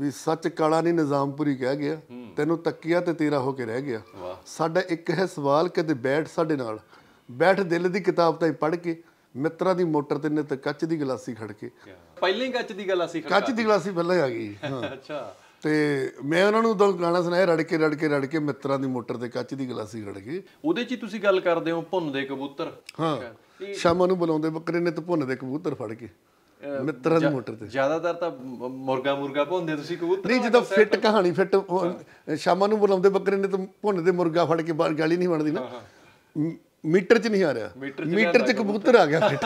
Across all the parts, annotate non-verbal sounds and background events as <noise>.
ਵੀ ਸੱਚ ਕਾਲਾ ਨਹੀਂ ਨਿਜ਼ਾਮਪੁਰੀ ਕਹਿ ਗਿਆ ਤੈਨੂੰ ਤੱਕਿਆ ਤੇ ਤੇਰਾ ਹੋ ਕੇ ਰਹਿ ਗਿਆ ਸਾਡਾ ਇੱਕ ਹੈ ਸਵਾਲ ਕਿਤੇ ਬੈਠ ਸਾਡੇ ਨਾਲ ਬੈਠ ਦਿਲ ਦੀ ਕਿਤਾਬ ਤਾਂ ਪੜ੍ਹ ਕੇ ਮਿੱਤਰਾਂ ਦੀ ਮੋਟਰ ਤੇ ਨੇ ਤੇ ਕੱਚ ਦੀ ਗਲਾਸੀ ਖੜ ਕੇ ਪਹਿਲਾਂ ਹੀ ਕੱਚ ਦੀ ਗਲਾਸੀ ਖੜ ਕੱਚ ਦੀ ਗਲਾਸੀ ਪਹਿਲਾਂ ਆ ਗਈ ਹਾਂ <laughs> ਅੱਛਾ ਤੇ ਮੈਂ ਉਹਨਾਂ ਨੂੰ ਉਦੋਂ ਗਾਣਾ ਸੁਣਾਇਆ ਰੜ ਕੇ ਰੜ ਕੇ ਰੜ ਕੇ ਮਿੱਤਰਾਂ ਦੀ ਮੋਟਰ ਤੇ ਕੱਚ ਦੀ ਗਲਾਸੀ ਖੜ ਗਈ ਉਹਦੇ 'ਚ ਤੁਸੀਂ ਗੱਲ ਕਰਦੇ ਹੋ ਭੁੰਨ ਦੇ ਕਬੂਤਰ ਹਾਂ ਸ਼ਾਮਾਂ ਨੂੰ ਬੁਲਾਉਂਦੇ ਬੱਕਰੇ ਨੇ ਤੇ ਭੁੰਨ ਦੇ ਕਬੂਤਰ ਫੜ ਕੇ ਮਿੱਤਰਾਂ ਦੀ ਮੋਟਰ ਤੇ ਜ਼ਿਆਦਾਤਰ ਤਾਂ ਮੁਰਗਾ ਮੁਰਗਾ ਭੁੰਦੇ ਤੁਸੀਂ ਕਬੂਤਰ ਨਹੀਂ ਜਦੋਂ ਫਿੱਟ ਕਹਾਣੀ ਫਿੱਟ ਸ਼ਾਮਾਂ ਨੂੰ ਬੁਲਾਉਂਦੇ ਬੱਕਰੇ ਨੇ ਤਾਂ ਭੋਂਦੇ ਮੁਰਗਾ ਫੜ ਕੇ ਬਾਹਰ ਗਾਲੀ ਨਹੀਂ ਬਣਦੀ ਨਾ ਮੀਟਰ 'ਚ ਨਹੀਂ ਆ ਰਿਹਾ ਮੀਟਰ 'ਚ ਕਬੂਤਰ ਆ ਗਿਆ ਫਿੱਟ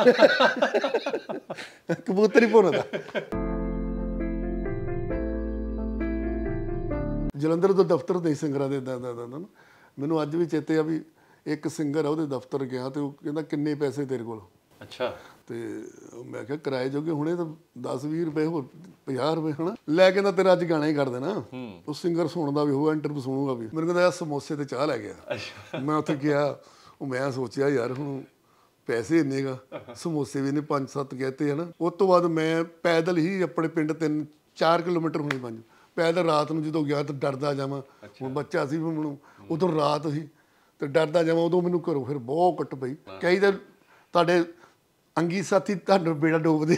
<laughs> ਕਬੂਤਰ ਹੀ ਭੁੰਨਦਾ ਜਲੰਧਰ ਤੋਂ ਦਫ਼ਤਰ ਦੇ ਸਿੰਗਰਾਂ ਦੇ ਦਾ ਦਾ ਮੈਨੂੰ ਅੱਜ ਵੀ ਚੇਤੇ ਆ ਵੀ ਇੱਕ ਸਿੰਗਰ ਆ ਉਹਦੇ ਦਫ਼ਤਰ ਗਿਆ ਤੇ ਉਹ ਕਹਿੰਦਾ ਕਿੰਨੇ ਪੈਸੇ ਤੇਰੇ ਕੋਲ ਅੱਛਾ ਤੇ ਮੈਂ ਕਿਹਾ ਕਿਰਾਏ ਜੋਗੇ ਹੁਣੇ ਤਾਂ 10 20 ਰੁਪਏ ਹੋਰ 50 ਰੁਪਏ ਹਨਾ ਲੈ ਕੇ ਤਾਂ ਤੇਰਾ ਅੱਜ ਗਾਣਾ ਹੀ ਕਰ ਦੇਣਾ ਉਹ ਸਿੰਗਰ ਸੁਣਦਾ ਵੀ ਹੋਊ ਇੰਟਰਵਿਊ ਸੁਣੂਗਾ ਵੀ ਮੈਨੂੰ ਕਹਿੰਦਾ ਸਮੋਸੇ ਤੇ ਚਾਹ ਲੈ ਗਿਆ ਮੈਂ ਉੱਥੇ ਗਿਆ ਉਹ ਮੈਂ ਸੋਚਿਆ ਯਾਰ ਹੁਣ ਪੈਸੇ ਇੰਨੇਗਾ ਸਮੋਸੇ ਵੀ ਨੇ 5-7 ਕਹਤੇ ਹਨਾ ਉਸ ਤੋਂ ਬਾਅਦ ਮੈਂ ਪੈਦਲ ਹੀ ਆਪਣੇ ਪਿੰਡ 3 4 ਕਿਲੋਮੀਟਰ ਹੋਈ ਪੰਜ ਪੈਦਲ ਰਾਤ ਨੂੰ ਜਦੋਂ ਗਿਆ ਤਾਂ ਡਰਦਾ ਜਾਵਾਂ ਹੁਣ ਬੱਚਾ ਸੀ ਮੈਨੂੰ ਉਦੋਂ ਰਾਤ ਸੀ ਤੇ ਡਰਦਾ ਜਾਵਾਂ ਉਦੋਂ ਮੈਨੂੰ ਘਰੋਂ ਫਿਰ ਬਹੁਤ ਕੱਟ ਪਈ ਕਈ ਤਾਂ ਤੁਹਾਡੇ ਅੰਗੀ ਸਾਥੀ ਤੁਹਾਨੂੰ ਬੇੜਾ ਡੋਬਦੇ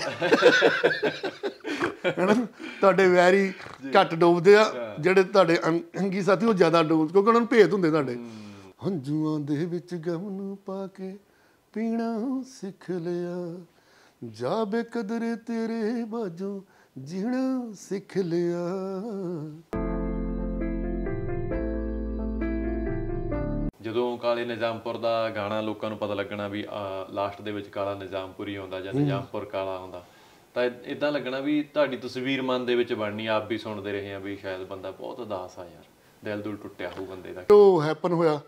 ਹੈਨਾ ਤੁਹਾਡੇ ਵੈਰੀ ਘੱਟ ਡੋਬਦੇ ਆ ਜਿਹੜੇ ਤੁਹਾਡੇ ਅੰਗੀ ਸਾਥੀ ਉਹ ਜ਼ਿਆਦਾ ਡੋਬ ਕਿਉਂਕਿ ਉਹਨਾਂ ਨੂੰ ਭੇਦ ਹੁੰਦੇ ਤੁਹਾਡੇ ਹੰਝੂਆਂ ਦੇ ਵਿੱਚ ਗਮ ਨੂੰ ਪਾ ਕੇ ਪੀਣਾ ਸਿੱਖ ਲਿਆ ਜਾ ਬੇਕਦਰ ਤੇਰੇ ਬਾਝੋਂ ਜੀਣਾ ਸਿੱਖ ਲਿਆ ਜਦੋਂ ਕਾਲੇ ਨਿਜ਼ਾਮਪੁਰ ਦਾ ਗਾਣਾ ਲੋਕਾਂ ਨੂੰ ਪਤਾ ਲੱਗਣਾ ਵੀ ਲਾਸਟ ਦੇ ਵਿੱਚ ਕਾਲਾ ਨਿਜ਼ਾਮਪੁਰੀ ਆਉਂਦਾ ਜਾਂ ਨਿਜ਼ਾਮਪੁਰ ਕਾਲਾ ਆਉਂਦਾ ਤਾਂ ਇਦਾਂ ਲੱਗਣਾ ਵੀ ਤੁਹਾਡੀ ਤਸਵੀਰ ਮਨ ਦੇ ਵਿੱਚ ਬਣਨੀ ਆਪ ਵੀ ਸੁਣਦੇ ਰਹੇ ਆ ਵੀ ਸ਼ਾਇਦ ਬੰਦਾ ਬਹੁਤ ਉਦਾਸ ਆ ਯਾਰ ਦਿਲ ਦੁਲ ਟੁੱਟਿਆ ਹੋ ਬੰਦੇ ਦਾ ਉਹ ਹੈਪਨ ਹੋਇਆ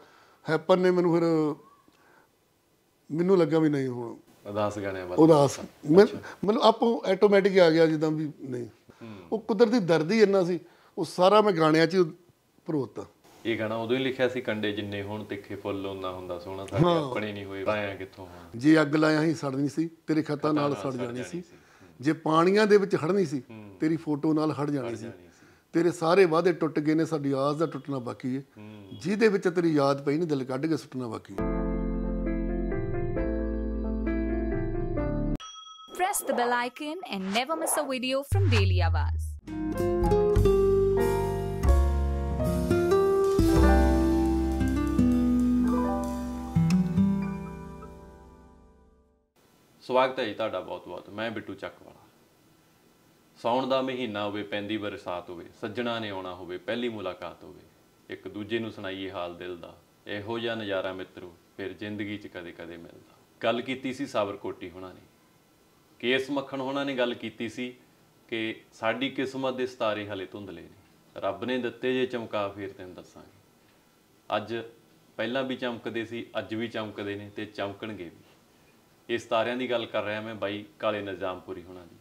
ਹੈਪਨ ਨੇ ਮੈਨੂੰ ਫਿਰ ਮੈਨੂੰ ਲੱਗਾ ਵੀ ਨਹੀਂ ਹੁਣ ਉਦਾਸ ਗਾਣਿਆਂ ਵੱਲ ਉਦਾਸ ਮਤਲਬ ਆਪੋ ਆਟੋਮੈਟਿਕ ਆ ਗਿਆ ਜਿੱਦਾਂ ਵੀ ਨਹੀਂ ਉਹ ਕੁਦਰਤੀ ਦਰਦ ਹੀ ਇੰਨਾ ਸੀ ਉਹ ਸਾਰਾ ਮੈਂ ਗਾਣਿਆਂ 'ਚ ਭਰੋਤਾ ਇਹ ਗਾਣਾ ਉਦੋਂ ਹੀ ਲਿਖਿਆ ਸੀ ਕੰਡੇ ਜਿੰਨੇ ਹੋਣ ਤਿੱਖੇ ਫੁੱਲ ਉਹਨਾਂ ਹੁੰਦਾ ਸੋਹਣਾ ਸਾਡੇ ਆਪਣੇ ਨਹੀਂ ਹੋਏ ਆਇਆ ਕਿੱਥੋਂ ਹੋਣਾ ਜੇ ਅੱਗ ਲਾਇਆ ਹੀ ਸੜਨੀ ਸੀ ਤੇਰੇ ਖਤਾਂ ਨਾਲ ਸੜ ਜਾਣੀ ਸੀ ਜੇ ਪਾਣੀਆਂ ਦੇ ਵਿੱਚ ਖੜਨੀ ਸੀ ਤੇਰੀ ਫੋਟੋ ਨਾਲ ਖੜ ਜਾਣੀ ਸੀ ਤੇਰੇ ਸਾਰੇ ਵਾਅਦੇ ਟੁੱਟ ਗਏ ਨੇ ਸਾਡੀ ਆਸ ਦਾ ਟੁੱਟਣਾ ਬਾਕੀ ਏ ਜਿਹਦੇ ਵਿੱਚ ਤੇਰੀ ਯਾਦ ਪਈ ਨੇ ਦਿਲ ਕੱਢ ਕੇ ਸੁੱਟਣਾ ਬਾਕੀ ਏ Press the bell icon and never miss a video from Daily Avaz. ਸਵਾਗਤ ਹੈ ਜੀ ਤੁਹਾਡਾ ਬਹੁਤ-ਬਹੁਤ ਮੈਂ ਬਿੱਟੂ ਚੱਕਵਾਲਾ ਸੌਣ ਦਾ ਮਹੀਨਾ ਹੋਵੇ ਪੈਂਦੀ ਬਰਸਾਤ ਹੋਵੇ ਸੱਜਣਾ ਨੇ ਆਉਣਾ ਹੋਵੇ ਪਹਿਲੀ ਮੁਲਾਕਾਤ ਹੋਵੇ ਇੱਕ ਦੂਜੇ ਨੂੰ ਸੁਣਾਈਏ ਹਾਲ ਦਿਲ ਦਾ ਇਹੋ ਜਿਹਾ ਨਜ਼ਾਰਾ ਮਿੱਤਰੋ ਫਿਰ ਜ਼ਿੰਦਗੀ 'ਚ ਕਦੇ-ਕਦੇ ਮਿਲਦਾ ਗੱਲ ਕੀਤੀ ਸੀ ਸਾਬਰਕੋਟੀ ਹੋਣਾ ਨੇ ਕੇਸ ਮੱਖਣ ਹੋਣਾ ਨੇ ਗੱਲ ਕੀਤੀ ਸੀ ਕਿ ਸਾਡੀ ਕਿਸਮਤ ਦੇ ਸਤਾਰੇ ਹਲੇ ਧੁੰਦਲੇ ਨੇ ਰੱਬ ਨੇ ਦਿੱਤੇ ਜੇ ਚਮਕਾ ਫੇਰ ਤੈਨੂੰ ਦੱਸਾਂਗੇ ਅੱਜ ਪਹਿਲਾਂ ਵੀ ਚਮਕਦੇ ਸੀ ਅੱਜ ਵੀ ਚਮਕਦੇ ਨੇ ਤੇ ਚਮਕਣਗੇ ਵੀ ਇਸ ਤਾਰਿਆਂ ਦੀ ਗੱਲ ਕਰ ਰਿਹਾ ਮੈਂ ਬਾਈ ਕਾਲੇ ਨਿਜ਼ਾਮਪੁਰੀ ਹੁਣਾਂ ਦੀ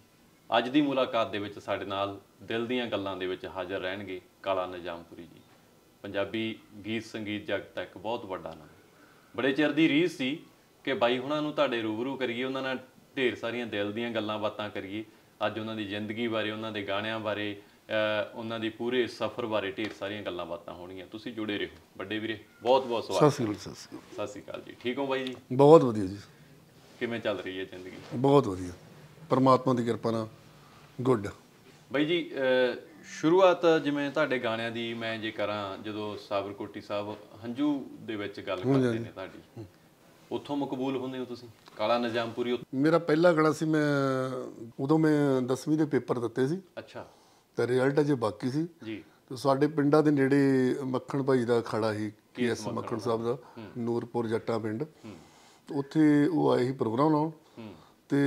ਅੱਜ ਦੀ ਮੁਲਾਕਾਤ ਦੇ ਵਿੱਚ ਸਾਡੇ ਨਾਲ ਦਿਲ ਦੀਆਂ ਗੱਲਾਂ ਦੇ ਵਿੱਚ ਹਾਜ਼ਰ ਰਹਿਣਗੇ ਕਾਲਾ ਨਿਜ਼ਾਮਪੁਰੀ ਜੀ ਪੰਜਾਬੀ ਗੀਤ ਸੰਗੀਤ ਜਗਤ ਦਾ ਇੱਕ ਬਹੁਤ ਵੱਡਾ ਨਾਮ ਬੜੇ ਚਿਰ ਦੀ ਰੀਸ ਸੀ ਕਿ ਬਾਈ ਹੁਣਾਂ ਨੂੰ ਤੁਹਾਡੇ ਰੂਬਰੂ ਕਰੀਏ ਉਹਨਾਂ ਨਾਲ ਢੇਰ ਸਾਰੀਆਂ ਦਿਲ ਦੀਆਂ ਗੱਲਾਂ ਬਾਤਾਂ ਕਰੀਏ ਅੱਜ ਉਹਨਾਂ ਦੀ ਜ਼ਿੰਦਗੀ ਬਾਰੇ ਉਹਨਾਂ ਦੇ ਗਾਣਿਆਂ ਬਾਰੇ ਉਹਨਾਂ ਦੀ ਪੂਰੇ ਸਫ਼ਰ ਬਾਰੇ ਢੇਰ ਸਾਰੀਆਂ ਗੱਲਾਂ ਬਾਤਾਂ ਹੋਣਗੀਆਂ ਤੁਸੀਂ ਜੁੜੇ ਰਹੋ ਵੱਡੇ ਵੀਰੇ ਬਹੁਤ ਬਹੁਤ ਸਵਾਗਤ ਸਤਿ ਸ੍ਰੀ ਅਕਾਲ ਜੀ ਠੀਕ ਹੋ ਬਾਈ ਜੀ ਬਹੁਤ ਵਧੀਆ ਜੀ ਕਿਵੇਂ ਚੱਲ ਰਹੀ ਹੈ ਜ਼ਿੰਦਗੀ ਬਹੁਤ ਵਧੀਆ ਪਰਮਾਤਮਾ ਦੀ ਕਿਰਪਾ ਨਾਲ ਗੁੱਡ ਬਾਈ ਜੀ ਸ਼ੁਰੂਆਤ ਜਿਵੇਂ ਤੁਹਾਡੇ ਗਾਣਿਆਂ ਦੀ ਮੈਂ ਜੇ ਕਰਾਂ ਜਦੋਂ ਸਾਬਰਕੋਟੀ ਸਾਹਿਬ ਹੰਝੂ ਦੇ ਵਿੱਚ ਗੱਲ ਕਰਦੇ ਨੇ ਤੁਹਾਡੀ ਉੱਥੋਂ ਮਕਬੂਲ ਹੁੰਦੇ ਹੋ ਤੁਸੀਂ ਕਾਲਾ ਨਿਜ਼ਾਮਪੁਰੀ ਮੇਰਾ ਪਹਿਲਾ ਗਾਣਾ ਸੀ ਮੈਂ ਉਦੋਂ ਮੈਂ 10ਵੀਂ ਦੇ ਪੇਪਰ ਦਿੱਤੇ ਸੀ ਅੱਛਾ ਤੇ ਰਿਜ਼ਲਟ ਅਜੇ ਬਾਕੀ ਸੀ ਜੀ ਤੇ ਸਾਡੇ ਪਿੰਡਾਂ ਦੇ ਨੇੜੇ ਮੱਖਣ ਭਾਈ ਦਾ ਖੜਾ ਸੀ ਕੇਐਸ ਮੱਖਣ ਸਾਹਿਬ ਦਾ ਨੂਰਪੁਰ ਜੱਟਾ ਪਿੰਡ ਉੱਥੇ ਉਹ ਆਏ ਸੀ ਪ੍ਰੋਗਰਾਮ ਨਾਲ ਤੇ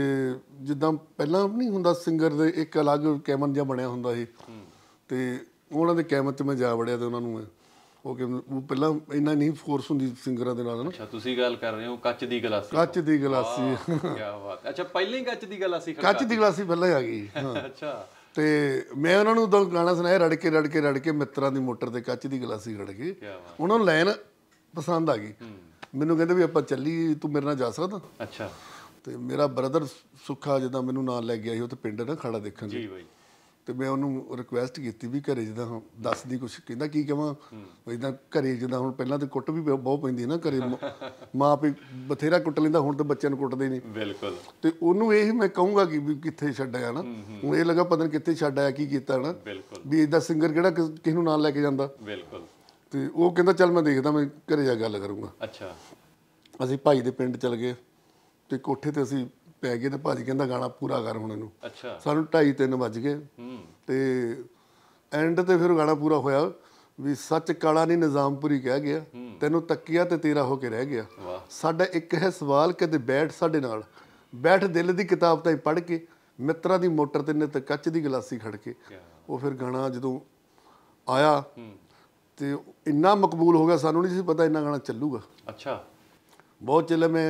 ਜਿੱਦਾਂ ਪਹਿਲਾਂ ਨਹੀਂ ਹੁੰਦਾ ਸਿੰਗਰ ਦੇ ਇੱਕ ਅਲੱਗ ਕੈਮਨ ਜਿਹਾ ਬਣਿਆ ਹੁੰਦਾ ਸੀ ਤੇ ਉਹਨਾਂ ਦੇ ਕੈਮਨ ਤੇ ਮੈਂ ਜਾ ਵੜਿਆ ਤੇ ਉਹਨਾਂ ਨੂੰ ਉਹ ਕਿ ਉਹ ਪਹਿਲਾਂ ਇੰਨਾ ਨਹੀਂ ਫੋਰਸ ਹੁੰਦੀ ਸਿੰਗਰਾਂ ਦੇ ਨਾਲ ਨਾ ਅੱਛਾ ਤੁਸੀਂ ਗੱਲ ਕਰ ਰਹੇ ਹੋ ਕੱਚ ਦੀ ਗਲਾਸੀ ਕੱਚ ਦੀ ਗਲਾਸੀ ਕੀ ਬਾਤ ਅੱਛਾ ਪਹਿਲਾਂ ਹੀ ਕੱਚ ਦੀ ਗਲਾਸੀ ਕੱਚ ਦੀ ਗਲਾਸੀ ਪਹਿਲਾਂ ਆ ਗਈ ਹਾਂ ਅੱਛਾ ਤੇ ਮੈਂ ਉਹਨਾਂ ਨੂੰ ਉਦੋਂ ਗਾਣਾ ਸੁਣਾਇਆ ਰੜ ਕੇ ਰੜ ਕੇ ਰੜ ਕੇ ਮਿੱਤਰਾਂ ਦੀ ਮੋਟਰ ਤੇ ਕੱਚ ਦੀ ਗਲਾਸੀ ਕੀ ਕੇ ਉਹਨਾਂ ਨੂੰ ਲਾਈਨ ਪਸੰਦ ਆ ਗਈ ਮੈਨੂੰ ਕਹਿੰਦੇ ਵੀ ਆਪਾਂ ਚੱਲੀ ਤੂੰ ਮੇਰੇ ਨਾਲ ਜਾ ਸਕਦਾ ਅੱਛਾ ਤੇ ਮੇਰਾ ਬ੍ਰਦਰ ਸੁੱਖਾ ਜਦੋਂ ਮੈਨੂੰ ਨਾਲ ਲੈ ਗਿਆ ਸੀ ਉਹ ਤੇ ਪਿੰਡ ਨਾ ਖੜਾ ਦੇਖਣ ਜੀ ਬਾਈ ਤੇ ਮੈਂ ਉਹਨੂੰ ਰਿਕੁਐਸਟ ਕੀਤੀ ਵੀ ਘਰੇ ਦੱਸ ਦੀ ਕੁਛ ਕਹਿੰਦਾ ਕੀ ਕਹਾਂ ਇਦਾਂ ਘਰੇ ਜਿੱਦਾਂ ਹੁਣ ਪਹਿਲਾਂ ਤੇ ਕੁੱਟ ਵੀ ਬਹੁਤ ਪੈਂਦੀ ਨਾ ਘਰੇ ਮਾਂ ਵੀ ਬਥੇਰਾ ਕੁੱਟ ਲੈਂਦਾ ਹੁਣ ਤਾਂ ਬੱਚਿਆਂ ਨੂੰ ਕੁੱਟਦੇ ਨਹੀਂ ਬਿਲਕੁਲ ਤੇ ਉਹਨੂੰ ਇਹ ਮੈਂ ਕਹੂੰਗਾ ਕਿ ਵੀ ਕਿੱਥੇ ਛੱਡਿਆ ਨਾ ਹੁਣ ਇਹ ਲੱਗਾ ਪਤਾ ਨਹੀਂ ਕਿੱਥੇ ਛੱਡ ਆਇਆ ਕੀ ਕੀਤਾ ਨਾ ਵੀ ਇਦਾਂ ਸਿੰਗਰ ਕਿਹੜਾ ਕਿਸ ਨੂੰ ਨਾਲ ਲੈ ਕੇ ਜਾਂਦਾ ਬਿਲਕੁਲ ਤੇ ਉਹ ਕਹਿੰਦਾ ਚੱਲ ਮੈਂ ਦੇਖਦਾ ਮੈਂ ਘਰੇ ਜਾ ਗੱਲ ਕਰੂੰਗਾ ਅੱਛਾ ਅਸੀਂ ਭਾਈ ਦੇ ਪਿੰਡ ਚਲ ਗਏ ਤੇ ਕੋਠੇ ਤੇ ਅਸੀਂ ਪੈ ਗਏ ਤੇ ਭਾਜੀ ਕਹਿੰਦਾ ਗਾਣਾ ਪੂਰਾ ਕਰ ਹੁਣ ਇਹਨੂੰ ਅੱਛਾ ਸਾਨੂੰ 2:30 3 ਵਜ ਗਏ ਤੇ ਐਂਡ ਤੇ ਫਿਰ ਗਾਣਾ ਪੂਰਾ ਹੋਇਆ ਵੀ ਸੱਚ ਕਾਲਾ ਨਹੀਂ ਨਿਜ਼ਾਮਪੁਰੀ ਕਹਿ ਗਿਆ ਤੈਨੂੰ ਤੱਕਿਆ ਤੇ ਤੇਰਾ ਹੋ ਕੇ ਰਹਿ ਗਿਆ ਸਾਡਾ ਇੱਕ ਹੈ ਸਵਾਲ ਕਦੇ ਬੈਠ ਸਾਡੇ ਨਾਲ ਬੈਠ ਦਿਲ ਦੀ ਕਿਤਾਬ ਤਾਂ ਪੜ੍ਹ ਕੇ ਮਿੱਤਰਾਂ ਦੀ ਮੋਟਰ ਤੇ ਨੇ ਤੇ ਕੱਚ ਦੀ ਗਲਾਸੀ ਖੜ ਕੇ ਉਹ ਫਿਰ ਗਾਣਾ ਜਦੋਂ ਆਇਆ ਤੇ ਇੰਨਾ ਮਕਬੂਲ ਹੋ ਗਿਆ ਸਾਨੂੰ ਨਹੀਂ ਸੀ ਪਤਾ ਇੰਨਾ ਗਾਣਾ ਚੱਲੂਗਾ ਅੱਛਾ ਬਹੁਤ ਚੱਲੇ ਮੈਂ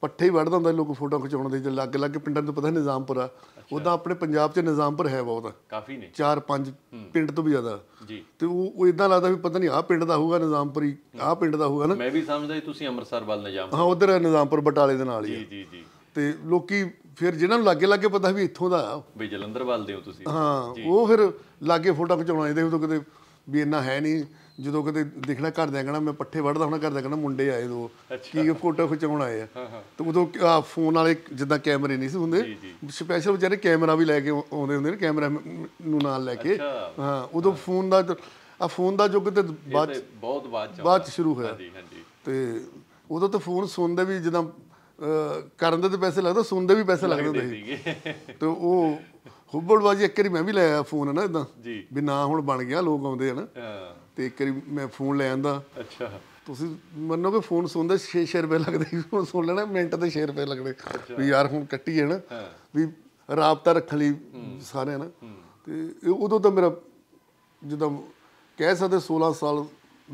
ਪੱਠੇ ਹੀ ਵੜਦਾ ਹੁੰਦਾ ਲੋਕ ਫੋਟੋ ਖਿਚਾਉਣ ਦੇ ਲੱਗ ਲੱਗ ਪਿੰਡਾਂ ਤੋਂ ਪਤਾ ਨਿਜ਼ਾਮਪੁਰਾ ਉਹਦਾ ਆਪਣੇ ਪੰਜਾਬ 'ਚ ਨਿਜ਼ਾਮਪੁਰ ਹੈ ਬਹੁਤ ਕਾਫੀ ਨੇ ਚਾਰ ਪੰਜ ਪਿੰਡ ਤੋਂ ਵੀ ਜ਼ਿਆਦਾ ਜੀ ਤੇ ਉਹ ਉਹ ਇਦਾਂ ਲੱਗਦਾ ਵੀ ਪਤਾ ਨਹੀਂ ਆਹ ਪਿੰਡ ਦਾ ਹੋਊਗਾ ਨਿਜ਼ਾਮਪੁਰੀ ਆਹ ਪਿੰਡ ਦਾ ਹੋਊਗਾ ਨਾ ਮੈਂ ਵੀ ਸਮਝਦਾ ਤੁਸੀਂ ਅੰਮ੍ਰਿਤਸਰ ਵੱਲ ਨਿਜ਼ਾਮ ਹਾਂ ਉਧਰ ਨਿਜ਼ਾਮਪੁਰ ਬਟਾਲੇ ਦੇ ਨਾਲ ਹੀ ਜੀ ਜੀ ਜੀ ਤੇ ਲੋਕੀ ਫਿਰ ਜਿਹਨਾਂ ਨੂੰ ਲੱਗੇ ਲੱਗੇ ਪਤਾ ਵੀ ਇੱਥੋਂ ਦਾ ਵੀ ਜਲੰਧਰ ਵੱਲ ਦੇ ਹੋ ਤੁਸੀਂ ਹਾਂ ਉਹ ਫਿਰ ਲੱਗੇ ਫੋਟੋ ਖਿਚਾਉਣਾ ਇਹਦੇ ਉਦੋਂ ਕਿਤੇ ਵੀ ਇੰਨਾ ਹੈ ਨਹੀਂ ਜਦੋਂ ਕਦੇ ਦੇਖਣਾ ਘਰ ਦੇ ਕਹਿੰਦਾ ਮੈਂ ਪੱਠੇ ਵੜਦਾ ਹੁਣ ਘਰ ਦੇ ਕਹਿੰਦਾ ਮੁੰਡੇ ਆਏ ਦੋ ਕੀ ਫੋਟੋ ਖਿਚਾਉਣ ਆਏ ਆ ਤੇ ਉਦੋਂ ਆ ਫੋਨ ਵਾਲੇ ਜਿੱਦਾਂ ਕੈਮਰੇ ਨਹੀਂ ਸੀ ਹੁੰਦੇ ਸਪੈਸ਼ਲ ਵਿਚਾਰੇ ਕੈਮਰਾ ਵੀ ਲੈ ਕੇ ਆਉਂਦੇ ਹੁੰਦੇ ਨੇ ਕੈਮਰਾ ਨੂੰ ਨਾਲ ਲੈ ਕੇ ਹਾਂ ਉਦੋਂ ਫੋਨ ਦਾ ਆ ਫੋਨ ਦਾ ਯੁੱਗ ਤੇ ਬਾਅਦ ਬਹੁਤ ਬਾਅਦ ਚ ਬਾਅਦ ਸ਼ੁਰੂ ਹੋਇਆ ਹਾਂਜੀ ਹਾਂਜੀ ਤੇ ਉਦੋਂ ਤਾਂ ਫੋਨ ਸੁਣਦੇ ਵੀ ਜਿੱਦਾਂ ਕਰਨ ਦੇ ਤੇ ਪੈਸੇ ਲੱਗਦੇ ਸੁਣਦੇ ਵੀ ਪੈਸੇ ਲੱਗਦੇ ਹੁੰਦੇ ਸੀ ਤੇ ਉਹ ਹੁੱਬੜਬਾਜੀ ਇੱਕ ਵਾਰੀ ਮੈਂ ਵੀ ਲਿਆ ਫੋਨ ਫੋਨ ਨਾ ਇਦਾਂ ਵੀ ਨਾ ਹੁਣ ਬਣ ਗਿਆ ਲੋਕ ਆਉਂਦੇ ਹਨ ਤੇ ਇੱਕ ਵਾਰੀ ਮੈਂ ਫੋਨ ਲੈ ਆਂਦਾ ਅੱਛਾ ਤੁਸੀਂ ਮੰਨੋ ਕਿ ਫੋਨ ਸੁਣਦਾ 6-6 ਰੁਪਏ ਲੱਗਦੇ ਫੋਨ ਸੁਣ ਲੈਣਾ ਮਿੰਟ ਤੇ 6 ਰੁਪਏ ਲੱਗਦੇ ਵੀ ਯਾਰ ਹੁਣ ਕੱਟੀ ਹੈ ਨਾ ਵੀ ਰਾਬਤਾ ਰੱਖਣ ਲਈ ਸਾਰਿਆਂ ਨਾਲ ਤੇ ਉਦੋਂ ਤਾਂ ਮੇਰਾ ਜਦੋਂ ਕਹਿ ਸਕਦੇ 16 ਸਾਲ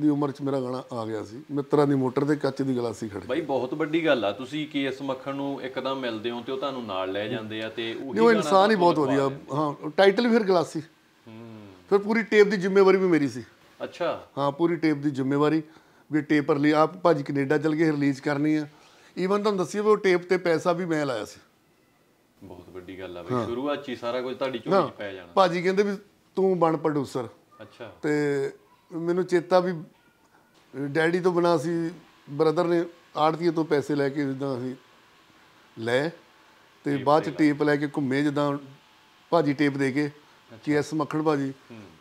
ਦੀ ਉਮਰ 'ਚ ਮੇਰਾ ਗਾਣਾ ਆ ਗਿਆ ਸੀ ਮਿੱਤਰਾਂ ਦੀ ਮੋਟਰ ਤੇ ਕੱਚ ਦੀ ਗਲਾਸੀ ਖੜੀ ਬਾਈ ਬਹੁਤ ਵੱਡੀ ਗੱਲ ਆ ਤੁਸੀਂ ਕੇਸ ਮੱਖਣ ਨੂੰ ਇੱਕਦਮ ਮਿਲਦੇ ਹੋ ਤੇ ਉਹ ਤੁਹਾਨੂੰ ਨਾਲ ਲੈ ਜਾਂਦੇ ਆ ਤੇ ਉਹੀ ਉਹ ਇਨਸਾਨ ਹੀ ਬਹੁਤ ਵਧੀਆ ਹਾਂ ਟਾਈਟਲ ਵੀ ਫਿਰ ਗਲਾਸੀ ਫਿਰ ਪੂਰੀ ਟੇਪ ਦੀ ਜ਼ਿੰਮੇਵਾਰੀ ਵੀ ਮੇਰੀ ਸੀ ਅੱਛਾ ਹਾਂ ਪੂਰੀ ਟੇਪ ਦੀ ਜ਼ਿੰਮੇਵਾਰੀ ਵੀ ਟੇਪ ਪਰ ਲਈ ਆਪ ਭਾਜੀ ਕੈਨੇਡਾ ਚਲ ਕੇ ਰਿਲੀਜ਼ ਕਰਨੀ ਆ ਈਵਨ ਤੁਹਾਨੂੰ ਦੱਸੀ ਉਹ ਟੇਪ ਤੇ ਪੈਸਾ ਵੀ ਮੈਂ ਲਾਇਆ ਸੀ ਬਹੁਤ ਵੱਡੀ ਗੱਲ ਆ ਬਈ ਸ਼ੁਰੂਆਤ ਚ ਸਾਰਾ ਕੁਝ ਤੁਹਾਡੀ ਚੋਰੀ ਪੈ ਜਾਣਾ ਭਾਜੀ ਕਹਿੰਦੇ ਵੀ ਤੂੰ ਬਣ ਪ੍ਰੋਡਿਊਸਰ ਅੱਛਾ ਤੇ ਮੈਨੂੰ ਚੇਤਾ ਵੀ ਡੈਡੀ ਤੋਂ ਬਣਾ ਸੀ ਬ੍ਰਦਰ ਨੇ ਆੜਤੀਆਂ ਤੋਂ ਪੈਸੇ ਲੈ ਕੇ ਜਿੱਦਾਂ ਅਸੀਂ ਲੈ ਤੇ ਬਾਅਦ ਚ ਟੇਪ ਲੈ ਕੇ ਘੁੰਮੇ ਜਿੱਦਾਂ ਭਾਜੀ ਟੇਪ ਦੇ ਕੇ ਐਸ ਮੱਖਣ ਭਾਜੀ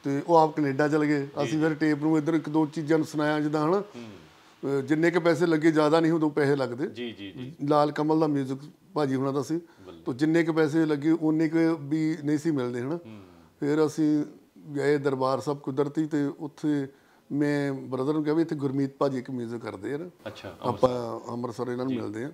ਤੇ ਉਹ ਆਪ ਕੈਨੇਡਾ ਚਲ ਗਏ ਅਸੀਂ ਫਿਰ ਟੇਪ ਨੂੰ ਇੱਧਰ ਇੱਕ ਦੋ ਚੀਜ਼ਾਂ ਨੂੰ ਸੁਣਾਇਆ ਜਿੱਦਾਂ ਹਨ ਜਿੰਨੇ ਕ ਪੈਸੇ ਲੱਗੇ ਜ਼ਿਆਦਾ ਨਹੀਂ ਉਦੋਂ ਪੈਸੇ ਲੱਗਦੇ ਜੀ ਜੀ ਜੀ ਲਾਲ ਕਮਲ ਦਾ 뮤직 ਭਾਜੀ ਹੁਣਾਂ ਦਾ ਸੀ ਤੋਂ ਜਿੰਨੇ ਕ ਪੈਸੇ ਲੱਗੇ ਉਹਨੇ ਕ ਵੀ ਨਹੀਂ ਸੀ ਮਿਲਦੇ ਹਨ ਫਿਰ ਅਸੀਂ ਗਏ ਦਰਬਾਰ ਸਭ ਕੁਦਰਤੀ ਤੇ ਉੱਥੇ ਮੈਂ ਬ੍ਰਦਰ ਨੂੰ ਕਿਹਾ ਵੀ ਇੱਥੇ ਗੁਰਮੀਤ ਭਾਜੀ ਇੱਕ ਮਿਊਜ਼ਿਕ ਕਰਦੇ ਆ ਨਾ ਅੱਛਾ ਆਪਾਂ ਅੰਮ੍ਰਿਤਸਰ ਇਹਨਾਂ ਨੂੰ ਮਿਲਦੇ ਆ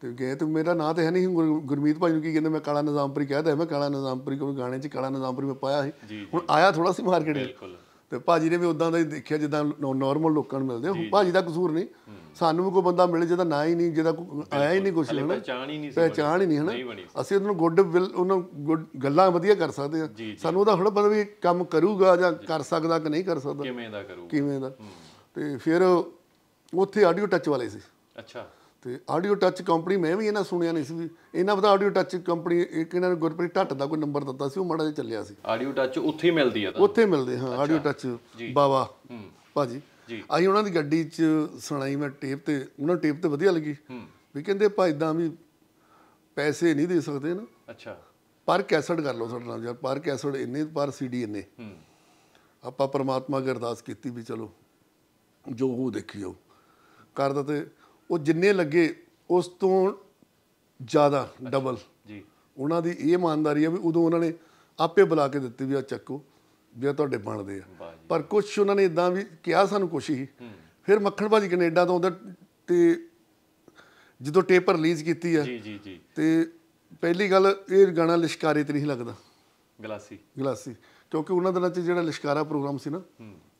ਤੇ ਗਏ ਤੇ ਮੇਰਾ ਨਾਂ ਤੇ ਹੈ ਨਹੀਂ ਗੁਰਮੀਤ ਭਾਜੀ ਨੂੰ ਕੀ ਕਹਿੰਦੇ ਮੈਂ ਕਾਲਾ ਨਿਜ਼ਾਮਪੁਰੀ ਕਹਦਾ ਮੈਂ ਕਾਲਾ ਨਿਜ਼ਾਮਪੁਰੀ ਕੋਈ ਗਾਣੇ 'ਚ ਕਾਲਾ ਨਿਜ਼ਾਮਪੁਰੀ ਮੈਂ ਪਾਇਆ ਸੀ ਹੁਣ ਆਇਆ ਥੋੜਾ ਸੀ ਮਾਰਕੀਟ ਬਿਲਕੁਲ ਤੇ ਭਾਜੀ ਨੇ ਵੀ ਉਦਾਂ ਦਾ ਹੀ ਦੇਖਿਆ ਜਿੱਦਾਂ ਨਾਰਮਲ ਲੋਕਾਂ ਨੂੰ ਮਿਲਦੇ ਭਾਜੀ ਦਾ ਕਸੂਰ ਨਹੀਂ ਸਾਨੂੰ ਵੀ ਕੋਈ ਬੰਦਾ ਮਿਲੇ ਜਿਹਦਾ ਨਾਂ ਹੀ ਨਹੀਂ ਜਿਹਦਾ ਆਇਆ ਹੀ ਨਹੀਂ ਕੁਛ ਹਨਾ ਪਹਿਚਾਨ ਹੀ ਨਹੀਂ ਸੀ ਪਹਿਚਾਣ ਹੀ ਨਹੀਂ ਹਨਾ ਅਸੀਂ ਉਹਨਾਂ ਨੂੰ ਗੁੱਡ ਵਿਲ ਉਹਨਾਂ ਗੱਲਾਂ ਵਧੀਆ ਕਰ ਸਕਦੇ ਆ ਸਾਨੂੰ ਉਹਦਾ ਹੁਣ ਬੰਦਾ ਵੀ ਕੰਮ ਕਰੂਗਾ ਜਾਂ ਕਰ ਸਕਦਾ ਕਿ ਨਹੀਂ ਕਰ ਸਕਦਾ ਕਿਵੇਂ ਦਾ ਕਰੂਗਾ ਕਿਵੇਂ ਦਾ ਤੇ ਫਿਰ ਉੱਥੇ ਆਡੀਓ ਟੱਚ ਵਾਲੇ ਸੀ ਅੱਛਾ ਤੇ ਆਡੀਓ ਟੱਚ ਕੰਪਨੀ ਮੈਂ ਵੀ ਇਹਨਾਂ ਸੁਣਿਆ ਨਹੀਂ ਸੀ ਇਹਨਾਂ ਬਤਾ ਆਡੀਓ ਟੱਚ ਕੰਪਨੀ ਇੱਕ ਇਹਨਾਂ ਨੇ ਗੁਰਪ੍ਰੀਤ ਢੱਟ ਦਾ ਕੋਈ ਨੰਬਰ ਦਿੱਤਾ ਸੀ ਉਹ ਮਾੜਾ ਜਿਹਾ ਚੱਲਿਆ ਸੀ ਆਡੀਓ ਟੱਚ ਉੱਥੇ ਹੀ ਮਿਲਦੀ ਆ ਤਾਂ ਉੱਥੇ ਮਿਲਦੇ ਹਾਂ ਆਡੀਓ ਟੱਚ ਬਾਵਾ ਭਾਜੀ ਆਈ ਉਹਨਾਂ ਦੀ ਗੱਡੀ 'ਚ ਸੁਣਾਈ ਮੈਂ ਟੇਪ ਤੇ ਉਹਨਾਂ ਟੇਪ ਤੇ ਵਧੀਆ ਲੱਗੀ ਵੀ ਕਹਿੰਦੇ ਭਾਈ ਇਦਾਂ ਵੀ ਪੈਸੇ ਨਹੀਂ ਦੇ ਸਕਦੇ ਨਾ ਅੱਛਾ ਪਰ ਕੈਸਟ ਕਰ ਲਓ ਸਾਡੇ ਨਾਲ ਯਾਰ ਪਰ ਕੈਸਟ ਇੰਨੇ ਪਰ ਸੀਡੀ ਇੰਨੇ ਆਪਾਂ ਪਰਮਾਤਮਾ ਅਰਦਾਸ ਕੀਤੀ ਵੀ ਚਲੋ ਜੋ ਉਹ ਦੇਖਿਓ ਕਰਦਾ ਤੇ ਉਹ ਜਿੰਨੇ ਲੱਗੇ ਉਸ ਤੋਂ ਜ਼ਿਆਦਾ ਡਬਲ ਜੀ ਉਹਨਾਂ ਦੀ ਇਹ ਇਮਾਨਦਾਰੀ ਹੈ ਵੀ ਉਦੋਂ ਉਹਨਾਂ ਨੇ ਆਪੇ ਬੁਲਾ ਕੇ ਦਿੱਤੀ ਵੀ ਆ ਚੱਕੋ ਵੀ ਆ ਤੁਹਾਡੇ ਬਣਦੇ ਆ ਪਰ ਕੁਝ ਉਹਨਾਂ ਨੇ ਇਦਾਂ ਵੀ ਕਿਹਾ ਸਾਨੂੰ ਕੁਛ ਹੀ ਫਿਰ ਮੱਖਣ ਭਾਜੀ ਕੈਨੇਡਾ ਤੋਂ ਉਹਦਾ ਤੇ ਜਦੋਂ ਟੇਪ ਰਿਲੀਜ਼ ਕੀਤੀ ਆ ਜੀ ਜੀ ਜੀ ਤੇ ਪਹਿਲੀ ਗੱਲ ਇਹ ਗਾਣਾ ਲਿਸ਼ਕਾਰੇ ਤੇ ਨਹੀਂ ਲੱਗਦਾ ਗਲਾਸੀ ਗਲਾਸੀ ਕਿਉਂਕਿ ਉਹਨਾਂ ਦਿਨਾਂ 'ਚ ਜਿਹੜਾ ਲਿਸ਼ਕਾਰਾ ਪ੍ਰੋਗਰਾਮ ਸੀ ਨਾ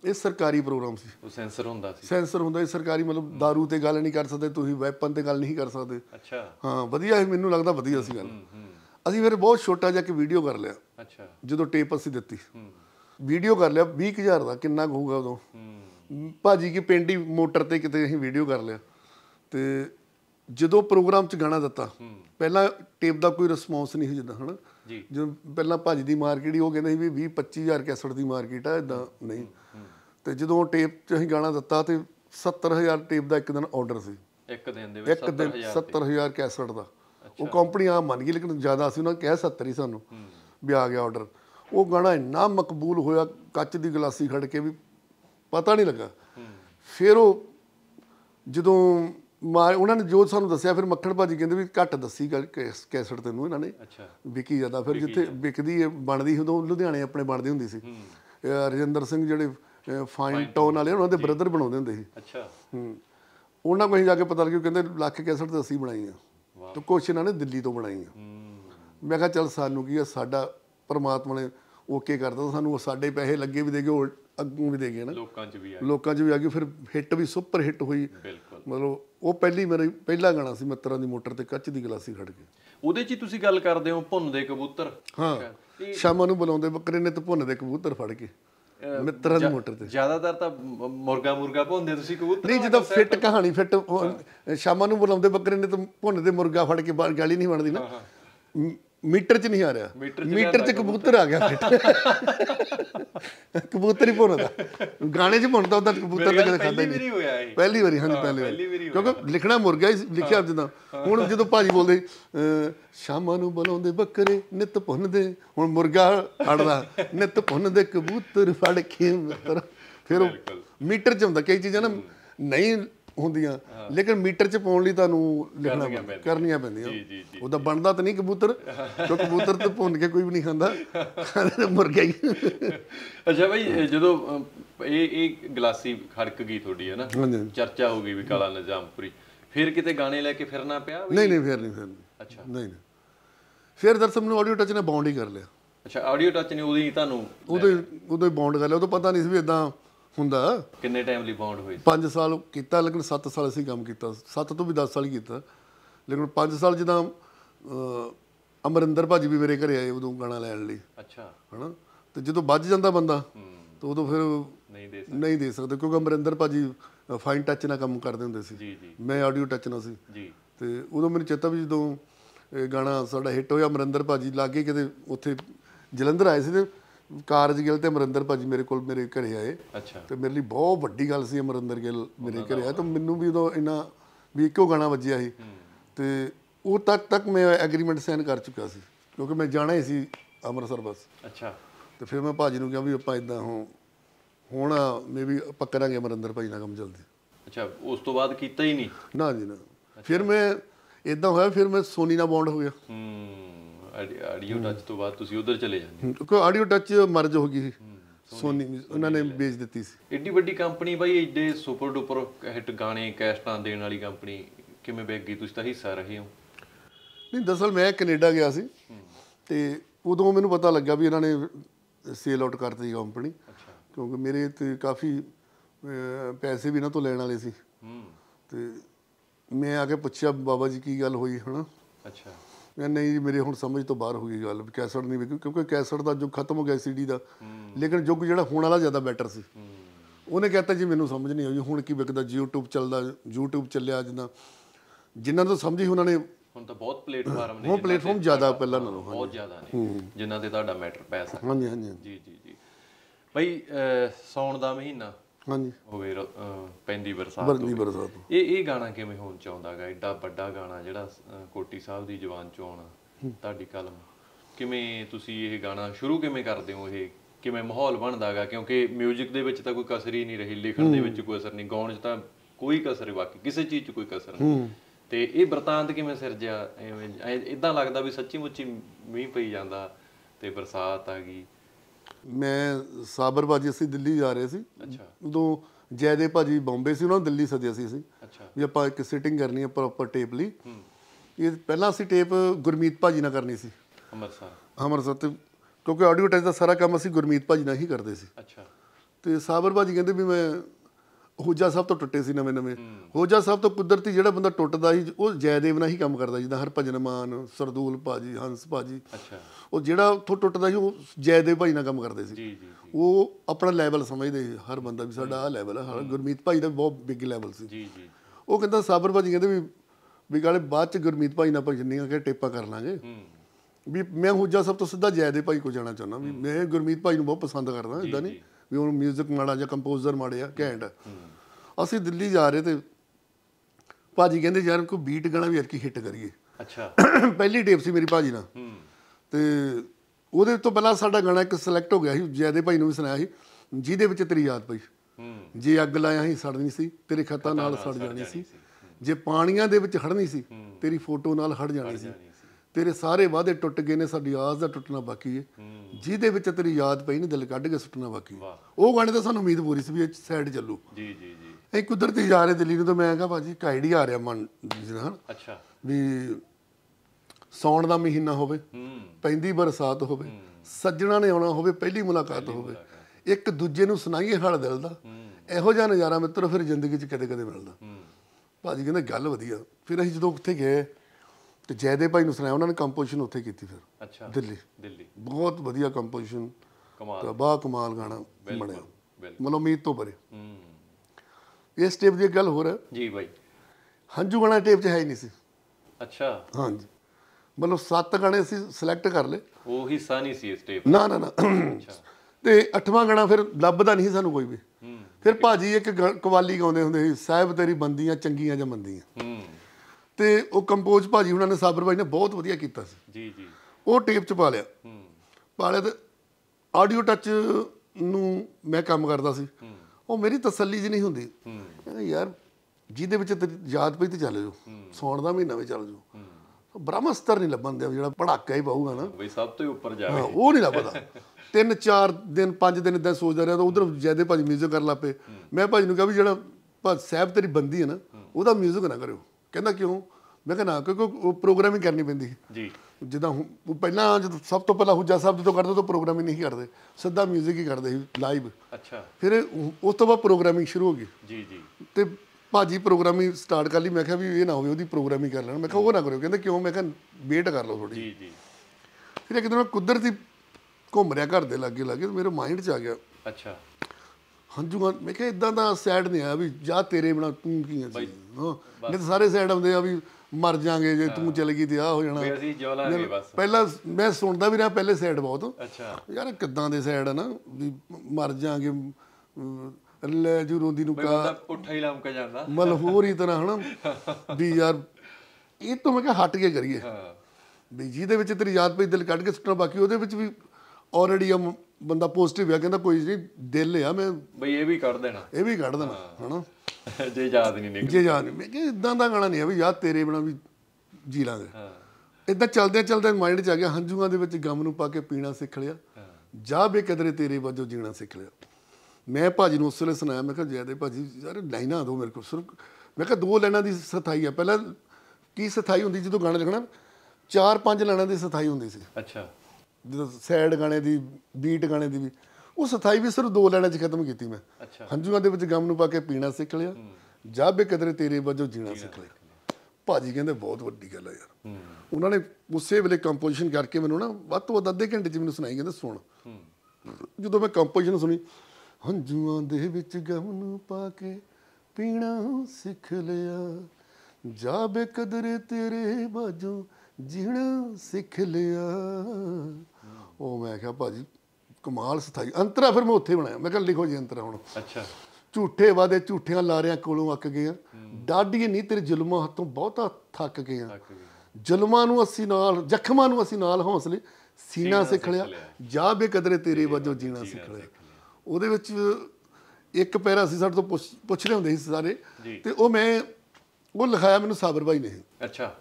ਇਹ ਸਰਕਾਰੀ ਪ੍ਰੋਗਰਾਮ ਸੀ ਉਹ ਸੈਂਸਰ ਹੁੰਦਾ ਸੀ ਸੈਂਸਰ ਹੁੰਦਾ ਸੀ ਸਰਕਾਰੀ ਮਤਲਬ दारू ਤੇ ਗੱਲ ਨਹੀਂ ਕਰ ਸਕਦੇ ਤੁਸੀਂ ਵੈਪਨ ਤੇ ਗੱਲ ਨਹੀਂ ਕਰ ਸਕਦੇ ਅੱਛਾ ਹਾਂ ਵਧੀਆ ਸੀ ਮੈਨੂੰ ਲੱਗਦਾ ਵਧੀਆ ਸੀ ਗੱਲ ਅਸੀਂ ਫਿਰ ਬਹੁਤ ਛੋਟਾ ਜਿਹਾ ਇੱਕ ਵੀਡੀਓ ਕਰ ਲਿਆ ਅੱਛਾ ਜਦੋਂ ਟੇਪ ਅਸੀਂ ਦਿੱਤੀ ਵੀਡੀਓ ਕਰ ਲਿਆ 20000 ਦਾ ਕਿੰਨਾ ਹੋਊਗਾ ਉਦੋਂ ਭਾਜੀ ਕੀ ਪਿੰਡੀ ਮੋਟਰ ਤੇ ਕਿਤੇ ਅਸੀਂ ਵੀਡੀਓ ਕਰ ਲਿਆ ਤੇ ਜਦੋਂ ਪ੍ਰੋਗਰਾਮ 'ਚ ਗਾਣਾ ਦਿੱਤਾ ਪਹਿਲਾਂ ਟੇਪ ਦਾ ਕੋਈ ਰਿਸਪੌਂਸ ਨਹੀਂ ਸੀ ਜਿੱਦਾਂ ਹਨਾ ਜੀ ਜਦੋਂ ਪਹਿਲਾਂ ਭਾਜੀ ਦੀ ਮਾਰਕੀਟ ਹੀ ਉਹ ਕਹਿੰਦੇ ਸੀ ਵੀ 20 25000 ਕੈਸਟ ਦੀ ਮਾਰਕੀਟ ਆ ਇਦਾਂ ਨਹੀਂ ਤੇ ਜਦੋਂ ਟੇਪ 'ਚ ਅਸੀਂ ਗਾਣਾ ਦਿੱਤਾ ਤੇ 70000 ਟੇਪ ਦਾ ਇੱਕ ਦਿਨ ਆਰਡਰ ਸੀ ਇੱਕ ਦਿਨ ਦੇ ਵਿੱਚ 70000 70000 ਕੈਸਟ ਦਾ ਉਹ ਕੰਪਨੀ ਆ ਮੰਨ ਗਈ ਲੇਕਿਨ ਜ਼ਿਆਦਾ ਸੀ ਉਹਨਾਂ ਕਹਿ 70 ਹੀ ਸਾਨੂੰ ਵੀ ਆ ਗਿਆ ਆਰਡਰ ਉਹ ਗਾਣਾ ਇੰਨਾ ਮਕਬੂਲ ਹੋਇਆ ਕੱਚ ਦੀ ਗਲਾਸੀ ਖੜ ਕੇ ਵੀ ਪਤਾ ਨਹੀਂ ਲੱਗਾ ਫਿਰ ਉਹ ਜਦੋਂ ਉਹਨਾਂ ਨੇ ਜੋ ਸਾਨੂੰ ਦੱਸਿਆ ਫਿਰ ਮੱਖਣ ਭਾਜੀ ਕਹਿੰਦੇ ਵੀ ਘੱਟ ਦੱਸੀ ਗੱਲ ਕੈਸਟ ਤੈਨੂੰ ਇਹਨਾਂ ਨੇ ਅੱਛਾ ਵਿਕੀ ਜਾਂਦਾ ਫਿਰ ਜਿੱਥੇ ਵਿਕਦੀ ਬਣਦੀ ਉਦੋਂ ਲੁਧਿਆਣੇ ਆਪਣੇ ਬਣਦੀ ਹੁੰਦੀ ਸੀ ਰਜਿੰਦਰ ਸਿੰਘ ਜਿਹੜੇ ਫਾਈਨ ਟੋਨ ਵਾਲੇ ਉਹਨਾਂ ਦੇ ਬ੍ਰਦਰ ਬਣਾਉਂਦੇ ਹੁੰਦੇ ਸੀ ਅੱਛਾ ਹੂੰ ਉਹਨਾਂ ਕੋਲ ਹੀ ਜਾ ਕੇ ਪਤਾ ਲੱਗਿਆ ਕਹਿੰਦੇ ਲੱਖ ਕੈਸਟ ਤੇ ਅਸੀਂ ਬਣਾਈਆਂ ਤੇ ਕੁਛ ਇਹਨਾਂ ਨੇ ਦਿੱਲੀ ਤੋਂ ਬਣਾਈਆਂ ਮੈਂ ਕਿਹਾ ਚੱਲ ਸਾਨੂੰ ਕੀ ਆ ਸਾਡਾ ਪਰਮਾਤਮਾ ਨੇ ਓਕੇ ਕਰਦਾ ਸਾਨੂੰ ਸਾਡੇ ਪੈਸੇ ਲੱਗੇ ਵੀ ਦੇ ਗਏ ਅੱਗੋਂ ਵੀ ਦੇ ਗਏ ਨਾ ਲੋਕਾਂ 'ਚ ਵੀ ਆ ਲੋਕਾਂ 'ਚ ਵੀ ਆ ਗਈ ਫਿਰ ਹਿੱਟ ਵੀ ਸੁਪਰ ਹਿੱਟ ਹੋਈ ਬਿਲਕੁਲ ਮਤਲਬ ਉਹ ਪਹਿਲੀ ਮੇਰਾ ਪਹਿਲਾ ਗਾਣਾ ਸੀ ਮਤਰਾਂ ਦੀ ਮੋਟਰ ਤੇ ਕੱਚ ਦੀ ਗਲਾਸੀ ਖੜ ਕੇ ਉਹਦੇ 'ਚ ਤੁਸੀਂ ਗੱਲ ਕਰਦੇ ਹੋ ਭੁੰਨ ਦੇ ਕਬੂਤਰ ਹਾਂ ਸ਼ਾਮਾਂ ਨੂੰ ਬੁਲਾਉਂਦੇ ਬੱਕਰੇ ਨੇ ਤੇ ਭੁੰਨ ਦੇ ਕਬੂਤਰ ਫੜ ਕੇ ਮਿੱਤਰਾਂ ਦੇ ਮੋਟਰ ਤੇ ਜ਼ਿਆਦਾਤਰ ਤਾਂ ਮੁਰਗਾ ਮੁਰਗਾ ਭੁੰਦੇ ਤੁਸੀਂ ਕਬੂਤਰ ਨਹੀਂ ਜਦੋਂ ਫਿੱਟ ਕਹਾਣੀ ਫਿੱਟ ਸ਼ਾਮਾਂ ਨੂੰ ਬੁਲਾਉਂਦੇ ਬੱਕਰੇ ਨੇ ਤਾਂ ਭੁੰਨ ਦੇ ਮੁਰਗਾ ਫੜ ਕੇ ਗਾਲੀ ਨਹੀਂ ਬਣਦੀ ਨਾ ਮੀਟਰ 'ਚ ਨਹੀਂ ਆ ਰਿਹਾ ਮੀਟਰ 'ਚ ਕਬੂਤਰ ਆ ਗਿਆ ਕਬੂਤਰ ਹੀ ਭੁੰਨਦਾ ਗਾਣੇ 'ਚ ਭੁੰਨਦਾ ਉਹਦਾ ਕਬੂਤਰ ਤਾਂ ਕਦੇ ਖਾਂਦਾ ਨਹੀਂ ਪਹਿਲੀ ਵਾਰੀ ਹਾਂਜੀ ਪਹਿਲੀ ਵਾਰੀ ਕਿਉਂਕਿ ਲਿਖਣਾ ਮੁਰਗਾ ਹੀ ਲਿਖਿਆ ਜਦੋਂ ਹੁਣ ਜਦੋਂ ਭਾਜੀ ਬੋਲਦੇ ਸ਼ਾਮਾਂ ਨੂੰ ਬੁਲਾਉਂਦੇ ਬੱਕਰੇ ਨਿਤ ਭੁੰਨਦੇ ਹੁਣ ਮੁਰਗਾ ਅੜਦਾ ਨਿਤ ਭੁੰਨਦੇ ਕਬੂਤਰ ਫੜ ਕੇ ਫਿਰ ਮੀਟਰ 'ਚ ਹੁੰਦਾ ਕਈ ਚੀਜ਼ਾਂ ਨਾ ਨਹੀਂ ਹੁੰਦੀਆਂ ਲੇਕਿਨ ਮੀਟਰ ਚ ਪਾਉਣ ਲਈ ਤੁਹਾਨੂੰ ਲਿਖਣਾ ਕਰਨੀਆਂ ਪੈਂਦੀਆਂ ਉਹਦਾ ਬਣਦਾ ਤਾਂ ਨਹੀਂ ਕਬੂਤਰ <laughs> ਕਿਉਂ ਕਬੂਤਰ ਤੇ ਭੁੰਨ ਕੇ ਕੋਈ ਵੀ ਨਹੀਂ ਖਾਂਦਾ ਮੁਰਗਾ ਹੀ ਅੱਛਾ ਭਾਈ ਜਦੋਂ ਇਹ ਇਹ ਗਲਾਸੀ ਖੜਕ ਗਈ ਤੁਹਾਡੀ ਹੈ ਨਾ ਚਰਚਾ ਹੋ ਗਈ ਵੀ ਕਾਲਾ ਨਿਜ਼ਾਮਪੁਰੀ ਫਿਰ ਕਿਤੇ ਗਾਣੇ ਲੈ ਕੇ ਫਿਰਨਾ ਪਿਆ ਨਹੀਂ ਨਹੀਂ ਫਿਰ ਨਹੀਂ ਫਿਰ ਅੱਛਾ ਨਹੀਂ ਨਹੀਂ ਫਿਰ ਦਰਸਮ ਨੂੰ ਆਡੀਓ ਟੱਚ ਨੇ ਬਾਉਂਡ ਹੀ ਕਰ ਲਿਆ ਅੱਛਾ ਆਡੀਓ ਟੱਚ ਨੇ ਉਹਦੀ ਤੁਹਾਨੂੰ ਉਹਦੇ ਉਹਦੇ ਬਾਉਂਡ ਕਰ ਲਿਆ ਉਹ ਤਾਂ ਪਤਾ ਨਹੀਂ ਸੀ ਵੀ ਇਦਾਂ ਹੁੰਦਾ ਕਿੰਨੇ ਟਾਈਮ ਲਈ ਬੌਂਡ ਹੋਈ 5 ਸਾਲ ਕੀਤਾ ਲੇਕਿਨ 7 ਸਾਲ ਅਸੀਂ ਕੰਮ ਕੀਤਾ 7 ਤੋਂ ਵੀ 10 ਸਾਲ ਕੀਤਾ ਲੇਕਿਨ 5 ਸਾਲ ਜਦੋਂ ਅਮਰਿੰਦਰ ਭਾਜੀ ਵੀ ਮੇਰੇ ਘਰੇ ਆਏ ਉਦੋਂ ਗਾਣਾ ਲੈਣ ਲਈ ਅੱਛਾ ਹਨਾ ਤੇ ਜਦੋਂ ਵੱਜ ਜਾਂਦਾ ਬੰਦਾ ਤਾਂ ਉਦੋਂ ਫਿਰ ਨਹੀਂ ਦੇ ਸਕਦੇ ਨਹੀਂ ਦੇ ਸਕਦੇ ਕਿਉਂਕਿ ਅਮਰਿੰਦਰ ਭਾਜੀ ਫਾਈਨ ਟੱਚ ਨਾਲ ਕੰਮ ਕਰਦੇ ਹੁੰਦੇ ਸੀ ਜੀ ਜੀ ਮੈਂ ਆਡੀਓ ਟੱਚ ਨਾਲ ਸੀ ਜੀ ਤੇ ਉਦੋਂ ਮੈਨੂੰ ਚੇਤਾ ਵੀ ਜਦੋਂ ਇਹ ਗਾਣਾ ਸਾਡਾ ਹਿੱਟ ਹੋਇਆ ਅਮਰਿੰਦਰ ਭਾਜੀ ਲਾਗੇ ਕਿਤੇ ਉੱਥੇ ਜਲੰਧਰ ਆਏ ਸੀ ਤੇ ਕਾਰਜ ਗਿੱਲ ਤੇ ਅਮਰਿੰਦਰ ਭਾਜੀ ਮੇਰੇ ਕੋਲ ਮੇਰੇ ਘਰੇ ਆਏ ਅੱਛਾ ਤੇ ਮੇਰੇ ਲਈ ਬਹੁਤ ਵੱਡੀ ਗੱਲ ਸੀ ਅਮਰਿੰਦਰ ਗਿੱਲ ਮੇਰੇ ਘਰੇ ਆਇਆ ਤਾਂ ਮੈਨੂੰ ਵੀ ਉਦੋਂ ਇਨਾ ਵੀ ਇੱਕੋ ਗਾਣਾ ਵੱਜਿਆ ਸੀ ਤੇ ਉਹ ਤੱਕ ਤੱਕ ਮੈਂ ਐਗਰੀਮੈਂਟ ਸਾਈਨ ਕਰ ਚੁੱਕਾ ਸੀ ਕਿਉਂਕਿ ਮੈਂ ਜਾਣਾ ਹੀ ਸੀ ਅੰਮ੍ਰਿਤਸਰ ਬਸ ਅੱਛਾ ਤੇ ਫਿਰ ਮੈਂ ਭਾਜੀ ਨੂੰ ਕਿਹਾ ਵੀ ਆਪਾਂ ਇਦਾਂ ਹੋ ਹੁਣ ਮੇਬੀ ਆਪਾਂ ਕਰਾਂਗੇ ਅਮਰਿੰਦਰ ਭਾਜੀ ਨਾਲ ਕੰਮ ਜਲਦੀ ਅੱਛਾ ਉਸ ਤੋਂ ਬਾਅਦ ਕੀਤਾ ਹੀ ਨਹੀਂ ਨਾ ਜੀ ਨਾ ਫਿਰ ਮੈਂ ਇਦਾਂ ਹੋਇਆ ਫਿਰ ਮੈਂ ਸੋਨੀ ਨਾਲ ਬੌਂਡ ਹੋ ਗਿਆ ਹੂੰ ਆਡੀਓ ਟੱਚ ਤੋਂ ਬਾਅਦ ਤੁਸੀਂ ਉਧਰ ਚਲੇ ਜਾਂਦੇ ਕੋਈ ਆਡੀਓ ਟੱਚ ਮਰਜ ਹੋ ਗਈ ਸੀ ਸੋਨੀ ਉਹਨਾਂ ਨੇ ਵੇਚ ਦਿੱਤੀ ਸੀ ਏਡੀ ਵੱਡੀ ਕੰਪਨੀ ਬਾਈ ਏਡੇ ਸੁਪਰ ਡੁਪਰ ਹਿੱਟ ਗਾਣੇ ਕੈਸਟਾਂ ਦੇਣ ਵਾਲੀ ਕੰਪਨੀ ਕਿਵੇਂ ਵੇਚ ਗਈ ਤੁਸੀਂ ਤਾਂ ਹਿੱਸਾ ਰਹੇ ਹੋ ਨਹੀਂ ਦਸਲ ਮੈਂ ਕੈਨੇਡਾ ਗਿਆ ਸੀ ਤੇ ਉਦੋਂ ਮੈਨੂੰ ਪਤਾ ਲੱਗਾ ਵੀ ਇਹਨਾਂ ਨੇ ਸੇਲ ਆਊਟ ਕਰਤੀ ਕੰਪਨੀ ਕਿਉਂਕਿ ਮੇਰੇ ਤੇ ਕਾਫੀ ਪੈਸੇ ਵੀ ਇਹਨਾਂ ਤੋਂ ਲੈਣ ਵਾਲੇ ਸੀ ਤੇ ਮੈਂ ਆ ਕੇ ਪੁੱਛਿਆ ਬਾਬਾ ਜੀ ਕੀ ਗੱਲ ਹੋਈ ਹਨਾ ਅੱਛਾ ਮੈਂ ਨਹੀਂ ਮੇਰੇ ਹੁਣ ਸਮਝ ਤੋਂ ਬਾਹਰ ਹੋ ਗਈ ਗੱਲ ਕੈਸਟ ਨਹੀਂ ਵਿਕੀ ਕਿਉਂਕਿ ਕੈਸਟ ਦਾ ਜੋ ਖਤਮ ਹੋ ਗਿਆ ਸੀਡੀ ਦਾ ਲੇਕਿਨ ਜੋ ਜਿਹੜਾ ਹੋਣ ਵਾਲਾ ਜ਼ਿਆਦਾ ਬੈਟਰ ਸੀ ਉਹਨੇ ਕਹਤਾ ਜੀ ਮੈਨੂੰ ਸਮਝ ਨਹੀਂ ਆਈ ਹੁਣ ਕੀ ਵਿਕਦਾ YouTube ਚੱਲਦਾ YouTube ਚੱਲਿਆ ਜਿੰਨਾ ਜਿਨ੍ਹਾਂ ਤੋਂ ਸਮਝੀ ਉਹਨਾਂ ਨੇ ਹੁਣ ਤਾਂ ਬਹੁਤ ਪਲੇਟਫਾਰਮ ਨੇ ਉਹ ਪਲੇਟਫਾਰਮ ਜ਼ਿਆਦਾ ਪਹਿਲਾਂ ਨਾਲੋਂ ਬਹੁਤ ਜ਼ਿਆਦਾ ਨੇ ਜਿਨ੍ਹਾਂ ਤੇ ਤੁਹਾਡਾ ਮੈਟਰ ਪੈ ਸਕਦਾ ਹਾਂਜੀ ਹਾਂਜੀ ਜੀ ਜੀ ਜੀ ਭਾਈ ਸੌਣ ਦਾ ਮਹੀਨਾ ਹਾਂਜੀ ਹੋਵੇ ਵੀ ਪੈਂਦੀ ਬਰਸਾਤ ਬੰਦੀ ਹੋਵੇ। ਬਰਸਾਤ ਤੋਂ। ਇਹ ਇਹ ਗਾਣਾ ਕਿਵੇਂ ਹੋਣ ਹੈ ਐਡਾ ਵੱਡਾ ਗਾਣਾ ਜਿਹੜਾ ਕੋਟੀ ਸਾਹਿਬ ਦੀ ਜ਼ੁਬਾਨ ਚ ਆਉਣਾ ਤੁਹਾਡੀ ਕਲਮ ਕਿਵੇਂ ਤੁਸੀਂ ਇਹ ਗਾਣਾ ਸ਼ੁਰੂ ਕਿਵੇਂ ਕਰਦੇ ਹੋ ਇਹ ਕਿਵੇਂ ਮਾਹੌਲ ਬਣਦਾਗਾ ਕਿਉਂਕਿ 뮤직 ਦੇ ਵਿੱਚ ਤਾਂ ਕੋਈ ਕਸਰ ਹੀ ਨਹੀਂ ਰਹੀ ਲਿਖਣ ਦੇ ਵਿੱਚ ਕੋਈ ਅਸਰ ਨਹੀਂ ਗਾਉਣ 'ਚ ਤਾਂ ਕੋਈ ਕਸਰ ਹੀ ਬਾਕੀ ਕਿਸੇ ਚੀਜ਼ 'ਚ ਕੋਈ ਕਸਰ ਨਹੀਂ ਤੇ ਇਹ ਵਰਤਾਂਤ ਕਿਵੇਂ ਸਿਰਜਿਆ ਐਵੇਂ ਇਦਾਂ ਲੱਗਦਾ ਵੀ ਸੱਚੀ ਮੁੱਚੀ ਮੀਂਹ ਪਈ ਜਾਂਦਾ ਤੇ ਬਰਸਾਤ ਆ ਗਈ ਮੈਂ ਸਾਬਰ ਬਾਜੀ ਅਸੀਂ ਦਿੱਲੀ ਜਾ ਰਹੇ ਸੀ ਅੱਛਾ ਉਦੋਂ ਜੈਦੇ ਭਾਜੀ ਬੰਬੇ ਸੀ ਉਹਨਾਂ ਨੂੰ ਦਿੱਲੀ ਸੱਦਿਆ ਸੀ ਅਸੀਂ ਅੱਛਾ ਵੀ ਆਪਾਂ ਇੱਕ ਸਿਟਿੰਗ ਕਰਨੀ ਹੈ ਪ੍ਰੋਪਰ ਟੇਪ ਲਈ ਇਹ ਪਹਿਲਾਂ ਅਸੀਂ ਟੇਪ ਗੁਰਮੀਤ ਭਾਜੀ ਨਾਲ ਕਰਨੀ ਸੀ ਅਮਰਸਰ ਅਮਰਸਰ ਤੇ ਕਿਉਂਕਿ ਆਡੀਓ ਟੈਸਟ ਦਾ ਸਾਰਾ ਕੰਮ ਅਸੀਂ ਗੁਰਮੀਤ ਭਾਜੀ ਨਾਲ ਹੀ ਕਰਦੇ ਸੀ ਅੱਛਾ ਤੇ ਸਾਬਰ ਭਾਜੀ ਕਹਿੰਦੇ ਵੀ ਮੈਂ ਹੋਜਾ ਸਾਹਿਬ ਤੋਂ ਟੁੱਟੇ ਸੀ ਨਵੇਂ ਨਵੇਂ ਹੋਜਾ ਸਾਹਿਬ ਤੋਂ ਕੁਦਰਤੀ ਜਿਹੜਾ ਬੰਦਾ ਟੁੱਟਦਾ ਸੀ ਉਹ ਜੈਦੇਵ ਨਾਲ ਹੀ ਕੰਮ ਕਰਦਾ ਜਿੱਦਾਂ ਹਰਭਜਨ ਮਾਨ ਸਰਦੂਲ ਭਾਜੀ ਹੰਸ ਭਾਜੀ ਅੱਛਾ ਉਹ ਜਿਹੜਾ ਉੱਥੋਂ ਟੁੱਟਦਾ ਸੀ ਉਹ ਜੈਦੇਵ ਭਾਈ ਨਾਲ ਕੰਮ ਕਰਦੇ ਸੀ ਜੀ ਜੀ ਉਹ ਆਪਣਾ ਲੈਵਲ ਸਮਝਦੇ ਹਰ ਬੰਦਾ ਵੀ ਸਾਡਾ ਆ ਲੈਵਲ ਆ ਗੁਰਮੀਤ ਭਾਈ ਦਾ ਬਹੁਤ ਬਿਗ ਲੈਵਲ ਸੀ ਜੀ ਜੀ ਉਹ ਕਹਿੰਦਾ ਸਾਬਰ ਭਾਜੀ ਕਹਿੰਦੇ ਵੀ ਵੀ ਗਾਲੇ ਬਾਅਦ ਚ ਗੁਰਮੀਤ ਭਾਈ ਨਾਲ ਭਜਨੀ ਕਰਕੇ ਟੇਪਾ ਕਰ ਲਾਂਗੇ ਵੀ ਮੈਂ ਹੋਜਾ ਸਭ ਤੋਂ ਸਿੱਧਾ ਜੈਦੇਵ ਭਾਈ ਕੋ ਜਾਣਾ ਚਾਹੁੰਦਾ ਵੀ ਮੈਂ ਗੁਰਮੀਤ ਭਾਈ ਨੂੰ ਬਹੁਤ ਪਸੰਦ ਕਰਦਾ ਇਦਾਂ ਨਹੀਂ ਵੀ ਉਹਨੂੰ 뮤직 ਮਾੜਾ ਜਾਂ ਕੰਪੋਜ਼ਰ ਮਾੜਿਆ ਘੈਂਟ ਅਸੀਂ ਦਿੱਲੀ ਜਾ ਰਹੇ ਤੇ ਭਾਜੀ ਕਹਿੰਦੇ ਯਾਰ ਕੋਈ ਬੀਟ ਗਾਣਾ ਵੀ ਅਰਕੀ ਹਿੱਟ ਕਰੀਏ ਅੱਛਾ <coughs> ਪਹਿਲੀ ਟੇਪ ਸੀ ਮੇਰੀ ਭਾਜੀ ਨਾਲ ਤੇ ਉਹਦੇ ਤੋਂ ਪਹਿਲਾਂ ਸਾਡਾ ਗਾਣਾ ਇੱਕ ਸਿਲੈਕਟ ਹੋ ਗਿਆ ਸੀ ਜੈਦੇ ਭਾਈ ਨੂੰ ਵੀ ਸੁਣਾਇਆ ਸੀ ਜਿਹਦੇ ਵਿੱਚ ਤੇਰੀ ਯਾਦ ਪਈ ਜੇ ਅੱਗ ਲਾਇਆ ਸੀ ਸੜਨੀ ਸੀ ਤੇਰੇ ਖੱਤਾਂ ਨਾਲ ਸੜ ਜਾਣੀ ਸੀ ਜੇ ਪਾਣੀਆਂ ਦੇ ਵਿੱਚ ਖੜਨੀ ਸੀ ਤੇਰੀ ਫੋਟੋ ਨਾਲ ਖੜ ਜਾਣੀ ਸੀ ਤੇਰੇ ਸਾਰੇ ਵਾਅਦੇ ਟੁੱਟ ਗਏ ਨੇ ਸਾਡੀ ਆਸ ਦਾ ਟੁੱਟਣਾ ਬਾਕੀ ਹੈ ਜਿਹਦੇ ਵਿੱਚ ਤੇਰੀ ਯਾਦ ਪਈ ਨੇ ਦਿਲ ਕੱਢ ਕੇ ਸੁੱਟਣਾ ਬਾਕੀ ਉਹ ਗਾਣੇ ਤਾਂ ਸਾਨੂੰ ਉਮੀਦ ਪੂਰੀ ਸੀ ਵੀ ਇਹ ਸਾਈਡ ਚੱਲੂ ਜੀ ਜੀ ਜੀ ਇਹ ਕੁਦਰਤੀ ਜਾ ਰਹੇ ਦਿੱਲੀ ਨੂੰ ਤਾਂ ਮੈਂ ਕਹਾ ਭਾਜੀ ਇੱਕ ਆਈਡੀਆ ਆ ਰਿਹਾ ਮਨ ਜਿਹਨਾਂ ਅੱਛਾ ਵੀ ਸੌਣ ਦਾ ਮਹੀਨਾ ਹੋਵੇ ਪੈਂਦੀ ਬਰਸਾਤ ਹੋਵੇ ਸੱਜਣਾ ਨੇ ਆਉਣਾ ਹੋਵੇ ਪਹਿਲੀ ਮੁਲਾਕਾਤ ਹੋਵੇ ਇੱਕ ਦੂਜੇ ਨੂੰ ਸੁਣਾਈਏ ਹਾਲ ਦਿਲ ਦਾ ਇਹੋ ਜਿਹਾ ਨਜ਼ਾਰਾ ਮਿੱਤਰੋ ਫਿਰ ਜ਼ਿੰਦਗੀ 'ਚ ਕਦੇ ਕਦੇ ਮਿਲਦਾ ਭਾਜੀ ਕਹਿੰਦੇ ਗੱਲ ਵਧੀਆ ਫਿਰ ਅਸੀਂ ਜਦੋਂ ਉੱਥੇ ਗਏ ਤੇ ਜੈਦੇ ਭਾਈ ਨੂੰ ਸੁਣਾਇਆ ਉਹਨਾਂ ਨੇ ਕੰਪੋਜੀਸ਼ਨ ਉੱਥੇ ਕੀਤੀ ਫਿਰ ਅੱਛਾ ਦਿੱਲੀ ਦਿੱਲੀ ਬਹੁਤ ਵਧੀਆ ਕੰਪੋਜੀਸ਼ਨ ਕਮਾਲ ਬਾ ਕਮਾਲ ਗਾਣਾ ਬਣਿਆ ਮਨ ਉਮੀਦ ਤੋਂ ਪਰੇ ਹੂੰ ਇਸ ਟੇਪ ਦੀ ਗੱਲ ਹੋ ਰਹੀ ਜੀ ਭਾਈ ਹੰਝੂ ਗਾਣਾ ਟੇਪ 'ਚ ਹੈ ਹੀ ਨਹੀਂ ਸੀ ਅੱਛਾ ਹਾਂਜੀ ਮਤਲਬ ਸੱਤ ਗਾਣੇ ਸੀ ਸਿਲੈਕਟ ਕਰ ਲਏ ਉਹ ਹਿੱਸਾ ਨਹੀਂ ਸੀ ਇਸ ਟੇਪ ਨਾ ਨਾ ਨਾ ਤੇ ਅੱਠਵਾਂ ਗਾਣਾ ਫਿਰ ਲੱਭਦਾ ਨਹੀਂ ਸਾਨੂੰ ਕੋਈ ਵੀ ਫਿਰ ਭਾਜੀ ਇੱਕ ਕਵਾਲੀ ਗਾਉਂਦੇ ਹੁੰਦੇ ਸੀ ਸਾਹਿਬ ਤੇਰੀ ਬੰਦੀਆਂ ਚੰਗੀਆਂ ਜਾਂ ਮੰਦੀਆਂ ਹੂੰ ਤੇ ਉਹ ਕੰਪੋਜ਼ ਭਾਜੀ ਉਹਨਾਂ ਨੇ ਸਾਬਰ ਭਾਈ ਨੇ ਬਹੁਤ ਵਧੀਆ ਕੀਤਾ ਸੀ ਜੀ ਜੀ ਉਹ ਟੇਪ ਚ ਪਾ ਲਿਆ ਹੂੰ ਪਾ ਲਿਆ ਤੇ ਆਡੀਓ ਟੱਚ ਨੂੰ ਮੈਂ ਕੰਮ ਕਰਦਾ ਸੀ ਉਹ ਮੇਰੀ ਤਸੱਲੀ ਜੀ ਨਹੀਂ ਹੁੰਦੀ ਕਹਿੰਦਾ ਯਾਰ ਜਿਹਦੇ ਵਿੱਚ ਯਾਦ ਪਈ ਤੇ ਚੱਲ ਜਾਓ ਸੌਣ ਦਾ ਮਹੀਨਾ ਵੀ ਚੱਲ ਜਾਓ ਬ੍ਰਹਮ ਸਤਰ ਨਹੀਂ ਲੱਭਣ ਦੇ ਜਿਹੜਾ ਪੜਾਕਾ ਹੀ ਪਾਊਗਾ ਨਾ ਬਈ ਸਭ ਤੋਂ ਉੱਪਰ ਜਾਵੇ ਉਹ ਨਹੀਂ ਲੱਭਦਾ ਤਿੰਨ ਚਾਰ ਦਿਨ ਪੰਜ ਦਿਨ ਇਦਾਂ ਸੋਚਦਾ ਰਿਹਾ ਤਾਂ ਉਧਰ ਜੈਦੇ ਭਾਜੀ ਮਿਊਜ਼ਿਕ ਕਰਨ ਲੱਪੇ ਮੈਂ ਭਾਜੀ ਨੂੰ ਕਿਹਾ ਵੀ ਜਿਹੜਾ ਸਾਹਿਬ ਤੇਰੀ ਬੰਦੀ ਹੈ ਨਾ ਉਹਦਾ ਮਿਊਜ਼ਿਕ ਨਾ ਕਰਿਓ ਕਹਿੰਦਾ ਕਿਉਂ ਮੈਂ ਕਿਹਾ ਨਾ ਕਿਉਂਕਿ ਪ੍ਰੋਗਰਾਮਿੰਗ ਕਰਨੀ ਪੈਂਦੀ ਜੀ ਜਿੱਦਾਂ ਪਹਿਲਾਂ ਜਦੋਂ ਸਭ ਤੋਂ ਪਹਿਲਾਂ ਹੁਜਾ ਸਾਹਿਬ ਜਦੋਂ ਕਰਦੇ ਤਾਂ ਪ੍ਰੋਗਰਾਮਿੰਗ ਨਹੀਂ ਕਰਦੇ ਸਿੱਧਾ 뮤직 ਹੀ ਕਰਦੇ ਸੀ ਲਾਈਵ ਅੱਛਾ ਫਿਰ ਉਸ ਤੋਂ ਬਾਅਦ ਪ੍ਰੋਗਰਾਮਿੰਗ ਸ਼ੁਰੂ ਹੋ ਗਈ ਜੀ ਜੀ ਤੇ ਭਾਜੀ ਪ੍ਰੋਗਰਾਮਿੰਗ ਸਟਾਰਟ ਕਰ ਲਈ ਮੈਂ ਕਿਹਾ ਵੀ ਇਹ ਨਾ ਹੋਵੇ ਉਹਦੀ ਪ੍ਰੋਗਰਾਮਿੰਗ ਕਰ ਲੈਣਾ ਮੈਂ ਕਿਹਾ ਉਹ ਨਾ ਕਰਿਓ ਕਹਿੰਦਾ ਕਿਉਂ ਮੈਂ ਕਿਹਾ ਵੇਟ ਕਰ ਲਓ ਥੋੜੀ ਜੀ ਜੀ ਫਿਰ ਇੱਕ ਦਿਨ ਮੈਂ ਕੁਦਰਤੀ ਘੁੰਮ ਰਿਹਾ ਘਰ ਦੇ ਲਾਗੇ ਲਾਗੇ ਮੇਰੇ ਮਾਈਂਡ 'ਚ ਆ ਗਿਆ ਅੱਛਾ ਹੰਝੂਆਂ ਮੈਂ ਕਿਹਾ ਇਦਾਂ ਦਾ ਸੈਡ ਨਹੀਂ ਆ ਵੀ ਜਾ ਤੇਰੇ ਬਿਨਾ ਤੂੰ ਕੀ ਹੈ ਨਹੀਂ ਤਾਂ ਸਾਰੇ ਸੈਡ ਆਉਂਦੇ ਆ ਵੀ ਮਰ ਜਾਾਂਗੇ ਜੇ ਤੂੰ ਚਲ ਗਈ ਤੇ ਆ ਹੋ ਜਾਣਾ ਵੀ ਅਸੀਂ ਜੌਲਾਂਗੇ ਬਸ ਪਹਿਲਾਂ ਮੈਂ ਸੁਣਦਾ ਵੀ ਰਿਹਾ ਪਹਿਲੇ ਸੈਡ ਬਹੁਤ ਅੱਛਾ ਯਾਰ ਕਿੱਦਾਂ ਦੇ ਸੈਡ ਆ ਨਾ ਵੀ ਮਰ ਜਾਾਂਗੇ ਲੈ ਜੂ ਰੋਂਦੀ ਨੂੰ ਕਾ ਪੁੱਠਾ ਹੀ ਲਮਕ ਜਾਂਦਾ ਮਲਹੂਰ ਹੀ ਤਰ੍ਹਾਂ ਹਣਾ ਵੀ ਯਾਰ ਇਹ ਤੋਂ ਮੈਂ ਕਿਹਾ ਹਟ ਕੇ ਕਰੀਏ ਹਾਂ ਵੀ ਜਿਹਦੇ ਵਿੱਚ ਤੇਰੀ ਯਾਦ ਪਈ ਦਿਲ ਕੱਢ ਕੇ ਸੁਣਾ ਬਾਕੀ ਉਹਦੇ ਵਿੱਚ ਵੀ ਆਲਰੇਡੀ ਬੰਦਾ ਪੋਜ਼ਿਟਿਵ ਆ ਕਹਿੰਦਾ ਕੋਈ ਨਹੀਂ ਦਿਲ ਆ ਮੈਂ ਬਈ ਇਹ ਵੀ ਕੱਢ ਦੇਣਾ ਇਹ ਵੀ ਕੱਢ ਦੇਣਾ ਹਨਾ <laughs> ਜੇ ਯਾਦ ਨਹੀਂ ਨਿਕਲ ਜੇ ਯਾਦ ਨਹੀਂ ਕਿ ਇਦਾਂ ਦਾ ਗਾਣਾ ਨਹੀਂ ਆ ਵੀ ਯਾਦ ਤੇਰੇ ਬਿਨਾ ਵੀ ਜੀ ਲਾਂਗੇ ਹਾਂ ਇਦਾਂ ਚਲਦੇ ਚਲਦੇ ਮਾਈਂਡ 'ਚ ਆ ਗਿਆ ਹੰਝੂਆਂ ਦੇ ਵਿੱਚ ਗਮ ਨੂੰ ਪਾ ਕੇ ਪੀਣਾ ਸਿੱਖ ਲਿਆ ਜਾ ਬੇਕਦਰੇ ਤੇਰੇ ਵਜੋਂ ਜੀਣਾ ਸਿੱਖ ਲਿਆ ਮੈਂ ਭਾਜੀ ਨੂੰ ਉਸ ਵੇਲੇ ਸੁਣਾਇਆ ਮੈਂ ਕਿਹਾ ਜੈਦੇ ਭਾਜੀ ਯਾਰ ਲਾਈਨਾਂ ਦੋ ਮੇਰੇ ਕੋਲ ਸਿਰਫ ਮੈਂ ਕਿਹਾ ਦੋ ਲਾਈਨਾਂ ਦੀ ਸਥਾਈ ਆ ਪਹਿਲਾਂ ਕੀ ਸਥਾਈ ਹੁੰਦੀ ਜਦੋਂ ਗਾਣਾ ਲਿਖਣਾ ਚਾਰ ਪੰਜ ਲਾਈਨਾਂ ਦੀ ਸਥਾਈ ਹੁੰਦੀ ਸੀ ਅੱਛਾ ਜਦੋਂ ਸੈਡ ਗਾਣੇ ਦੀ ਬੀਟ ਗਾਣੇ ਦੀ ਵੀ ਉਹ 27 ਵੀ ਦੋ ਲੈਣਾ 'ਚ ਖਤਮ ਕੀਤੀ ਮੈਂ ਹੰਝੂਆਂ ਦੇ ਵਿੱਚ ਗਮ ਨੂੰ ਪਾ ਕੇ ਪੀਣਾ ਸਿੱਖ ਲਿਆ ਜਬ ਕਦਰੇ ਤੇਰੇ ਵਜੋਂ ਜੀਣਾ ਸਿੱਖ ਲਿਆ ਭਾਜੀ ਕਹਿੰਦੇ ਬਹੁਤ ਵੱਡੀ ਗੱਲ ਆ ਯਾਰ ਉਹਨਾਂ ਨੇ ਉਸੇ ਵੇਲੇ ਕੰਪੋਜੀਸ਼ਨ ਕਰਕੇ ਮੈਨੂੰ ਨਾ ਵੱਧ ਤੋਂ ਵੱਧ ਅੱਧੇ ਘੰਟੇ 'ਚ ਮੈਨੂੰ ਸੁਣਾਈ ਕਹਿੰਦੇ ਸੁਣ ਜਦੋਂ ਮੈਂ ਕੰਪੋਜੀਸ਼ਨ ਸੁਣੀ ਹੰਝੂਆਂ ਦੇ ਵਿੱਚ ਗਮ ਨੂੰ ਪਾ ਕੇ ਪੀਣਾ ਸਿੱਖ ਲਿਆ ਜਾਬ ਬੇਕਦਰ ਤੇਰੇ ਬਾਝੋਂ ਜੀਣਾ ਸਿੱਖ ਲਿਆ ਉਹ ਮੈਂ ਕਿਹਾ ਭਾਜੀ ਕਮਾਲ ਸਥਾਈ ਅੰਤਰਾ ਫਿਰ ਮੈਂ ਉੱਥੇ ਬਣਾਇਆ ਮੈਂ ਕਿਹਾ ਲਿਖੋ ਜੀ ਅੰਤਰਾ ਹੁਣ ਅੱਛਾ ਝੂਠੇ ਵਾਦੇ ਝੂਠੀਆਂ ਲਾਰਿਆਂ ਕੋਲੋਂ ਅੱਕ ਗਏ ਆ ਡਾਡੀ ਨਹੀਂ ਤੇਰੇ ਜ਼ੁਲਮਾਂ ਹੱਥੋਂ ਬਹੁਤਾ ਥੱਕ ਗਏ ਆ ਜ਼ੁਲਮਾਂ ਨੂੰ ਅਸੀਂ ਨਾਲ ਜ਼ਖਮਾਂ ਨੂੰ ਅਸੀਂ ਨਾਲ ਹੌਸਲੇ ਸੀਨਾ ਸਿੱਖ ਲਿਆ ਜਾ ਬੇਕਦਰੇ ਤੇਰੇ ਵਜੋਂ ਜੀਣਾ ਸਿੱਖ ਲਿਆ ਉਹਦੇ ਵਿੱਚ ਇੱਕ ਪੈਰਾ ਸੀ ਸਾਡੇ ਤੋਂ ਪੁੱਛ ਰਹੇ ਹੁੰਦੇ ਸੀ ਸਾਰੇ ਤੇ ਉਹ ਮੈਂ ਉਹ ਲਿਖਾਇਆ ਮੈਨੂੰ ਸਾਬਰ ਭਾਈ ਨੇ ਅੱਛਾ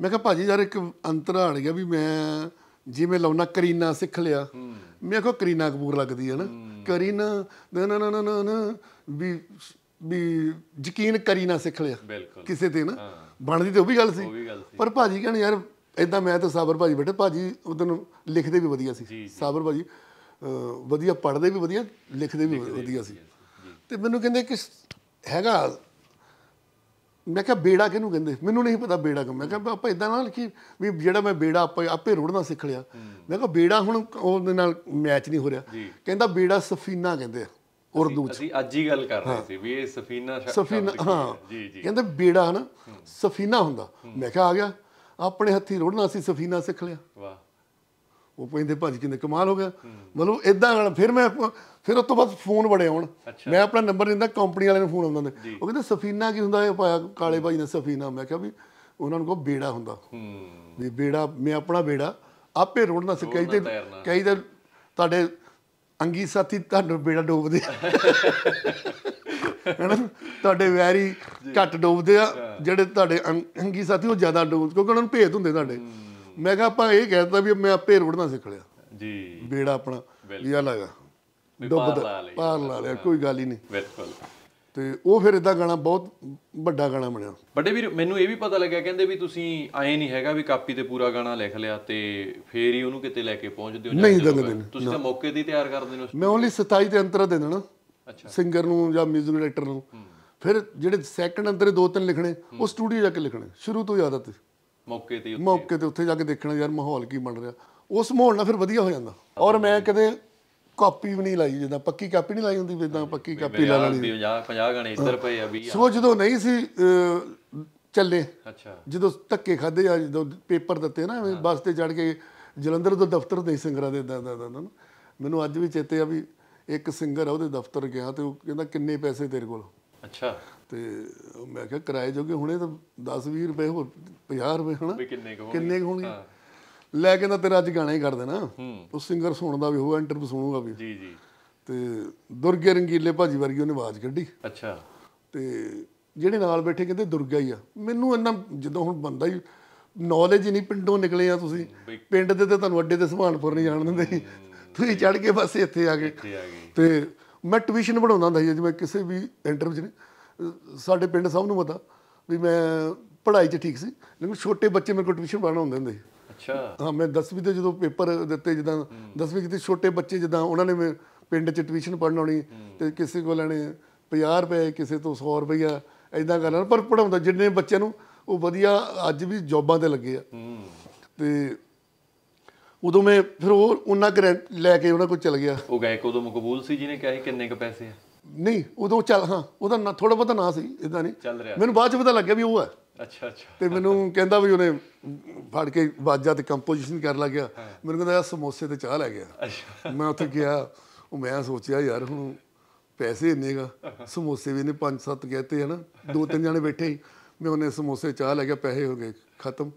ਮੈਂ ਕਿਹਾ ਭਾਜੀ ਯਾਰ ਇੱਕ ਅੰਤਰਾ ਆ ਗਿਆ ਵੀ ਮੈਂ ਜਿਵੇਂ ਲਾਉਣਾ ਕਰੀਨਾ ਸਿੱਖ ਲਿਆ ਮੇਰੇ ਕੋ ਕਰੀਨਾ ਕਪੂਰ ਲੱਗਦੀ ਹੈ ਨਾ ਕਰੀਨਾ ਨਾ ਨਾ ਨਾ ਨਾ ਨਾ ਵੀ ਵੀ ਯਕੀਨ ਕਰੀਨਾ ਸਿੱਖ ਲਿਆ ਕਿਸੇ ਤੇ ਨਾ ਬਣਦੀ ਤੇ ਉਹ ਵੀ ਗੱਲ ਸੀ ਪਰ ਭਾਜੀ ਕਹਿੰਦੇ ਯਾਰ ਇਦਾਂ ਮੈਂ ਤਾਂ ਸਾਬਰ ਭਾਜੀ ਬੇਟੇ ਭਾਜੀ ਉਹਦੋਂ ਲਿਖਦੇ ਵੀ ਵਧੀਆ ਸੀ ਸਾਬਰ ਭਾਜੀ ਵਧੀਆ ਪੜ੍ਹਦੇ ਵੀ ਵਧੀਆ ਲਿਖਦੇ ਵੀ ਵਧੀਆ ਸੀ ਤੇ ਮੈਨੂੰ ਕਹਿੰਦੇ ਕਿ ਹੈਗਾ ਮੈਂ ਕਿਹਾ ਬੇੜਾ ਕਿਹਨੂੰ ਕਹਿੰਦੇ ਮੈਨੂੰ ਨਹੀਂ ਪਤਾ ਬੇੜਾ ਕਿ ਮੈਂ ਕਿਹਾ ਆਪਾਂ ਇਦਾਂ ਨਾਲ ਲਿਖੀ ਵੀ ਜਿਹੜਾ ਮੈਂ ਬੇੜਾ ਆਪੇ ਆਪੇ ਰੋੜਨਾ ਸਿੱਖ ਲਿਆ ਮੈਂ ਕਿਹਾ ਬੇੜਾ ਹੁਣ ਉਹਦੇ ਨਾਲ ਮੈਚ ਨਹੀਂ ਹੋ ਰਿਹਾ ਕਹਿੰਦਾ ਬੇੜਾ ਸਫੀਨਾ ਕਹਿੰਦੇ ਆ ਉਰਦੂ ਚ ਅਸੀਂ ਅੱਜ ਹੀ ਗੱਲ ਕਰ ਰਹੇ ਸੀ ਵੀ ਇਹ ਸਫੀਨਾ ਸਫੀਨਾ ਹਾਂ ਜੀ ਜੀ ਕਹਿੰਦੇ ਬੇੜਾ ਹਨ ਸਫੀਨਾ ਹੁੰਦਾ ਮੈਂ ਕਿਹਾ ਆ ਗਿਆ ਆਪਣੇ ਹੱਥੀ ਰੋੜਨਾ ਸੀ ਸਫੀਨਾ ਸਿੱਖ ਲਿਆ ਉਹ ਪੈਂਦੇ ਭੱਜ ਕੇ ਨੇ ਕਮਾਲ ਹੋ ਗਿਆ ਮਤਲਬ ਇਦਾਂ ਨਾਲ ਫਿਰ ਮੈਂ ਫਿਰ ਉਸ ਤੋਂ ਬਾਅਦ ਫੋਨ ਬੜੇ ਆਉਣ ਮੈਂ ਆਪਣਾ ਨੰਬਰ ਦਿੰਦਾ ਕੰਪਨੀ ਵਾਲਿਆਂ ਨੂੰ ਫੋਨ ਆਉਂਦਾ ਨੇ ਉਹ ਕਹਿੰਦੇ ਸਫੀਨਾ ਕੀ ਹੁੰਦਾ ਇਹ ਪਾਇਆ ਕਾਲੇ ਭਾਈ ਨੇ ਸਫੀਨਾ ਮੈਂ ਕਿਹਾ ਵੀ ਉਹਨਾਂ ਨੂੰ ਕੋ ਬੇੜਾ ਹੁੰਦਾ ਵੀ ਬੇੜਾ ਮੈਂ ਆਪਣਾ ਬੇੜਾ ਆਪੇ ਰੋੜਨਾ ਸੀ ਕਹਿੰਦੇ ਕਹਿੰਦੇ ਤੁਹਾਡੇ ਅੰਗੀ ਸਾਥੀ ਤੁਹਾਨੂੰ ਬੇੜਾ ਡੋਬਦੇ ਹਨਾ ਤੁਹਾਡੇ ਵੈਰੀ ਘੱਟ ਡੋਬਦੇ ਆ ਜਿਹੜੇ ਤੁਹਾਡੇ ਅੰਗੀ ਸਾਥੀ ਉਹ ਜ਼ਿਆਦਾ ਡੋਬ ਕਿਉਂਕਿ ਉਹਨਾਂ ਨੂੰ ਭੇਦ ਹੁੰਦੇ ਤੁਹਾਡੇ ਮੈਂ ਕਿਹਾ ਆਪਾਂ ਇਹ ਕਹਿਤਾ ਵੀ ਮੈਂ ਆਪੇ ਰੋੜਨਾ ਸਿੱਖ ਲਿਆ ਜੀ ਬੇੜਾ ਆਪਣਾ ਲਿਆ ਲਗਾ ਡੁੱਬਦਾ ਪਾਰ ਲਾ ਲਿਆ ਕੋਈ ਗੱਲ ਹੀ ਨਹੀਂ ਬਿਲਕੁਲ ਤੇ ਉਹ ਫਿਰ ਇਦਾਂ ਗਾਣਾ ਬਹੁਤ ਵੱਡਾ ਗਾਣਾ ਬਣਿਆ ਵੱਡੇ ਵੀਰ ਮੈਨੂੰ ਇਹ ਵੀ ਪਤਾ ਲੱਗਿਆ ਕਹਿੰਦੇ ਵੀ ਤੁਸੀਂ ਆਏ ਨਹੀਂ ਹੈਗਾ ਵੀ ਕਾਪੀ ਤੇ ਪੂਰਾ ਗਾਣਾ ਲਿਖ ਲਿਆ ਤੇ ਫੇਰ ਹੀ ਉਹਨੂੰ ਕਿਤੇ ਲੈ ਕੇ ਪਹੁੰਚਦੇ ਹੋ ਨਹੀਂ ਦਿੰਦੇ ਤੁਸੀਂ ਤਾਂ ਮੌਕੇ ਦੀ ਤਿਆਰ ਕਰਦੇ ਹੋ ਮੈਂ ਓਨਲੀ 27 ਤੇ ਅੰਤਰਾ ਦੇ ਦੇਣਾ ਅੱਛਾ ਸਿੰਗਰ ਨੂੰ ਜਾਂ 뮤직 ਡਾਇਰੈਕਟਰ ਨੂੰ ਫਿਰ ਜਿਹੜੇ ਸੈਕੰਡ ਅੰਤਰੇ ਦੋ ਤਿੰਨ ਲਿਖਣੇ ਉਹ ਸਟੂਡੀਓ ਜਾ ਕੇ ਲਿਖਣੇ ਸ਼ੁਰੂ ਤੋਂ ਹੀ ਆਦਤ ਮੌਕੇ ਤੇ ਉੱਥੇ ਮੌਕੇ ਤੇ ਉੱਥੇ ਜਾ ਕੇ ਦੇਖਣਾ ਯਾਰ ਮਾਹੌਲ ਕੀ ਬਣ ਰਿਹਾ ਉਸ ਮਾਹੌਲ ਨਾਲ ਫਿਰ ਵਧੀਆ ਹੋ ਜਾਂਦਾ ਔਰ ਮੈਂ ਕਦੇ ਕਾਪੀ ਵੀ ਨਹੀਂ ਲਾਈ ਜਿੱਦਾਂ ਪੱਕੀ ਕਾਪੀ ਨਹੀਂ ਲਾਈ ਹੁੰਦੀ ਜਦੋਂ ਪੱਕੀ ਕਾਪੀ ਲਾ ਲਈ 50 50 ਗਾਣੇ ਇੱਧਰ ਪਏ ਆ 20 ਸੋ ਜਦੋਂ ਨਹੀਂ ਸੀ ਚੱਲੇ ਅੱਛਾ ਜਦੋਂ ਧੱਕੇ ਖਾਦੇ ਆ ਜਦੋਂ ਪੇਪਰ ਦਿੱਤੇ ਨਾ ਬੱਸ ਤੇ ਚੜ ਕੇ ਜਲੰਧਰ ਤੋਂ ਦਫ਼ਤਰ ਦੇ ਸਿੰਗਰਾਂ ਦੇ ਦਾ ਦਾ ਦਾ ਮੈਨੂੰ ਅੱਜ ਵੀ ਚੇਤੇ ਆ ਵੀ ਇੱਕ ਸਿੰਗਰ ਆ ਉਹਦੇ ਦਫ਼ਤਰ ਗਿਆ ਤੇ ਉਹ ਕਹਿੰਦਾ ਕਿੰਨੇ ਪੈਸੇ ਤੇਰੇ ਕੋਲ ਅੱਛਾ ਤੇ ਮੈਂ ਕਿਹਾ ਕਿਰਾਏ ਜੋਗੇ ਹੁਣੇ ਤਾਂ 10 20 ਰੁਪਏ ਹੋਰ 50 ਰੁਪਏ ਹਨਾ ਕਿੰਨੇ ਕੁ ਕਿੰਨੇ ਹੋਣਗੇ ਲੈ ਕੇ ਨਾ ਤੇਰਾ ਅੱਜ ਗਾਣੇ ਕਰ ਦੇਣਾ ਉਹ ਸਿੰਗਰ ਸੁਣਦਾ ਵੀ ਹੋਊਗਾ ਇੰਟਰਵਿਊ ਸੁਣੂਗਾ ਵੀ ਜੀ ਜੀ ਤੇ ਦੁਰਗੇ ਰੰਗੀਲੇ ਭਾਜੀ ਵਰਗੀ ਉਹਨੇ ਆਵਾਜ਼ ਕੱਢੀ ਅੱਛਾ ਤੇ ਜਿਹੜੇ ਨਾਲ ਬੈਠੇ ਕਹਿੰਦੇ ਦੁਰਗਾ ਹੀ ਆ ਮੈਨੂੰ ਇੰਨਾ ਜਦੋਂ ਹੁਣ ਬੰਦਾ ਹੀ ਨੌਲੇਜ ਹੀ ਨਹੀਂ ਪਿੰਡੋਂ ਨਿਕਲੇ ਆ ਤੁਸੀਂ ਪਿੰਡ ਦੇ ਤੇ ਤੁਹਾਨੂੰ ਅੱਡੇ ਤੇ ਸੁਭਾਨਪੁਰ ਨਹੀਂ ਜਾਣ ਦਿੰਦੇ ਤੁਸੀਂ ਚੜ ਕੇ ਬਸ ਇੱਥੇ ਆ ਗਏ ਤੇ ਮੈਂ ਟਿਊਸ਼ਨ ਪੜਾਉਂਦਾ ਹੁੰਦਾ ਜੀ ਜਿਵੇਂ ਕਿਸੇ ਵੀ ਇੰਟਰਵਿਊ 'ਚ ਸਾਡੇ ਪਿੰਡ ਸਭ ਨੂੰ ਪਤਾ ਵੀ ਮੈਂ ਪੜ੍ਹਾਈ 'ਚ ਠੀਕ ਸੀ ਲੇਕਿਨ ਛੋਟੇ ਬੱਚੇ ਮੇਰੇ ਕੋਲ ਟਿਊਸ਼ਨ ਪੜ੍ਹਾਉਣ ਹੁੰਦੇ ਹੁੰਦੇ ਅੱਛਾ ਹਾਂ ਮੈਂ 10ਵੀਂ ਦੇ ਜਦੋਂ ਪੇਪਰ ਦਿੱਤੇ ਜਿੱਦਾਂ 10ਵੀਂ ਕਿਤੇ ਛੋਟੇ ਬੱਚੇ ਜਿੱਦਾਂ ਉਹਨਾਂ ਨੇ ਪਿੰਡ 'ਚ ਟਿਊਸ਼ਨ ਪੜ੍ਹਨ ਆਉਣੀ ਤੇ ਕਿਸੇ ਕੋਲ ਲੈਣੇ 50 ਰੁਪਏ ਕਿਸੇ ਤੋਂ 100 ਰੁਪਇਆ ਐਦਾਂ ਕਰਨਾ ਪਰ ਪੜਾਉਂਦਾ ਜਿੰਨੇ ਬੱਚਿਆਂ ਨੂੰ ਉਹ ਵਧੀਆ ਅੱਜ ਵੀ ਜੌਬਾਂ ਤੇ ਲੱਗੇ ਆ ਤੇ ਉਦੋਂ ਮੈਂ ਫਿਰ ਉਹ ਉਹਨਾਂ ਲੈ ਕੇ ਉਹਨਾਂ ਕੋਲ ਚਲ ਗਿਆ ਉਹ ਗਾਇਕ ਉਦੋਂ ਮਕਬੂਲ ਸੀ ਜਿਹਨੇ ਕਿਹਾ ਕਿੰਨੇ ਕ ਪੈਸੇ ਆ ਨਹੀਂ ਉਦੋਂ ਚੱਲ ਹਾਂ ਉਹਦਾ ਨਾ ਥੋੜਾ ਬਹੁਤਾ ਨਾਂ ਸੀ ਇਦਾਂ ਨਹੀਂ ਚੱਲ ਰਿਹਾ ਮੈਨੂੰ ਬਾਅਦ ਚ ਪਤਾ ਲੱਗਿਆ ਵੀ ਉਹ ਹੈ ਅੱਛਾ ਅੱਛਾ ਤੇ ਮੈਨੂੰ ਕਹਿੰਦਾ ਵੀ ਉਹਨੇ ਫੜ ਕੇ ਬਾਜਾ ਤੇ ਕੰਪੋਜੀਸ਼ਨ ਕਰ ਲੱਗਿਆ ਮੈਨੂੰ ਕਹਿੰਦਾ ਯਾਰ ਸਮੋਸੇ ਤੇ ਚਾਹ ਲੈ ਗਿਆ ਅੱਛਾ ਮੈਂ ਉੱਥੇ ਗਿਆ ਉਹ ਮੈਂ ਸੋਚਿਆ ਯਾਰ ਹੁਣ ਪੈਸੇ ਇੰਨੇਗਾ ਸਮੋਸੇ ਵੀ ਨੇ 5-7 ਕਹਤੇ ਹਨ ਦੋ ਤਿੰਨ ਜਣੇ ਬੈਠੇ ਹੀ ਮੈਂ ਉਹਨੇ ਸਮੋਸੇ ਚਾਹ ਲੈ ਗਿਆ ਪੈਸੇ ਹੋ ਗਏ ਖਤਮ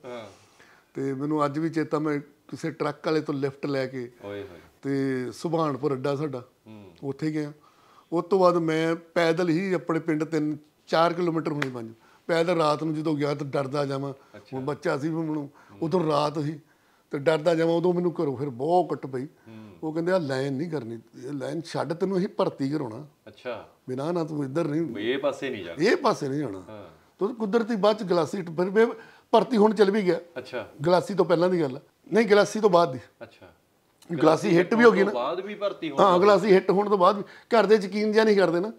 ਤੇ ਮੈਨੂੰ ਅੱਜ ਵੀ ਚੇਤਾ ਮੈਂ ਕਿਸੇ ਟਰੱਕ ਵਾਲੇ ਤੋਂ ਲਿਫਟ ਲੈ ਕੇ ਹੋਏ ਤੇ ਸੁਭਾਨਪੁਰ ਅੱਡਾ ਸਾਡਾ ਉੱਥੇ ਗਿਆ ਉਸ ਤੋਂ ਬਾਅਦ ਮੈਂ ਪੈਦਲ ਹੀ ਆਪਣੇ ਪਿੰਡ 3 4 ਕਿਲੋਮੀਟਰ ਹੋਣੀ ਪੰਜ ਪੈਦਲ ਰਾਤ ਨੂੰ ਜਦੋਂ ਗਿਆ ਤਾਂ ਡਰਦਾ ਜਾਵਾਂ ਹੁਣ ਬੱਚਾ ਸੀ ਮੈਨੂੰ ਉਦੋਂ ਰਾਤ ਸੀ ਤੇ ਡਰਦਾ ਜਾਵਾਂ ਉਦੋਂ ਮੈਨੂੰ ਘਰੋਂ ਫਿਰ ਬਹੁਤ ਕੱਟ ਪਈ ਉਹ ਕਹਿੰਦੇ ਆ ਲਾਈਨ ਨਹੀਂ ਕਰਨੀ ਲਾਈਨ ਛੱਡ ਤੈਨੂੰ ਅਸੀਂ ਭਰਤੀ ਕਰਾਉਣਾ ਅੱਛਾ ਬਿਨਾ ਨਾ ਤੂੰ ਇੱਧਰ ਨਹੀਂ ਇਹ ਪਾਸੇ ਨਹੀਂ ਜਾਣਾ ਇਹ ਪਾਸੇ ਨਹੀਂ ਜਾਣਾ ਤੂੰ ਕੁਦਰਤੀ ਬਾਅਦ ਚ ਗਲਾਸੀ ਫਿਰ ਭਰਤੀ ਹੁਣ ਚੱਲ ਵੀ ਗਿਆ ਅੱਛਾ ਗਲਾਸੀ ਤੋਂ ਪਹਿਲਾਂ ਦੀ ਗੱਲ ਨਹੀਂ ਗਲਾਸੀ ਤੋਂ ਬਾਅਦ ਦੀ ਅੱਛਾ ਗਲਾਸੀ ਹਿੱਟ ਵੀ ਹੋ ਗਈ ਨਾ ਬਾਅਦ ਵੀ ਭਰਤੀ ਹੋ ਹਾਂ ਗਲਾਸੀ ਹਿੱਟ ਹੋਣ ਤੋਂ ਬਾਅਦ ਘਰ ਦੇ ਯਕੀਨ ਜਾਂ ਨਹੀਂ ਕਰਦੇ ਨਾ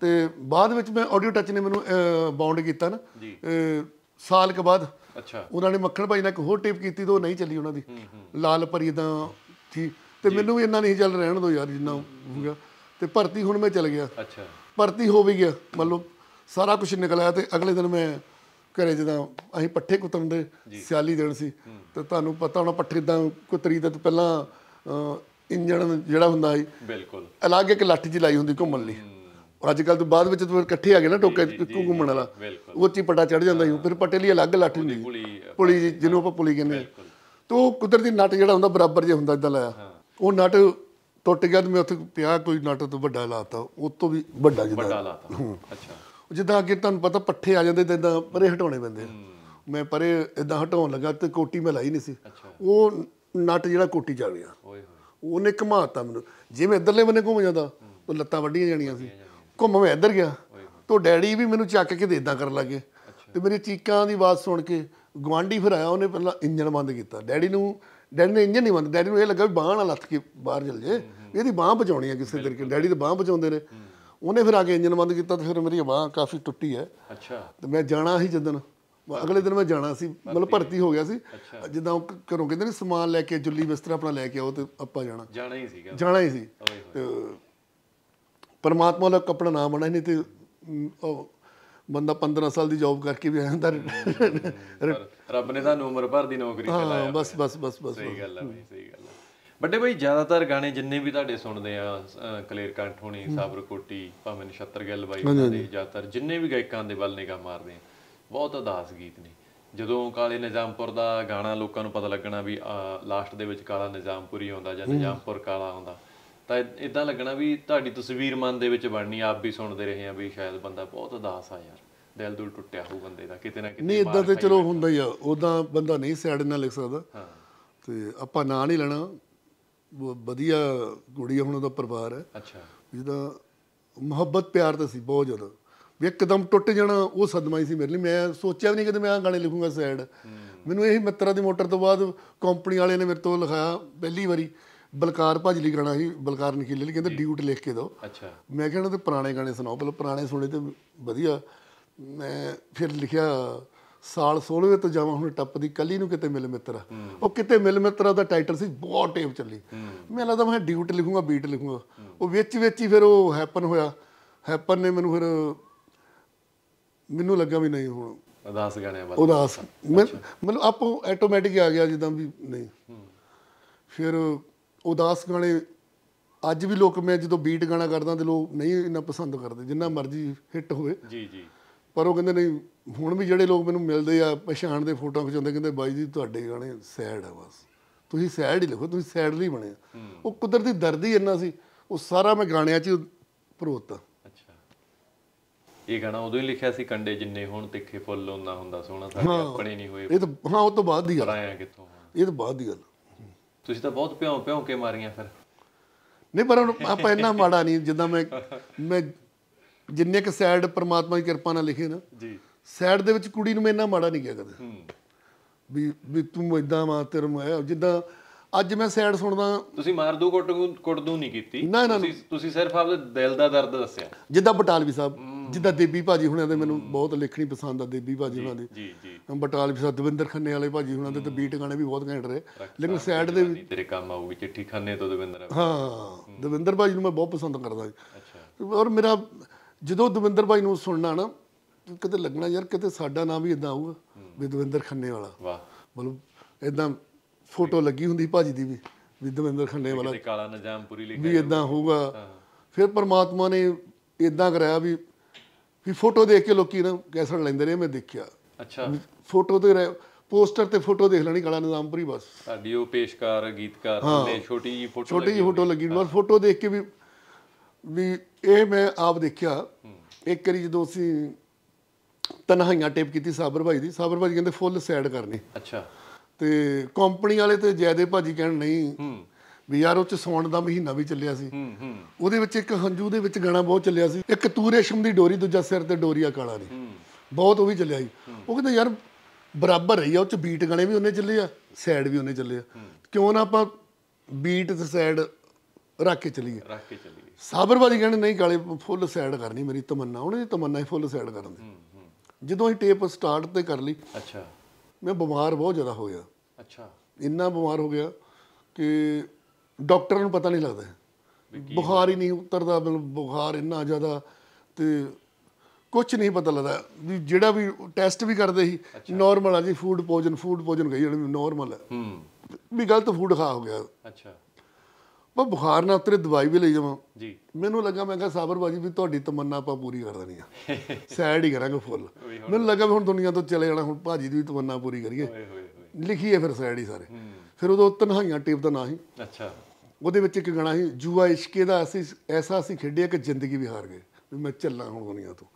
ਤੇ ਬਾਅਦ ਵਿੱਚ ਮੈਂ ਆਡੀਓ ਟੱਚ ਨੇ ਮੈਨੂੰ ਬਾਉਂਡ ਕੀਤਾ ਨਾ ਸਾਲ ਕੇ ਬਾਅਦ ਅੱਛਾ ਉਹਨਾਂ ਨੇ ਮੱਖਣ ਭਾਈ ਨਾਲ ਇੱਕ ਹੋਰ ਟੇਪ ਕੀਤੀ ਤੇ ਉਹ ਨਹੀਂ ਚੱਲੀ ਉਹਨਾਂ ਦੀ ਲਾਲ ਪਰੀ ਦਾ ਸੀ ਤੇ ਮੈਨੂੰ ਵੀ ਇੰਨਾ ਨਹੀਂ ਚੱਲ ਰਹਿਣ ਦੋ ਯਾਰ ਜਿੰਨਾ ਹੋਊਗਾ ਤੇ ਭਰਤੀ ਹੁਣ ਮੈਂ ਚੱਲ ਗਿਆ ਅੱਛਾ ਭਰਤੀ ਹੋ ਵੀ ਗਿਆ ਮੰਨ ਲਓ ਸਾਰਾ ਕੁਝ ਨਿਕਲ ਆਇਆ ਤੇ ਅਗਲੇ ਦਿਨ ਮੈਂ ਘਰੇ ਜਦੋਂ ਅਸੀਂ ਪੱਠੇ ਕੁਤਣ ਦੇ ਸਿਆਲੀ ਦੇਣ ਸੀ ਤੇ ਤੁਹਾਨੂੰ ਪਤਾ ਹੋਣਾ ਪੱਠੇ ਦਾ ਕੁਤਰੀ ਦਾ ਪਹਿਲਾਂ ਇੰਜਣ ਜਿਹੜਾ ਹੁੰਦਾ ਸੀ ਬਿਲਕੁਲ ਅਲੱਗ ਇੱਕ ਲੱਠ ਜੀ ਲਾਈ ਹੁੰਦੀ ਘੁੰਮਣ ਲਈ ਔਰ ਅੱਜ ਕੱਲ ਤੋਂ ਬਾਅਦ ਵਿੱਚ ਤੋਂ ਇਕੱਠੇ ਆ ਗਏ ਨਾ ਟੋਕੇ ਇੱਕੋ ਘੁੰਮਣ ਵਾਲਾ ਉਹ ਪੱਟਾ ਚੜ ਜਾਂਦਾ ਸੀ ਫਿਰ ਪੱਟੇ ਲਈ ਅਲੱਗ ਲੱਠ ਹੁੰਦੀ ਪੁਲੀ ਜਿਹਨੂੰ ਆਪਾਂ ਪੁਲੀ ਕਹਿੰਦੇ ਤੋ ਕੁਦਰਤੀ ਨਟ ਜਿਹੜਾ ਹੁੰਦਾ ਬਰਾਬਰ ਜੇ ਹੁੰਦਾ ਇਦਾਂ ਲਾਇਆ ਉਹ ਨਟ ਟੁੱਟ ਗਿਆ ਤੇ ਮੈਂ ਉੱਥੇ ਪਿਆ ਕੋਈ ਨਟ ਤੋਂ ਵੱਡਾ ਲਾਤਾ ਉਹ ਤੋਂ ਵੀ ਵੱਡਾ ਜਿਹਾ ਵੱਡਾ ਲਾਤਾ ਅੱਛਾ ਜਿੱਦਾਂ ਅੱਗੇ ਤੁਹਾਨੂੰ ਪਤਾ ਪੱਠੇ ਆ ਜਾਂਦੇ ਤਾਂ ਇਦਾਂ ਪਰੇ ਹਟਾਉਣੇ ਪੈਂਦੇ ਮੈਂ ਪਰੇ ਇਦਾਂ ਹਟਾਉਣ ਲੱਗਾ ਤੇ ਕੋਟੀ ਮੈਂ ਲਾਈ ਨਹੀਂ ਸੀ ਉਹ ਨਟ ਜਿਹੜਾ ਕੋਟੀ ਚੜ ਗਿਆ ਉਹਨੇ ਘਮਾਤਾ ਮੈਨੂੰ ਜਿਵੇਂ ਇਧਰਲੇ ਬੰਨੇ ਘੁੰਮ ਜਾਂਦਾ ਉਹ ਲੱਤਾਂ ਵੱਡੀਆਂ ਜਾਣੀਆਂ ਸੀ ਘੁੰਮ ਮੈਂ ਇੱਧਰ ਗਿਆ ਤੋ ਡੈਡੀ ਵੀ ਮੈਨੂੰ ਚੱਕ ਕੇ ਦੇਦਾਂ ਕਰਨ ਲੱਗੇ ਤੇ ਮੇਰੀ ਚੀਕਾਂ ਦੀ ਆਵਾਜ਼ ਸੁਣ ਕੇ ਗਵਾਂਢੀ ਫਿਰ ਆਇਆ ਉਹਨੇ ਪਹਿਲਾਂ ਇੰਜਣ ਬੰਦ ਕੀਤਾ ਡੈਡੀ ਨੂੰ ਡੈਡੀ ਨੇ ਇੰਜਣ ਨਹੀਂ ਬੰਦ ਡੈਡੀ ਨੂੰ ਇਹ ਲੱਗਾ ਵੀ ਬਾਹਾਂ ਨਾਲ ਲੱਥ ਕੇ ਬਾਹਰ ਚਲ ਜੇ ਇਹਦੀ ਬਾਹਾਂ ਬਚਾਉਣੀ ਆ ਕਿਸੇ ਤਰੀਕੇ ਡੈਡੀ ਤੇ ਬਾਹਾਂ ਬਚਾਉਂਦੇ ਨੇ ਉਹਨੇ ਫਿਰ ਆ ਕੇ ਇੰਜਨ ਬੰਦ ਕੀਤਾ ਤੇ ਫਿਰ ਮੇਰੀ ਬਾਹ ਕਾਫੀ ਟੁੱਟੀ ਹੈ ਅੱਛਾ ਤੇ ਮੈਂ ਜਾਣਾ ਸੀ ਜਦੋਂ ਅਗਲੇ ਦਿਨ ਮੈਂ ਜਾਣਾ ਸੀ ਮਤਲਬ ਭਰਤੀ ਹੋ ਗਿਆ ਸੀ ਜਿੱਦਾਂ ਉਹ ਘਰੋਂ ਕਹਿੰਦੇ ਨੇ ਸਮਾਨ ਲੈ ਕੇ ਜੁੱਲੀ ਬਿਸਤਰਾ ਆਪਣਾ ਲੈ ਕੇ ਆਓ ਤੇ ਆਪਾਂ ਜਾਣਾ ਜਾਣਾ ਹੀ ਸੀਗਾ ਜਾਣਾ ਹੀ ਸੀ ਤੇ ਪਰਮਾਤਮਾ ਦਾ ਕਪੜਾ ਨਾ ਬਣਾ ਨਹੀਂ ਤੇ ਉਹ ਬੰਦਾ 15 ਸਾਲ ਦੀ ਜੌਬ ਕਰਕੇ ਵੀ ਆਇਆ ਜਾਂਦਾ ਰੱਬ ਨੇ ਤੁਹਾਨੂੰ ਉਮਰ ਭਰ ਦੀ ਨੌਕਰੀ ਚਲਾਇਆ ਹਾਂ ਬਸ ਬਸ ਬਸ ਬਸ ਸਹੀ ਗੱਲ ਹੈ ਸਹੀ ਗੱਲ ਹੈ ਵੱਡੇ ਭਾਈ ਜ਼ਿਆਦਾਤਰ ਗਾਣੇ ਜਿੰਨੇ ਵੀ ਤੁਹਾਡੇ ਸੁਣਦੇ ਆ ਕਲੇਰ ਕੰਠ ਹੋਣੀ ਸਾਬਰ ਕੋਟੀ ਭਾਵੇਂ ਨਛੱਤਰ ਗੱਲ ਬਾਈ ਦੇ ਜ਼ਿਆਦਾਤਰ ਜਿੰਨੇ ਵੀ ਗਾਇਕਾਂ ਦੇ ਵੱਲ ਨਿਗਾ ਮਾਰਦੇ ਆ ਬਹੁਤ ਉਦਾਸ ਗੀਤ ਨੇ ਜਦੋਂ ਕਾਲੇ ਨਿਜ਼ਾਮਪੁਰ ਦਾ ਗਾਣਾ ਲੋਕਾਂ ਨੂੰ ਪਤਾ ਲੱਗਣਾ ਵੀ ਲਾਸਟ ਦੇ ਵਿੱਚ ਕਾਲਾ ਨਿਜ਼ਾਮਪੁਰੀ ਆਉਂਦਾ ਜਾਂ ਨਿਜ਼ਾਮਪੁਰ ਕਾਲਾ ਆਉਂਦਾ ਤਾਂ ਇਦਾਂ ਲੱਗਣਾ ਵੀ ਤੁਹਾਡੀ ਤਸਵੀਰ ਮਨ ਦੇ ਵਿੱਚ ਬਣਨੀ ਆਪ ਵੀ ਸੁਣਦੇ ਰਹੇ ਆ ਵੀ ਸ਼ਾਇਦ ਬੰਦਾ ਬਹੁਤ ਉਦਾਸ ਆ ਯਾਰ ਦਿਲ ਦੁਲ ਟੁੱਟਿਆ ਹੋ ਬੰਦੇ ਦਾ ਕਿਤੇ ਨਾ ਕਿਤੇ ਨਹੀਂ ਇਦਾਂ ਤੇ ਚਲੋ ਹੁੰਦਾ ਹੀ ਆ ਉਦਾਂ ਬੰਦਾ ਨਹੀਂ ਸੈਡ ਨਾਲ ਲਿਖ ਸਕਦਾ ਹਾਂ ਤੇ ਆਪਾਂ ਨਾਂ ਨਹੀਂ ਲੈਣਾ ਵਧੀਆ ਕੁੜੀ ਹੁਣ ਉਹਦਾ ਪਰਿਵਾਰ ਹੈ ਅੱਛਾ ਜਿਹਦਾ ਮੁਹੱਬਤ ਪਿਆਰ ਤਾਂ ਸੀ ਬਹੁਤ ਜ਼ਿਆਦਾ ਵੀ ਇੱਕਦਮ ਟੁੱਟ ਜਾਣਾ ਉਹ ਸਦਮਾ ਹੀ ਸੀ ਮੇਰੇ ਲਈ ਮੈਂ ਸੋਚਿਆ ਵੀ ਨਹੀਂ ਕਿ ਮੈਂ ਆ ਗਾਣੇ ਲਿਖੂੰਗਾ ਸੈਡ ਮੈਨੂੰ ਇਹ ਮਿੱਤਰਾਂ ਦੀ ਮੋਟਰ ਤੋਂ ਬਾਅਦ ਕੰਪਨੀ ਵਾਲੇ ਨੇ ਮੇਰੇ ਤੋਂ ਲਿਖਾਇਆ ਪਹਿਲੀ ਵਾਰੀ ਬਲਕਾਰ ਭਜਲੀ ਲਈ ਗਾਣਾ ਸੀ ਬਲਕਾਰ ਨਖੀਲੇ ਲਈ ਕਹਿੰਦੇ ਡਿਊਟ ਲਿਖ ਕੇ ਦਿਓ ਅੱਛਾ ਮੈਂ ਕਿਹਾ ਉਹਦੇ ਪੁਰਾਣੇ ਗਾਣੇ ਸੁਣਾਓ ਪਹਿਲਾਂ ਪੁਰਾਣੇ ਸੁਣੇ ਤੇ ਵਧੀਆ ਮੈਂ ਫਿਰ ਲਿਖਿਆ ਸਾਲ 16ਵੇਂ ਤੋਂ ਜਾਵਾਂ ਹੁਣ ਟੱਪ ਦੀ ਕੱਲੀ ਨੂੰ ਕਿਤੇ ਮਿਲ ਮਿੱਤਰ ਉਹ ਕਿਤੇ ਮਿਲ ਮਿੱਤਰ ਦਾ ਟਾਈਟਲ ਸੀ ਬਹੁਤ ਟੇਪ ਚੱਲੀ ਮੈਂ ਲੱਗਦਾ ਮੈਂ ਡਿਊਟ ਲਿਖੂੰਗਾ ਬੀਟ ਲਿਖੂੰਗਾ ਉਹ ਵਿੱਚ ਵਿੱਚ ਹੀ ਫਿਰ ਉਹ ਹੈਪਨ ਹੋਇਆ ਹੈਪਨ ਨੇ ਮੈਨੂੰ ਫਿਰ ਮੈਨੂੰ ਲੱਗਾ ਵੀ ਨਹੀਂ ਹੁਣ ਉਦਾਸ ਗਾਣਿਆਂ ਬਾਰੇ ਉਦਾਸ ਮਤਲਬ ਆਪੋ ਆਟੋਮੈਟਿਕ ਆ ਗਿਆ ਜਿੱਦਾਂ ਵੀ ਨਹੀਂ ਫਿਰ ਉਦਾਸ ਗਾਣੇ ਅੱਜ ਵੀ ਲੋਕ ਮੈਂ ਜਦੋਂ ਬੀਟ ਗਾਣਾ ਕਰਦਾ ਤੇ ਲੋਕ ਨਹੀਂ ਇੰਨਾ ਪਸੰਦ ਕਰਦੇ ਜਿੰਨਾ ਮਰਜ਼ੀ ਹਿੱਟ ਹੋਵੇ ਜੀ ਜੀ ਪਰ ਉਹ ਕਹਿੰਦੇ ਨਹੀਂ ਹੁਣ ਵੀ ਜਿਹੜੇ ਲੋਕ ਮੈਨੂੰ ਮਿਲਦੇ ਆ ਪਛਾਣ ਦੇ ਫੋਟੋ ਖਿਚਾਉਂਦੇ ਕਹਿੰਦੇ ਬਾਈ ਜੀ ਤੁਹਾਡੇ ਗਾਣੇ ਸੈਡ ਆ ਬਸ ਤੁਸੀਂ ਸੈਡ ਹੀ ਲਿਖੋ ਤੁਸੀਂ ਸੈਡ ਲਈ ਬਣਿਆ ਉਹ ਕੁਦਰਤੀ ਦਰਦ ਹੀ ਇੰਨਾ ਸੀ ਉਹ ਸਾਰਾ ਮੈਂ ਗਾਣਿਆਂ 'ਚ ਭਰੋਤਾ ਅੱਛਾ ਇਹ ਗਾਣਾ ਉਦੋਂ ਹੀ ਲਿਖਿਆ ਸੀ ਕੰਡੇ ਜਿੰਨੇ ਹੁਣ ਤਿੱਖੇ ਫੁੱਲ ਉਹਨਾਂ ਹੁੰਦਾ ਸੋਹਣਾ ਸਾਡੇ ਆਪਣੇ ਨਹੀਂ ਹੋਏ ਇਹ ਤਾਂ ਹਾਂ ਉਹ ਤੋਂ ਬਾਅਦ ਦੀ ਗੱਲ ਆਇਆ ਕਿੱਥੋਂ ਇਹ ਤਾਂ ਬਾਅਦ ਦੀ ਗੱਲ ਤੁਸੀਂ ਤਾਂ ਬਹੁਤ ਭਿਉਂ ਭਿਉਂ ਕੇ ਮਾਰੀਆਂ ਫਿਰ ਨਹੀਂ ਪਰ ਆਪਾਂ ਇੰਨਾ ਮਾੜਾ ਨਹੀਂ ਜਿੱਦਾਂ ਮੈਂ ਮੈਂ ਜਿੰਨੇ ਕ ਸੈਡ ਪਰਮਾਤਮਾ ਦੀ ਕਿਰਪਾ ਨਾਲ ਲਿਖੇ ਨਾ ਜੀ ਸੈਡ ਦੇ ਵਿੱਚ ਕੁੜੀ ਨੂੰ ਮੈਨਾਂ ਮਾੜਾ ਨਹੀਂ ਕਿਹਾ ਕਦੇ ਵੀ ਵੀ ਤੂੰ ਇਦਾਂ ਮਾ ਤੇਰ ਮੈਂ ਜਿੱਦਾਂ ਅੱਜ ਮੈਂ ਸੈਡ ਸੁਣਦਾ ਤੁਸੀਂ ਮਾਰ ਕੁੱਟ ਕੁੱਟ ਦੂ ਨਹੀਂ ਕੀਤੀ ਤੁਸੀਂ ਤੁਸੀਂ ਸਿਰਫ ਆਪਦੇ ਦਿਲ ਦਾ ਦਰਦ ਦੱਸਿਆ ਜਿੱਦਾਂ ਬਟਾਲਵੀ ਸਾਹਿਬ ਜਿੱਦਾਂ ਦੇਵੀ ਭਾਜੀ ਹੁਣਾਂ ਦੇ ਮੈਨੂੰ ਬਹੁਤ ਲਿਖਣੀ ਪਸੰਦ ਆ ਦੇਵੀ ਭਾਜੀ ਹੁਣਾਂ ਦੇ ਜੀ ਜੀ ਬਟਾਲਵੀ ਸਾਹਿਬ ਦਵਿੰਦਰ ਖੰਨੇ ਵਾਲੇ ਭਾਜੀ ਹੁਣਾਂ ਦੇ ਤੇ ਬੀਟ ਗਾਣੇ ਵੀ ਬਹੁਤ ਘੈਂਟ ਰਹੇ ਲੇਕਿਨ ਸੈਡ ਦੇ ਤੇਰੇ ਕੰਮ ਆਊਗੀ ਚਿੱਠੀ ਖੰਨੇ ਤੋਂ ਦਵਿੰਦਰ ਹਾਂ ਦਵਿੰਦਰ ਭਾਜੀ ਨੂੰ ਮੈਂ ਬਹੁਤ ਪਸੰਦ ਕਰਦਾ ਜੀ ਅੱਛਾ ਔਰ ਮੇਰਾ ਜਦੋਂ ਦਵਿੰਦਰ ਭਾਈ ਨੂੰ ਸੁਣਨਾ ਨਾ ਕਿਤੇ ਲੱਗਣਾ ਯਾਰ ਕਿਤੇ ਸਾਡਾ ਨਾਮ ਵੀ ਇਦਾਂ ਆਊਗਾ ਵੀ ਦਵਿੰਦਰ ਖੰਨੇ ਵਾਲਾ ਵਾਹ ਮਤਲਬ ਇਦਾਂ ਫੋਟੋ ਲੱਗੀ ਹੁੰਦੀ ਭਾਜੀ ਦੀ ਵੀ ਵੀ ਦਵਿੰਦਰ ਖੰਨੇ ਵਾਲਾ ਕਾਲਾ ਨਜ਼ਾਮਪੁਰੀ ਲਿਖਿਆ ਵੀ ਇਦਾਂ ਹੋਊਗਾ ਫਿਰ ਪਰਮਾਤਮਾ ਨੇ ਇਦਾਂ ਕਰਾਇਆ ਵੀ ਵੀ ਫੋਟੋ ਦੇਖ ਕੇ ਲੋਕੀ ਨਾ ਕੈਸਣ ਲੈਂਦੇ ਨੇ ਮੈਂ ਦੇਖਿਆ ਅੱਛਾ ਫੋਟੋ ਤੇ ਪੋਸਟਰ ਤੇ ਫੋਟੋ ਦੇਖ ਲੈਣੀ ਕਾਲਾ ਨਜ਼ਾਮਪੁਰੀ ਬਸ ਸਾਡੀ ਉਹ ਪੇਸ਼ਕਾਰ ਗੀਤਕਾਰ ਨੇ ਛੋਟੀ ਜੀ ਫੋਟੋ ਛੋਟੀ ਜੀ ਫੋਟੋ ਲੱਗੀ ਬਸ ਫੋਟੋ ਦੇਖ ਕੇ ਵੀ ਵੀ ਇਹ ਮੈਂ ਆਪ ਦੇਖਿਆ ਇੱਕ ਵਾਰੀ ਜਦੋਂ ਅਸੀਂ ਤਨਹਾਈਆਂ ਟੇਪ ਕੀਤੀ ਸਾਬਰ ਭਾਈ ਦੀ ਸਾਬਰ ਭਾਈ ਕਹਿੰਦੇ ਫੁੱਲ ਸੈਡ ਕਰਨੀ ਅੱਛਾ ਤੇ ਕੰਪਨੀ ਵਾਲੇ ਤੇ ਜੈਦੇ ਭਾਜੀ ਕਹਿਣ ਨਹੀਂ ਵੀ ਯਾਰ ਉਹ ਚ ਸੌਣ ਦਾ ਮਹੀਨਾ ਵੀ ਚੱਲਿਆ ਸੀ ਉਹਦੇ ਵਿੱਚ ਇੱਕ ਹੰਝੂ ਦੇ ਵਿੱਚ ਗਾਣਾ ਬਹੁਤ ਚੱਲਿਆ ਸੀ ਇੱਕ ਤੂ ਰੇਸ਼ਮ ਦੀ ਡੋਰੀ ਦੂਜਾ ਸਿਰ ਤੇ ਡੋਰੀਆ ਕਾਲਾ ਨੇ ਬਹੁਤ ਉਹ ਵੀ ਚੱਲਿਆ ਸੀ ਉਹ ਕਹਿੰਦਾ ਯਾਰ ਬਰਾਬਰ ਰਹੀ ਆ ਉਹ ਚ ਬੀਟ ਗਾਣੇ ਵੀ ਉਹਨੇ ਚੱਲੇ ਆ ਸੈਡ ਵੀ ਉਹਨੇ ਚੱਲੇ ਆ ਕਿਉਂ ਨਾ ਆਪਾਂ ਬੀਟ ਤੇ ਸੈਡ ਰੱਖ ਕੇ ਚਲੀਏ ਰੱਖ ਕੇ ਚਲੀਏ ਸਾਬਰ ਬਾਜੀ ਕਹਿੰਦੇ ਨਹੀਂ ਗਾਲੇ ਫੁੱਲ ਸਾਈਡ ਕਰਨੀ ਮੇਰੀ ਤਮੰਨਾ ਉਹਨੇ ਤਮੰਨਾ ਹੀ ਫੁੱਲ ਸਾਈਡ ਕਰਨ ਦੀ ਜਦੋਂ ਅਸੀਂ ਟੇਪ ਸਟਾਰਟ ਤੇ ਕਰ ਲਈ ਅੱਛਾ ਮੈਂ ਬਿਮਾਰ ਬਹੁਤ ਜ਼ਿਆਦਾ ਹੋ ਗਿਆ ਅੱਛਾ ਇੰਨਾ ਬਿਮਾਰ ਹੋ ਗਿਆ ਕਿ ਡਾਕਟਰ ਨੂੰ ਪਤਾ ਨਹੀਂ ਲੱਗਦਾ ਬੁਖਾਰ ਹੀ ਨਹੀਂ ਉਤਰਦਾ ਮਤਲਬ ਬੁਖਾਰ ਇੰਨਾ ਜ਼ਿਆਦਾ ਤੇ ਕੁਝ ਨਹੀਂ ਪਤਾ ਲੱਗਦਾ ਵੀ ਜਿਹੜਾ ਵੀ ਟੈਸਟ ਵੀ ਕਰਦੇ ਸੀ ਨਾਰਮਲ ਆ ਜੀ ਫੂਡ ਪੋਜਨ ਫੂਡ ਪੋਜਨ ਕਹੀ ਜਾਣੀ ਨਾਰਮਲ ਹੈ ਹੂੰ ਵੀ ਗਲਤ ਫੂਡ ਖਾ ਹੋ ਗਿਆ ਅੱਛਾ ਉਹ ਬੁਖਾਰ ਨਾਲ ਉਤਰੇ ਦਵਾਈ ਵੀ ਲਈ ਜਾਵਾਂ ਜੀ ਮੈਨੂੰ ਲੱਗਾ ਮੈਂ ਕਿਹਾ ਸਾਬਰ ਬਾਜੀ ਵੀ ਤੁਹਾਡੀ ਤਮੰਨਾ ਆਪਾਂ ਪੂਰੀ ਕਰ ਦੇਣੀ ਆ ਸੈਡ ਹੀ ਕਰਾਂਗੇ ਫੁੱਲ ਮੈਨੂੰ ਲੱਗਾ ਵੀ ਹੁਣ ਦੁਨੀਆ ਤੋਂ ਚਲੇ ਜਾਣਾ ਹੁਣ ਭਾਜੀ ਦੀ ਵੀ ਤਮੰਨਾ ਪੂਰੀ ਕਰੀਏ ਲਿਖੀਏ ਫਿਰ ਸੈਡ ਹੀ ਸਾਰੇ ਫਿਰ ਉਦੋਂ ਤਨਹਾਈਆਂ ਟੇਪ ਦਾ ਨਾਂ ਹੀ ਅੱਛਾ ਉਹਦੇ ਵਿੱਚ ਇੱਕ ਗਾਣਾ ਸੀ ਜੂਆ ਇਸ਼ਕੇ ਦਾ ਅਸੀਂ ਐਸਾ ਅਸੀਂ ਖੇਡਿਆ ਕਿ ਜ਼ਿੰਦਗੀ ਵੀ ਹਾਰ ਗਏ ਵੀ ਮੈਂ ਚੱਲਾਂ ਹੁਣ ਦੁਨੀਆ ਤੋਂ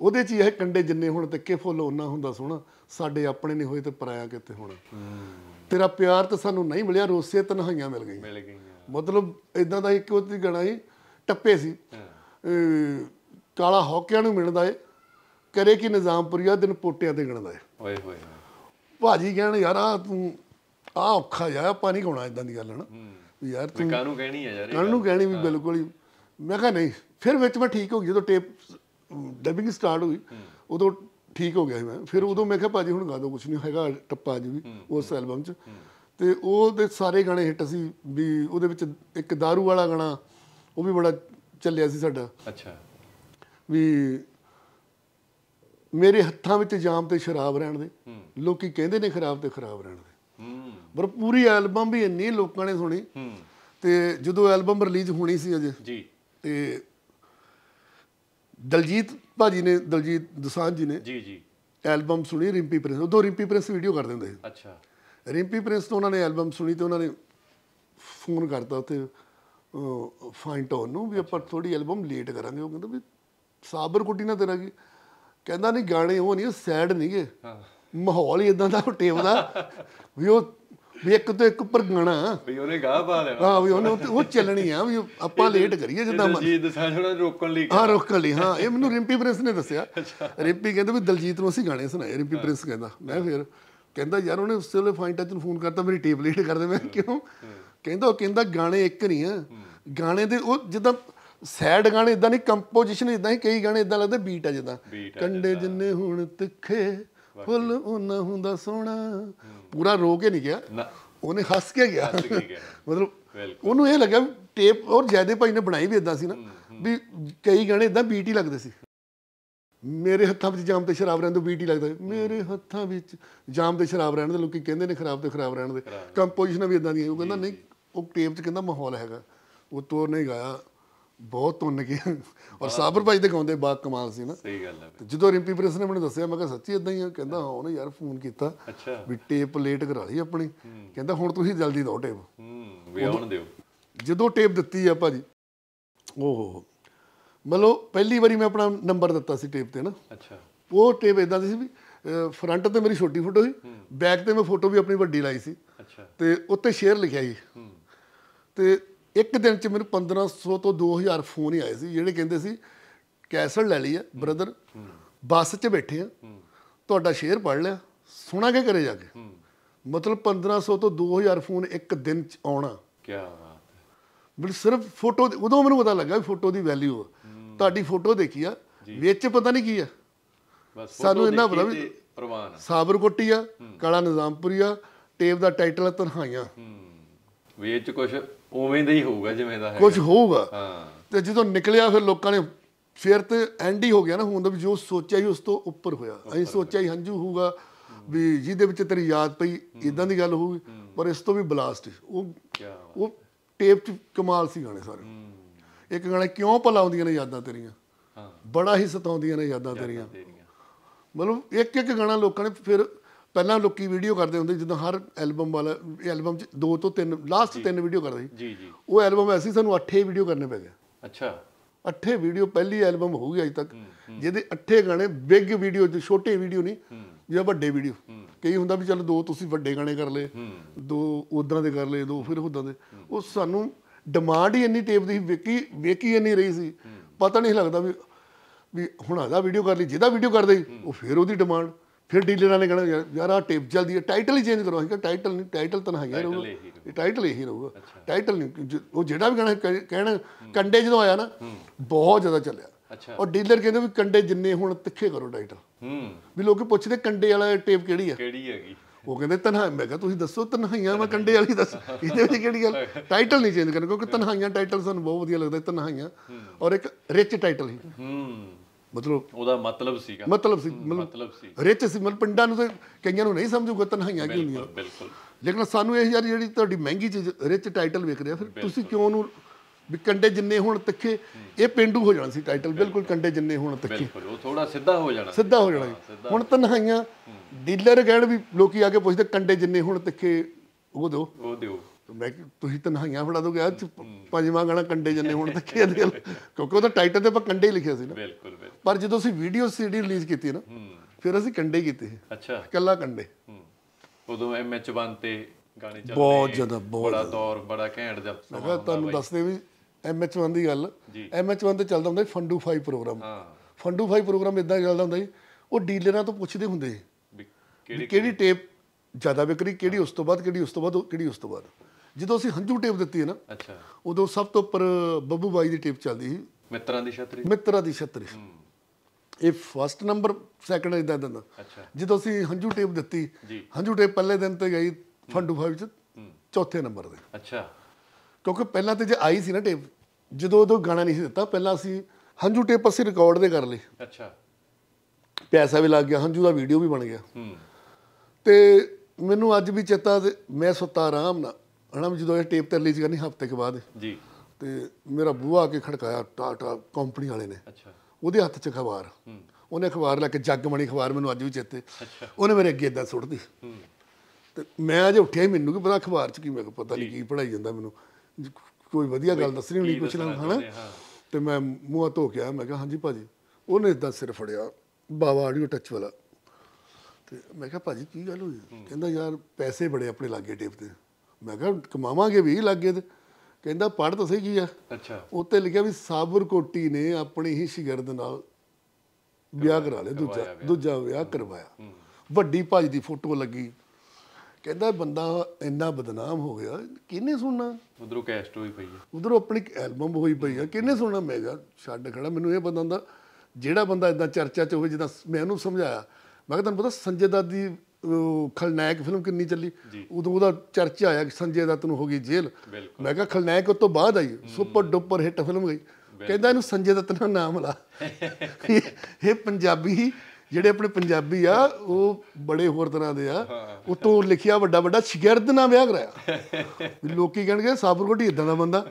ਉਹਦੇ 'ਚ ਇਹ ਕੰਡੇ ਜਿੰਨੇ ਹੁਣ ਤੱਕੇ ਫੁੱਲ ਉਹਨਾਂ ਹੁੰਦਾ ਸੋਣਾ ਸਾਡੇ ਆਪਣੇ ਨਹੀਂ ਹੋਏ ਤੇ ਪਰਾਇਆ ਕਿੱਥੇ ਹੋਣਾ ਤੇਰਾ ਪਿਆਰ ਤਾਂ ਸਾਨੂੰ ਨਹੀਂ ਮਿਲਿਆ ਰੋਸੇ ਤਨਹਾਈਆਂ ਮਿਲ ਗਈਆਂ ਮਿਲ ਗਈਆਂ ਮਤਲਬ ਇਦਾਂ ਦਾ ਇੱਕ ਉਹਦੀ ਗਣਾ ਸੀ ਟੱਪੇ ਸੀ ਕਾਲਾ ਹੌਕਿਆਂ ਨੂੰ ਮਿਲਦਾ ਏ ਕਰੇ ਕਿ ਨਿਜ਼ਾਮਪੁਰੀਆ ਦਿਨ ਪੋਟਿਆਂ ਤੇ ਗਣਦਾ ਏ ਓਏ ਹੋਏ ਭਾਜੀ ਕਹਿਣ ਯਾਰ ਆ ਤੂੰ ਆ ਔਖਾ ਜਾ ਆਪਾਂ ਨਹੀਂ ਕਹਣਾ ਇਦਾਂ ਦੀ ਗੱਲ ਵੀ ਯਾਰ ਤੂੰ ਕਾਨੂੰ ਕਹਿਣੀ ਆ ਯਾਰ ਕਾਨੂੰ ਕਹਿਣੀ ਵੀ ਬਿਲਕੁਲ ਹੀ ਮੈਂ ਕਿਹਾ ਨਹੀਂ ਫਿਰ ਵਿੱਚ ਮੈਂ ਠੀਕ ਹੋ ਗਈ ਜਦੋਂ ਟੇਪ ਡਬਿੰਗ ਸਟਾਰਟ ਹੋਈ ਉਦੋਂ ਠੀਕ ਹੋ ਗਿਆ ਸੀ ਮੈਂ ਫਿਰ ਉਦੋਂ ਮੈਂ ਕਿਹਾ ਭਾਜੀ ਹੁਣ ਗਾ ਦੋ ਕੁਝ ਨਹੀਂ ਹੈਗਾ ਟੱਪਾ ਅੱਜ ਵੀ ਉਸ ਐਲਬਮ 'ਚ ਤੇ ਉਹਦੇ ਸਾਰੇ ਗਾਣੇ ਹਿੱਟ ਸੀ ਵੀ ਉਹਦੇ ਵਿੱਚ ਇੱਕ दारू ਵਾਲਾ ਗਾਣਾ ਉਹ ਵੀ ਬੜਾ ਚੱਲਿਆ ਸੀ ਸਾਡਾ ਅੱਛਾ ਵੀ ਮੇਰੇ ਹੱਥਾਂ ਵਿੱਚ ਜਾਮ ਤੇ ਸ਼ਰਾਬ ਰਹਿਣ ਦੇ ਲੋਕੀ ਕਹਿੰਦੇ ਨੇ ਖਰਾਬ ਤੇ ਖਰਾਬ ਰਹਿਣ ਦੇ ਪਰ ਪੂਰੀ ਐਲਬਮ ਵੀ ਇੰਨੀ ਲੋਕਾਂ ਨੇ ਸੁਣੀ ਤੇ ਜਦੋਂ ਐਲਬਮ ਰਿਲੀਜ਼ ਹੋਣੀ ਸੀ ਅਜੇ ਜੀ ਤੇ ਦਲਜੀਤ ਭਾਜੀ ਨੇ ਦਲਜੀਤ ਦਸਾਂਝ ਜੀ ਨੇ ਜੀ ਜੀ ਐਲਬਮ ਸੁਣੀ ਰਿੰਪੀ ਪ੍ਰਿੰਸ ਉਹ ਦੋ ਰਿੰਪੀ ਪ੍ਰਿੰਸ ਵੀਡੀਓ ਕਰਦੇ ਹੁੰਦੇ ਸੀ ਅੱਛਾ ਰਿੰਪੀ ਪ੍ਰਿੰਸ ਤੋਂ ਉਹਨਾਂ ਨੇ ਐਲਬਮ ਸੁਣੀ ਤੇ ਉਹਨਾਂ ਨੇ ਫੋਨ ਕਰਤਾ ਉੱਥੇ ਫਾਈਨ ਟੋਨ ਨੂੰ ਵੀ ਆਪਾਂ ਥੋੜੀ ਐਲਬਮ ਲੇਟ ਕਰਾਂਗੇ ਉਹ ਕਹਿੰਦਾ ਵੀ ਸਾਬਰ ਕੁੱਟੀ ਨਾ ਤੇਰਾ ਕੀ ਕਹਿੰਦਾ ਨਹੀਂ ਗਾਣੇ ਉਹ ਨਹੀਂ ਸੈਡ ਨਹੀਂਗੇ ਹਾਂ ਮਾਹੌਲ ਹੀ ਇਦਾਂ ਦਾ ਟੇਪ ਦਾ ਵੀ ਉਹ ਵੀ ਇੱਕ ਤੋਂ ਇੱਕ ਉੱਪਰ ਗਾਣਾ ਵੀ ਉਹਨੇ ਗਾਹ ਪਾ ਲੈਣਾ ਹਾਂ ਵੀ ਉਹਨੇ ਉਹ ਚੱਲਣੀ ਆ ਵੀ ਆਪਾਂ ਲੇਟ ਕਰੀਏ ਜਿੱਦਾਂ ਮਨ ਜੀ ਦੱਸਾਂ ਥੋੜਾ ਰੋਕਣ ਲਈ ਹਾਂ ਰੋਕਣ ਲਈ ਹਾਂ ਇਹ ਮੈਨੂੰ ਰਿੰਪੀ ਪ੍ਰਿੰਸ ਨੇ ਦੱਸਿਆ ਰਿੰਪੀ ਕਹਿੰਦਾ ਵੀ ਦਲਜੀਤ ਨੂੰ ਅਸੀਂ ਗਾਣੇ ਸੁਣਾਏ ਰਿੰਪੀ ਪ੍ਰਿੰਸ ਕਹਿੰਦਾ ਮੈਂ ਫਿਰ ਕਹਿੰਦਾ ਯਾਰ ਉਹਨੇ ਉਸੇ ਵੇਲੇ ਫਾਈਨ ਟੱਚ ਨੂੰ ਫੋਨ ਕਰਤਾ ਮੇਰੀ ਟੇਪ ਲੀਡ ਕਰ ਦੇ ਮੈਂ ਕਿਉਂ ਕਹਿੰਦਾ ਉਹ ਕਹਿੰਦਾ ਗਾਣੇ ਇੱਕ ਨਹੀਂ ਆ ਗਾਣੇ ਦੇ ਉਹ ਜਿੱਦਾਂ ਸੈਡ ਗਾਣੇ ਇਦਾਂ ਨਹੀਂ ਕੰਪੋਜੀਸ਼ਨ ਇਦਾਂ ਹੀ ਕਈ ਗਾਣੇ ਇਦਾਂ ਲੱਗਦੇ ਬੀਟ ਆ ਜਿੱਦਾਂ ਕੰਡੇ ਜਿੰਨੇ ਹੁਣ ਤਿੱਖੇ ਫੁੱਲ ਉਹਨਾਂ ਹੁੰਦਾ ਸੋਹਣਾ ਪੂਰਾ ਰੋ ਕੇ ਨਹੀਂ ਗਿਆ ਉਹਨੇ ਹੱਸ ਕੇ ਗਿਆ ਮਤਲਬ ਉਹਨੂੰ ਇਹ ਲੱਗਾ ਟੇਪ ਔਰ ਜੈਦੇ ਭਾਈ ਨੇ ਬਣਾਈ ਵੀ ਇਦਾਂ ਸੀ ਨਾ ਵੀ ਕਈ ਗਾਣੇ ਇਦਾਂ ਬੀਟ ਹੀ ਲੱਗਦੇ ਸੀ ਮੇਰੇ ਹੱਥਾਂ ਵਿੱਚ ਜਾਮ ਤੇ ਸ਼ਰਾਬ ਰਹਿਣ ਤੋਂ ਬੀਟੀ ਲੱਗਦਾ ਮੇਰੇ ਹੱਥਾਂ ਵਿੱਚ ਜਾਮ ਤੇ ਸ਼ਰਾਬ ਰਹਿਣ ਦੇ ਲੋਕੀ ਕਹਿੰਦੇ ਨੇ ਖਰਾਬ ਤੇ ਖਰਾਬ ਰਹਿਣ ਦੇ ਕੰਪੋਜੀਸ਼ਨ ਵੀ ਇਦਾਂ ਦੀ ਹੈ ਉਹ ਕਹਿੰਦਾ ਨਹੀਂ ਉਹ ਟੇਪ 'ਚ ਕਹਿੰਦਾ ਮਾਹੌਲ ਹੈਗਾ ਉਹ ਤੋਰ ਨਹੀਂ ਗਾਇਆ ਬਹੁਤ ਧੁੰਨ ਗਿਆ ਔਰ ਸਾਬਰ ਭਾਈ ਦੇ ਗਾਉਂਦੇ ਬਾਤ ਕਮਾਲ ਸੀ ਨਾ ਸਹੀ ਗੱਲ ਹੈ ਜਦੋਂ ਰਿੰਪੀ ਪ੍ਰੈਸ ਨੇ ਮੈਨੂੰ ਦੱਸਿਆ ਮੈਂ ਕਿਹਾ ਸੱਚੀ ਇਦਾਂ ਹੀ ਆ ਕਹਿੰਦਾ ਹਾਂ ਉਹਨੇ ਯਾਰ ਫੋਨ ਕੀਤਾ ਵੀ ਟੇਪ ਲੇਟ ਕਰਾ ਲਈ ਆਪਣੀ ਕਹਿੰਦਾ ਹੁਣ ਤੁਸੀਂ ਜਲਦੀ ਦਿਓ ਟੇਪ ਹੂੰ ਵੀ ਆਉਣ ਦਿਓ ਜਦੋਂ ਟੇਪ ਦਿੱਤੀ ਆ ਭਾਜੀ ਓਹੋ ਮਤਲਬ ਪਹਿਲੀ ਵਾਰੀ ਮੈਂ ਆਪਣਾ ਨੰਬਰ ਦਿੱਤਾ ਸੀ ਟੇਪ ਤੇ ਨਾ ਅੱਛਾ ਉਹ ਟੇਪ ਇਦਾਂ ਦੀ ਸੀ ਵੀ ਫਰੰਟ ਤੇ ਮੇਰੀ ਛੋਟੀ ਫੋਟੋ ਸੀ ਬੈਕ ਤੇ ਮੈਂ ਫੋਟੋ ਵੀ ਆਪਣੀ ਵੱਡੀ ਲਾਈ ਸੀ ਅੱਛਾ ਤੇ ਉੱਤੇ ਸ਼ੇਅਰ ਲਿਖਿਆ ਸੀ ਤੇ ਇੱਕ ਦਿਨ ਚ ਮੈਨੂੰ 1500 ਤੋਂ 2000 ਫੋਨ ਹੀ ਆਏ ਸੀ ਜਿਹੜੇ ਕਹਿੰਦੇ ਸੀ ਕੈਸਲ ਲੈ ਲਈ ਆ ਬ੍ਰਦਰ ਬੱਸ 'ਚ ਬੈਠੇ ਆ ਤੁਹਾਡਾ ਸ਼ੇਅਰ ਪੜ ਲਿਆ ਸੁਣਾ ਕੇ ਕਰੇ ਜਾ ਕੇ ਮਤਲਬ 1500 ਤੋਂ 2000 ਫੋਨ ਇੱਕ ਦਿਨ ਚ ਆਉਣਾ ਕੀ ਬਾਤ ਹੈ ਬਿਲ ਸਿਰਫ ਫੋਟੋ ਉਦੋਂ ਮੈਨੂੰ ਪਤਾ ਲੱਗਾ ਫੋਟੋ ਦੀ ਵੈਲਿਊ ਆ ਤੁਹਾਡੀ ਫੋਟੋ ਦੇਖੀ ਆ ਵਿੱਚ ਪਤਾ ਨਹੀਂ ਕੀ ਆ ਸਾਨੂੰ ਇੰਨਾ ਪਤਾ ਵੀ ਪ੍ਰਵਾਨ ਸਾਬਰਕੋਟੀ ਆ ਕਾਲਾ ਨਿਜ਼ਾਮਪੁਰੀ ਆ ਟੇਪ ਦਾ ਟਾਈਟਲ ਆ ਤਨਹਾਈਆਂ ਵਿੱਚ ਕੁਝ ਉਵੇਂ ਦਾ ਹੀ ਹੋਊਗਾ ਜਿਵੇਂ ਦਾ ਹੈ ਕੁਝ ਹੋਊਗਾ ਹਾਂ ਤੇ ਜਦੋਂ ਨਿਕਲਿਆ ਫਿਰ ਲੋਕਾਂ ਨੇ ਫਿਰ ਤੇ ਐਂਡ ਹੀ ਹੋ ਗਿਆ ਨਾ ਹੁਣ ਦਾ ਵੀ ਜੋ ਸੋਚਿਆ ਹੀ ਉਸ ਤੋਂ ਉੱਪਰ ਹੋਇਆ ਅਸੀਂ ਸੋਚਿਆ ਹੀ ਹੰਝੂ ਹੋਊਗਾ ਵੀ ਜਿਹਦੇ ਵਿੱਚ ਤੇਰੀ ਯਾਦ ਪਈ ਇਦਾਂ ਦੀ ਗੱਲ ਹੋਊਗੀ ਪਰ ਇਸ ਤੋਂ ਵੀ ਬਲਾਸਟ ਉਹ ਉਹ ਟੇਪ 'ਚ ਕਮਾਲ ਸੀ ਗਾਣੇ ਸਾਰੇ ਇੱਕ ਗਾਣੇ ਕਿਉਂ ਭਲਾਉਂਦੀਆਂ ਨੇ ਯਾਦਾਂ ਤੇਰੀਆਂ ਹਾਂ ਬੜਾ ਹੀ ਸਤਾਉਂਦੀਆਂ ਨੇ ਯਾਦਾਂ ਤੇਰੀਆਂ ਮਤਲਬ ਇੱਕ ਇੱਕ ਗਾਣਾ ਲੋਕਾਂ ਨੇ ਫਿਰ ਪਹਿਲਾਂ ਲੋਕੀ ਵੀਡੀਓ ਕਰਦੇ ਹੁੰਦੇ ਜਦੋਂ ਹਰ ਐਲਬਮ ਵਾਲਾ ਐਲਬਮ ਚ ਦੋ ਤੋਂ ਤਿੰਨ ਲਾਸਟ ਤਿੰਨ ਵੀਡੀਓ ਕਰਦੇ ਸੀ ਜੀ ਜੀ ਉਹ ਐਲਬਮ ਐਸੀ ਸਾਨੂੰ ਅੱਠੇ ਵੀਡੀਓ ਕਰਨੇ ਪੈ ਗਏ ਅੱਛਾ ਅੱਠੇ ਵੀਡੀਓ ਪਹਿਲੀ ਐਲਬਮ ਗਈ ਅਜ ਤੱਕ ਜਿਹਦੇ ਅੱਠੇ ਗਾਣੇ ਬਿਗ ਵੀਡੀਓ ਤੇ ਛੋਟੇ ਵੀਡੀਓ ਨਹੀਂ ਜਾਂ ਵੱਡੇ ਵੀਡੀਓ ਕਈ ਹੁੰਦਾ ਵੀ ਚਲੋ ਦੋ ਤੁਸੀਂ ਵੱਡੇ ਗਾਣੇ ਕਰ ਲਏ ਦੋ ਉਦਾਂ ਦੇ ਕਰ ਲਏ ਦੋ ਫਿਰ ਉਦਾਂ ਦੇ ਉਹ ਸਾਨੂੰ ਡਿਮਾਂਡ ਹੀ ਇੰਨੀ ਟੇਪ ਦੀ ਵੇਖੀ ਵੇਖੀ ਇੰਨੀ ਰਹੀ ਸੀ ਪਤਾ ਨਹੀਂ ਲੱਗਦਾ ਵੀ ਵੀ ਹੁਣ ਆਦਾ ਵੀਡੀਓ ਕਰ ਲਈ ਜਿਹਦਾ ਵੀਡੀਓ ਕਰਦੇ ਉਹ ਫਿਰ ਉਹਦੀ ਡਿਮਾਂਡ ਫਿਰ ਡੀਲਰਾਂ ਨੇ ਕਹਿਣਾ ਯਾਰ ਆ ਟੇਪ ਚੱਲਦੀ ਹੈ ਟਾਈਟਲ ਹੀ ਚੇਂਜ ਕਰੋ ਅਸੀਂ ਕਿ ਟਾਈਟਲ ਨਹੀਂ ਟਾਈਟਲ ਤਾਂ ਹੀ ਰਹੂਗਾ ਇਹ ਟਾਈਟਲ ਇਹੀ ਰਹੂਗਾ ਟਾਈਟਲ ਨਹੀਂ ਉਹ ਜਿਹੜਾ ਵੀ ਗਾਣਾ ਕਹਿਣ ਕੰਡੇ ਜਦੋਂ ਆਇਆ ਨਾ ਬਹੁਤ ਜ਼ਿਆਦਾ ਚੱਲਿਆ ਅੱਛਾ ਔਰ ਡੀਲਰ ਕਹਿੰਦੇ ਵੀ ਕੰਡੇ ਜਿੰਨੇ ਹੁਣ ਤਿੱਖੇ ਕਰੋ ਟਾਈਟਲ ਹੂੰ ਵੀ ਲੋਕੀ ਪੁੱਛਦੇ ਕੰਡੇ ਵਾਲਾ ਟੇਪ ਕਿਹੜੀ ਆ ਕਿਹੜੀ ਹੈਗੀ ਉਹ ਕਹਿੰਦੇ ਤਨਹਾ ਮੈਂ ਕਿਹਾ ਤੁਸੀਂ ਦੱਸੋ ਤਨਹਾਈਆਂ ਮੈਂ ਕੰਡੇ ਵਾਲੀ ਦੱਸ ਇਹਦੇ ਵਿੱਚ ਕਿਹੜੀ ਗੱਲ ਟਾਈਟਲ ਨਹੀਂ ਚੇਂਜ ਕਰਨਾ ਕਿਉਂਕਿ ਤਨਹਾਈਆਂ ਟਾਈਟਲ ਸਾਨੂੰ ਬਹੁਤ ਵਧੀਆ ਲੱਗਦਾ ਤਨਹਾਈਆਂ ਔਰ ਇੱਕ ਰਿਚ ਟਾਈਟਲ ਹੀ ਮਤਲਬ ਉਹਦਾ ਮਤਲਬ ਸੀਗਾ ਮਤਲਬ ਸੀ ਮਤਲਬ ਸੀ ਰਿਚ ਸੀ ਮਤਲਬ ਪਿੰਡਾਂ ਨੂੰ ਤੇ ਕਈਆਂ ਨੂੰ ਨਹੀਂ ਸਮਝੂਗਾ ਤਨਹਾਈਆਂ ਕੀ ਹੁੰਦੀਆਂ ਬਿਲਕੁਲ ਲੇਕਿਨ ਸਾਨੂੰ ਇਹ ਯਾਰ ਜਿਹੜੀ ਤੁਹਾਡੀ ਮਹਿੰਗੀ ਚੀਜ਼ ਰਿਚ ਟਾਈਟਲ ਵੇਖ ਰਿਹਾ ਫਿਰ ਤੁਸੀਂ ਕਿਉਂ ਉਹਨੂੰ ਵੀ ਕੰਡੇ ਜਿੰਨੇ ਹੁਣ ਤਿੱਖੇ ਇਹ ਪਿੰਡੂ ਹੋ ਜਾਣਾ ਸੀ ਟਾਈਟਲ ਬਿਲਕੁਲ ਕੰਡੇ ਜਿੰਨੇ ਹੁਣ ਤਿੱਖੇ ਬਿਲਕੁਲ ਉਹ ਥੋੜਾ ਸਿੱਧਾ ਹੋ ਜਾਣਾ ਸਿੱਧਾ ਹੋ ਜਾਣਾ ਹੁਣ ਤਨਹਾਈਆਂ ਡੀਲਰ ਕਹਿਣ ਵੀ ਲੋਕੀ ਆ ਕੇ ਪੁੱਛਦੇ ਕੰਡੇ ਜਿੰਨੇ ਹੁਣ ਤਿੱਖੇ ਉਹ ਦਿਓ ਉਹ ਦਿਓ ਮੈਂ ਤੁਸੀਂ ਤਨਹਾਈਆਂ ਫੜਾ ਦੋਗੇ ਅੱਜ ਪੰਜਵਾਂ ਗਾਣਾ ਕੰਡੇ ਜੰਨੇ ਹੁਣ ਤੱਕ ਇਹ ਦੇ ਕਿਉਂਕਿ ਉਹਦਾ ਟਾਈਟਲ ਤੇ ਆਪਾਂ ਕੰਡੇ ਲਿਖਿਆ ਸੀ ਨਾ ਬਿਲਕੁਲ ਪਰ ਜਦੋਂ ਅਸੀਂ ਵੀਡੀਓ ਸੀਡੀ ਰਿਲੀਜ਼ ਕੀਤੀ ਨਾ ਫਿਰ ਅਸੀਂ ਕੰਡੇ ਕੀਤੇ ਅੱਛਾ ਕੱਲਾ ਕੰਡੇ ਉਦੋਂ 1 ਤੇ ਗਾਣੇ ਚੱਲਦੇ ਬਹੁਤ ਜ਼ਿਆਦਾ ਬਹੁਤ ਬੜਾ ਦੌਰ ਬੜਾ ਘੈਂਟ ਦਾ ਮੈਂ ਤੁਹਾਨੂੰ ਦੱਸਦੇ ਵੀ ਐਮਐਚ1 ਦੀ ਗੱਲ ਐਮਐਚ1 ਤੇ ਚੱਲਦਾ ਹੁੰਦਾ ਫੰਡੂ 5 ਪ੍ਰੋਗਰਾਮ ਹਾਂ ਫੰਡੂ 5 ਪ੍ਰੋਗਰਾਮ ਇਦਾਂ ਚੱਲਦਾ ਹੁੰਦਾ ਜੀ ਉਹ ਡੀਲਰਾਂ ਤੋਂ ਪੁੱਛਦੇ ਹੁੰਦੇ ਕਿਹੜੀ ਕਿਹੜੀ ਟੇਪ ਜ਼ਿਆਦਾ ਵਿਕਰੀ ਕਿਹੜੀ ਉਸ ਤੋਂ ਬਾਅਦ ਕਿਹੜੀ ਉਸ ਤੋਂ ਬਾਅਦ ਕਿਹੜੀ ਉਸ ਤੋਂ ਬਾਅਦ ਜਦੋਂ ਅਸੀਂ ਹੰਝੂ ਟੇਪ ਦਿੱਤੀ ਹੈ ਨਾ ਅੱਛਾ ਉਦੋਂ ਸਭ ਤੋਂ ਉੱਪਰ ਬੱਬੂ ਬਾਈ ਦੀ ਟੇਪ ਚੱਲਦੀ ਸੀ ਮਿੱਤਰਾਂ ਦੀ ਛਤਰੀ ਮਿੱਤਰਾਂ ਦੀ ਛਤਰੀ ਇਹ ਫਸਟ ਨੰਬਰ ਸੈਕੰਡ ਇਦਾਂ ਦਿੰਦਾ ਅੱਛਾ ਜਦੋਂ ਅਸੀਂ ਹੰਝੂ ਟੇਪ ਦਿੱਤੀ ਹੰਝੂ ਟੇਪ ਪਹਿਲੇ ਦਿਨ ਤੇ ਗਈ ਫੰਡੂ 5 ਚ ਚੌਥੇ ਨੰਬਰ ਤੇ ਅੱਛਾ ਕਿਉਂਕਿ ਪਹਿਲਾਂ ਤੇ ਜੇ ਆਈ ਸੀ ਨਾ ਟੇਪ ਜਦੋਂ ਉਹ ਗਾਣਾ ਨਹੀਂ ਸੀ ਦਿੱਤਾ ਪਹਿਲਾਂ ਅਸੀਂ ਹੰਝੂ ਟੇਪ ਅਸੀਂ ਰਿਕਾਰਡ ਦੇ ਕਰ ਲਈ ਅੱਛਾ ਪੈਸਾ ਵੀ ਲੱਗ ਗਿਆ ਹੰਝੂ ਦਾ ਵੀਡੀਓ ਵੀ ਬਣ ਗਿਆ ਹੂੰ ਤੇ ਮੈਨੂੰ ਅੱਜ ਵੀ ਚੇਤਾ ਮੈਂ ਸੁੱਤਾ ਆਰਾਮ ਨਾਲ ਹਣਾ ਜਦੋਂ ਇਹ ਟੇਪ ਤੇ ਰਿਲੀਜ਼ ਕਰਨੀ ਹਫਤੇ ਕੇ ਬਾਅਦ ਜੀ ਤੇ ਮੇਰਾ ਬੂਆ ਆ ਕੇ ਖੜਕਾਇਆ ਟਾਟਾ ਕੰਪਨੀ ਵਾਲੇ ਨੇ ਅੱਛਾ ਉਹਦੇ ਹੱਥ 'ਚ ਖਬਰ ਹੂੰ ਉਹਨੇ ਅਖਬਾਰ ਲੈ ਕੇ ਜਗਮਣੀ ਅਖਬਾਰ ਮੈਨੂੰ ਅੱਜ ਵੀ ਚੇਤੇ ਉਹਨੇ ਮੇਰੇ ਅੱਗੇ ਇਦਾਂ ਸੁੱਟਦੀ ਤੇ ਮੈਂ ਅਜੇ ਉੱਠਿਆ ਮੈਨੂੰ ਕੀ ਪਤਾ ਅਖਬਾਰ 'ਚ ਕੀ ਮੈਨੂੰ ਪਤਾ ਨਹੀਂ ਕੀ ਪੜਾਈ ਜਾਂਦਾ ਮੈਨੂੰ ਕੋਈ ਵਧੀਆ ਗੱਲ ਦੱਸਣੀ ਹੋਣੀ ਕੁਛ ਨਾ ਹਾਂ ਤੇ ਮੈਂ ਮੂੰਹ ਧੋ ਕੇ ਆਇਆ ਮੈਂ ਕਿਹਾ ਹਾਂਜੀ ਭਾਜੀ ਉਹਨੇ ਇਦਾਂ ਸਿਰ ਫੜਿਆ ਬਾਵਾ ਆਡੀਓ ਟੱਚ ਵਾਲਾ ਤੇ ਮੈਂ ਕਿਹਾ ਭਾਜੀ ਕੀ ਗੱਲ ਹੋਈ ਕਹਿੰਦਾ ਯਾਰ ਪੈਸੇ ਬੜੇ ਆਪਣੇ ਲੱਗੇ ਟੇਪ ਤੇ ਮੈਂ ਕਿਹਾ ਕਮਾਵਾਂਗੇ ਵੀ ਲੱਗੇ ਤੇ ਕਹਿੰਦਾ ਪੜ ਤਾਂ ਸਹੀ ਕੀ ਆ ਅੱਛਾ ਉੱਤੇ ਲਿਖਿਆ ਵੀ ਸਾਬਰ ਕੋਟੀ ਨੇ ਆਪਣੀ ਹੀ ਸ਼ਿਗਰਦ ਨਾਲ ਵਿਆਹ ਕਰਾ ਲਿਆ ਦੂਜਾ ਦੂਜਾ ਵਿਆਹ ਕਰਵਾਇਆ ਵੱਡੀ ਭਾਜ ਦੀ ਫੋਟੋ ਲੱਗੀ ਕਹਿੰਦਾ ਬੰਦਾ ਇੰਨਾ ਬਦਨਾਮ ਹੋ ਗਿਆ ਕਿਹਨੇ ਸੁਣਨਾ ਉਧਰੋਂ ਕੈਸਟ ਹੋਈ ਪਈ ਹੈ ਉਧਰੋਂ ਆਪਣੀ ਐਲਬਮ ਹੋਈ ਪਈ ਹੈ ਕਿਹਨੇ ਸੁਣਨਾ ਮੈਂ ਜਾ ਛੱਡ ਖੜਾ ਮੈਨੂੰ ਇਹ ਪਤਾ ਹੁੰਦਾ ਜਿਹੜਾ ਬੰਦਾ ਇਦਾਂ ਚਰਚਾ 'ਚ ਹੋਵੇ ਜਿੱਦਾਂ ਮੈਂ ਉਹਨੂੰ ਸਮਝਾਇਆ ਮੈਂ ਕਿਹਾ ਤੁਹਾਨੂੰ ਪਤਾ ਸੰਜੇ ਦਾਦੀ ਦੀ ਖਲਨਾਇਕ ਫਿਲਮ ਕਿੰਨੀ ਚੱਲੀ ਉਦੋਂ ਉਹਦਾ ਚਰਚਾ ਆਇਆ ਕਿ ਸੰਜੇ ਦਾ ਨੂੰ ਹੋ ਗਈ ਜੇਲ੍ਹ ਮੈਂ ਕਿਹਾ ਖਲਨਾਇਕ ਉਸ ਤੋਂ ਬਾਅਦ ਆਈ ਸੁਪਰ ਡੁਪਰ ਹਿੱਟ ਫਿਲਮ ਗਈ ਕਹਿੰਦਾ ਇਹਨੂੰ ਸੰਜੇ ਦਾ ਨਾਲ ਨਾਮ ਲਾ <laughs> ਇਹ ਪੰਜਾਬੀ ਜਿਹੜੇ ਆਪਣੇ ਪੰਜਾਬੀ ਆ ਉਹ ਬੜੇ ਹੋਰ ਤਰ੍ਹਾਂ ਦੇ ਆ ਉਤੋਂ ਲਿਖਿਆ ਵੱਡਾ ਵੱਡਾ ਸ਼ਗਿਰਦ ਨਾਲ ਵਿਆਹ ਕਰਾਇਆ ਲੋਕੀ ਕਹਿਣਗੇ ਸਾਬਰ ਕੋਟੀ ਇਦਾਂ ਦਾ ਬੰਦਾ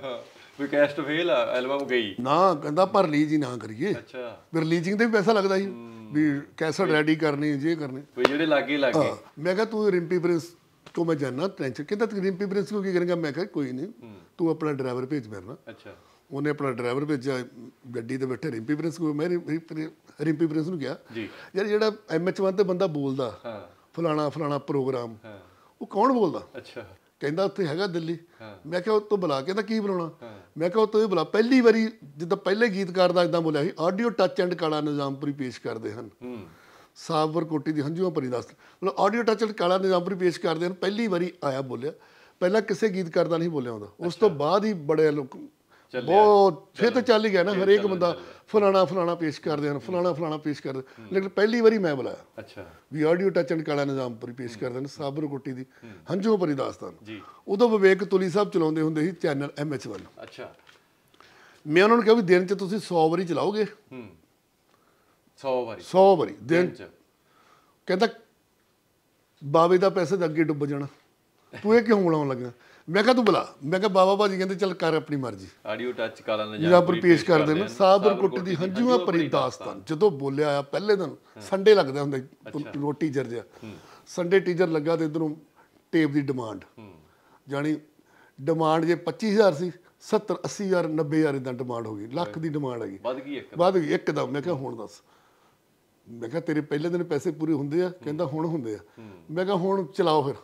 ਵੀ ਕੈਸਟ ਫੇਲ ਆ ਐਲਬਮ ਗਈ ਨਾ ਕਹਿੰਦਾ ਪਰ ਲੀਜ਼ ਹੀ ਨਾ ਕਰੀਏ ਅੱਛਾ ਫਿਰ ਲੀਜ਼ਿੰਗ ਤੇ ਵੀ ਪੈਸਾ ਲੱਗਦਾ ਸੀ ਵੀ ਕੈਸਟ ਰੈਡੀ ਕਰਨੀ ਜੇ ਕਰਨੀ ਵੀ ਜਿਹੜੇ ਲਾਗੇ ਲਾਗੇ ਮੈਂ ਕਿਹਾ ਤੂੰ ਰਿੰਪੀ ਪ੍ਰਿੰਸ ਕੋ ਮੈਂ ਜਾਣਾ ਟੈਂਸ਼ਨ ਕਿਤੇ ਤੱਕ ਰਿੰਪੀ ਪ੍ਰਿੰਸ ਨੂੰ ਕੀ ਕਰੇਗਾ ਮੈਂ ਕਿਹਾ ਕੋਈ ਨਹੀਂ ਤੂੰ ਆਪਣਾ ਡਰਾਈਵਰ ਭੇਜ ਮੇਰੇ ਨਾਲ ਅੱਛਾ ਉਹਨੇ ਆਪਣਾ ਡਰਾਈਵਰ ਭੇਜਿਆ ਗੱਡੀ ਤੇ ਬੈਠੇ ਰਿੰਪੀ ਪ੍ਰਿੰਸ ਕੋ ਮੈਂ ਰਿੰਪੀ ਪ੍ਰਿੰਸ ਨੂੰ ਕਿਹਾ ਯਾਰ ਜਿਹੜਾ ਐਮਐਚ1 ਤੇ ਬੰਦਾ ਬੋਲਦਾ ਹਾਂ ਫਲਾਣਾ ਫਲਾਣਾ ਪ੍ਰੋਗਰਾਮ ਹਾਂ ਉਹ ਕੌਣ ਬੋਲਦਾ ਅੱਛਾ ਕਹਿੰਦਾ ਉੱਥੇ ਹੈਗਾ ਦਿੱਲੀ ਮੈਂ ਕਿਹਾ ਉਹ ਤੋਂ ਬੁਲਾ ਤਾਂ ਕੀ ਬੁਲਾਉਣਾ ਮੈਂ ਕਿਹਾ ਉਹ ਤੋਂ ਹੀ ਬੁਲਾ ਪਹਿਲੀ ਵਾਰੀ ਜਿੱਦਾਂ ਪਹਿਲੇ ਗੀਤਕਾਰ ਦਾ ਇਦਾਂ ਬੋਲਿਆ ਸੀ ਆਡੀਓ ਟੱਚ ਐਂਡ ਕਾਲਾ ਨਿਜ਼ਾਮਪੁਰੀ ਪੇਸ਼ ਕਰਦੇ ਹਨ ਹੂੰ ਸਾਵਰ ਕੋਟੀ ਦੀ ਹੰਝੂਆਂ ਭਰੀ ਦੱਸ ਮਤਲਬ ਆਡੀਓ ਟੱਚ ਐਂਡ ਕਾਲਾ ਨਿਜ਼ਾਮਪੁਰੀ ਪੇਸ਼ ਕਰਦੇ ਹਨ ਪਹਿਲੀ ਵਾਰੀ ਆਇਆ ਬੋਲਿਆ ਪਹਿਲਾਂ ਕਿਸੇ ਗੀਤਕਾਰ ਦਾ ਨਹੀਂ ਬੋਲਿਆ ਹੁੰਦਾ ਉਸ ਤੋਂ ਬਾਅਦ ਹੀ ਬੜੇ ਲੋਕ ਬਹੁਤ ਫਿਰ ਤਾਂ ਚੱਲ ਹੀ ਗਿਆ ਨਾ ਹਰੇਕ ਬੰਦਾ ਫਲਾਣਾ ਫਲਾਣਾ ਪੇਸ਼ ਕਰਦੇ ਹਨ ਫਲਾਣਾ ਫਲਾਣਾ ਪੇਸ਼ ਕਰਦੇ ਲੇਕਿਨ ਪਹਿਲੀ ਵਾਰੀ ਮੈਂ ਬੁਲਾਇਆ ਅੱਛਾ ਵੀ ਆਡੀਓ ਟੱਚ ਐਂਡ ਕਾਲਾ ਨਿਜ਼ਾਮ ਪਰ ਪੇਸ਼ ਕਰਦੇ ਨੇ ਸਾਬਰ ਗੁੱਟੀ ਦੀ ਹੰਝੂ ਭਰੀ ਦਾਸਤਾਨ ਜੀ ਉਦੋਂ ਵਿਵੇਕ ਤੁਲੀ ਸਾਹਿਬ ਚਲਾਉਂਦੇ ਹੁੰਦੇ ਸੀ ਚੈਨਲ ਐਮ ਐਚ ਵੱਲ ਅੱਛਾ ਮੈਂ ਉਹਨਾਂ ਨੂੰ ਕਿਹਾ ਵੀ ਦਿਨ 'ਚ ਤੁਸੀਂ 100 ਵਾਰੀ ਚਲਾਓਗੇ ਹੂੰ 100 ਵਾਰੀ 100 ਵਾਰੀ ਦਿਨ 'ਚ ਕਹਿੰਦਾ ਬਾਵੇ ਦਾ ਪੈਸੇ ਤਾਂ ਅੱਗੇ ਡੁੱਬ ਜਾਣਾ ਤੂੰ ਇਹ ਕਿਉਂ ਬੁਲਾਉਣ ਲੱਗਾ ਮੈਂ ਕਿਹਾ ਤੂੰ ਬੁਲਾ ਮੈਂ ਕਿਹਾ ਬਾਬਾ ਭਾਜੀ ਕਹਿੰਦੇ ਚੱਲ ਕਰ ਆਪਣੀ ਮਰਜ਼ੀ ਆਡੀਓ ਟੱਚ ਕਾਲਾ ਨਜ਼ਾਰਾ ਜਰਾਪੁਰ ਪੇਸ਼ ਕਰ ਸਾਬਰ ਕੁੱਟ ਦੀ ਹੰਝੂਆਂ ਭਰੀ ਦਾਸਤਾਨ ਜਦੋਂ ਬੋਲਿਆ ਆ ਪਹਿਲੇ ਦਿਨ ਸੰਡੇ ਲੱਗਦਾ ਹੁੰਦਾ ਰੋਟੀ ਜਰ ਜਿਆ ਸੰਡੇ ਟੀਚਰ ਲੱਗਾ ਤੇ ਇਧਰੋਂ ਟੇਪ ਦੀ ਡਿਮਾਂਡ ਜਾਨੀ ਡਿਮਾਂਡ ਜੇ 25000 ਸੀ 70 80000 90000 ਇਦਾਂ ਡਿਮਾਂਡ ਹੋ ਗਈ ਲੱਖ ਦੀ ਡਿਮਾਂਡ ਆ ਗਈ ਵੱਧ ਗਈ ਇੱਕ ਵੱਧ ਗਈ ਇੱਕਦਮ ਮੈਂ ਕਿਹਾ ਹੁਣ ਦੱਸ ਮੈਂ ਕਿਹਾ ਤੇਰੇ ਪਹਿਲੇ ਦਿਨ ਪੈਸੇ ਪੂਰੇ ਹੁੰਦੇ ਆ ਕਹਿੰਦਾ ਹੁਣ ਹੁੰਦੇ ਆ ਮੈਂ ਕਿਹਾ ਹੁਣ ਚਲਾਓ ਫਿਰ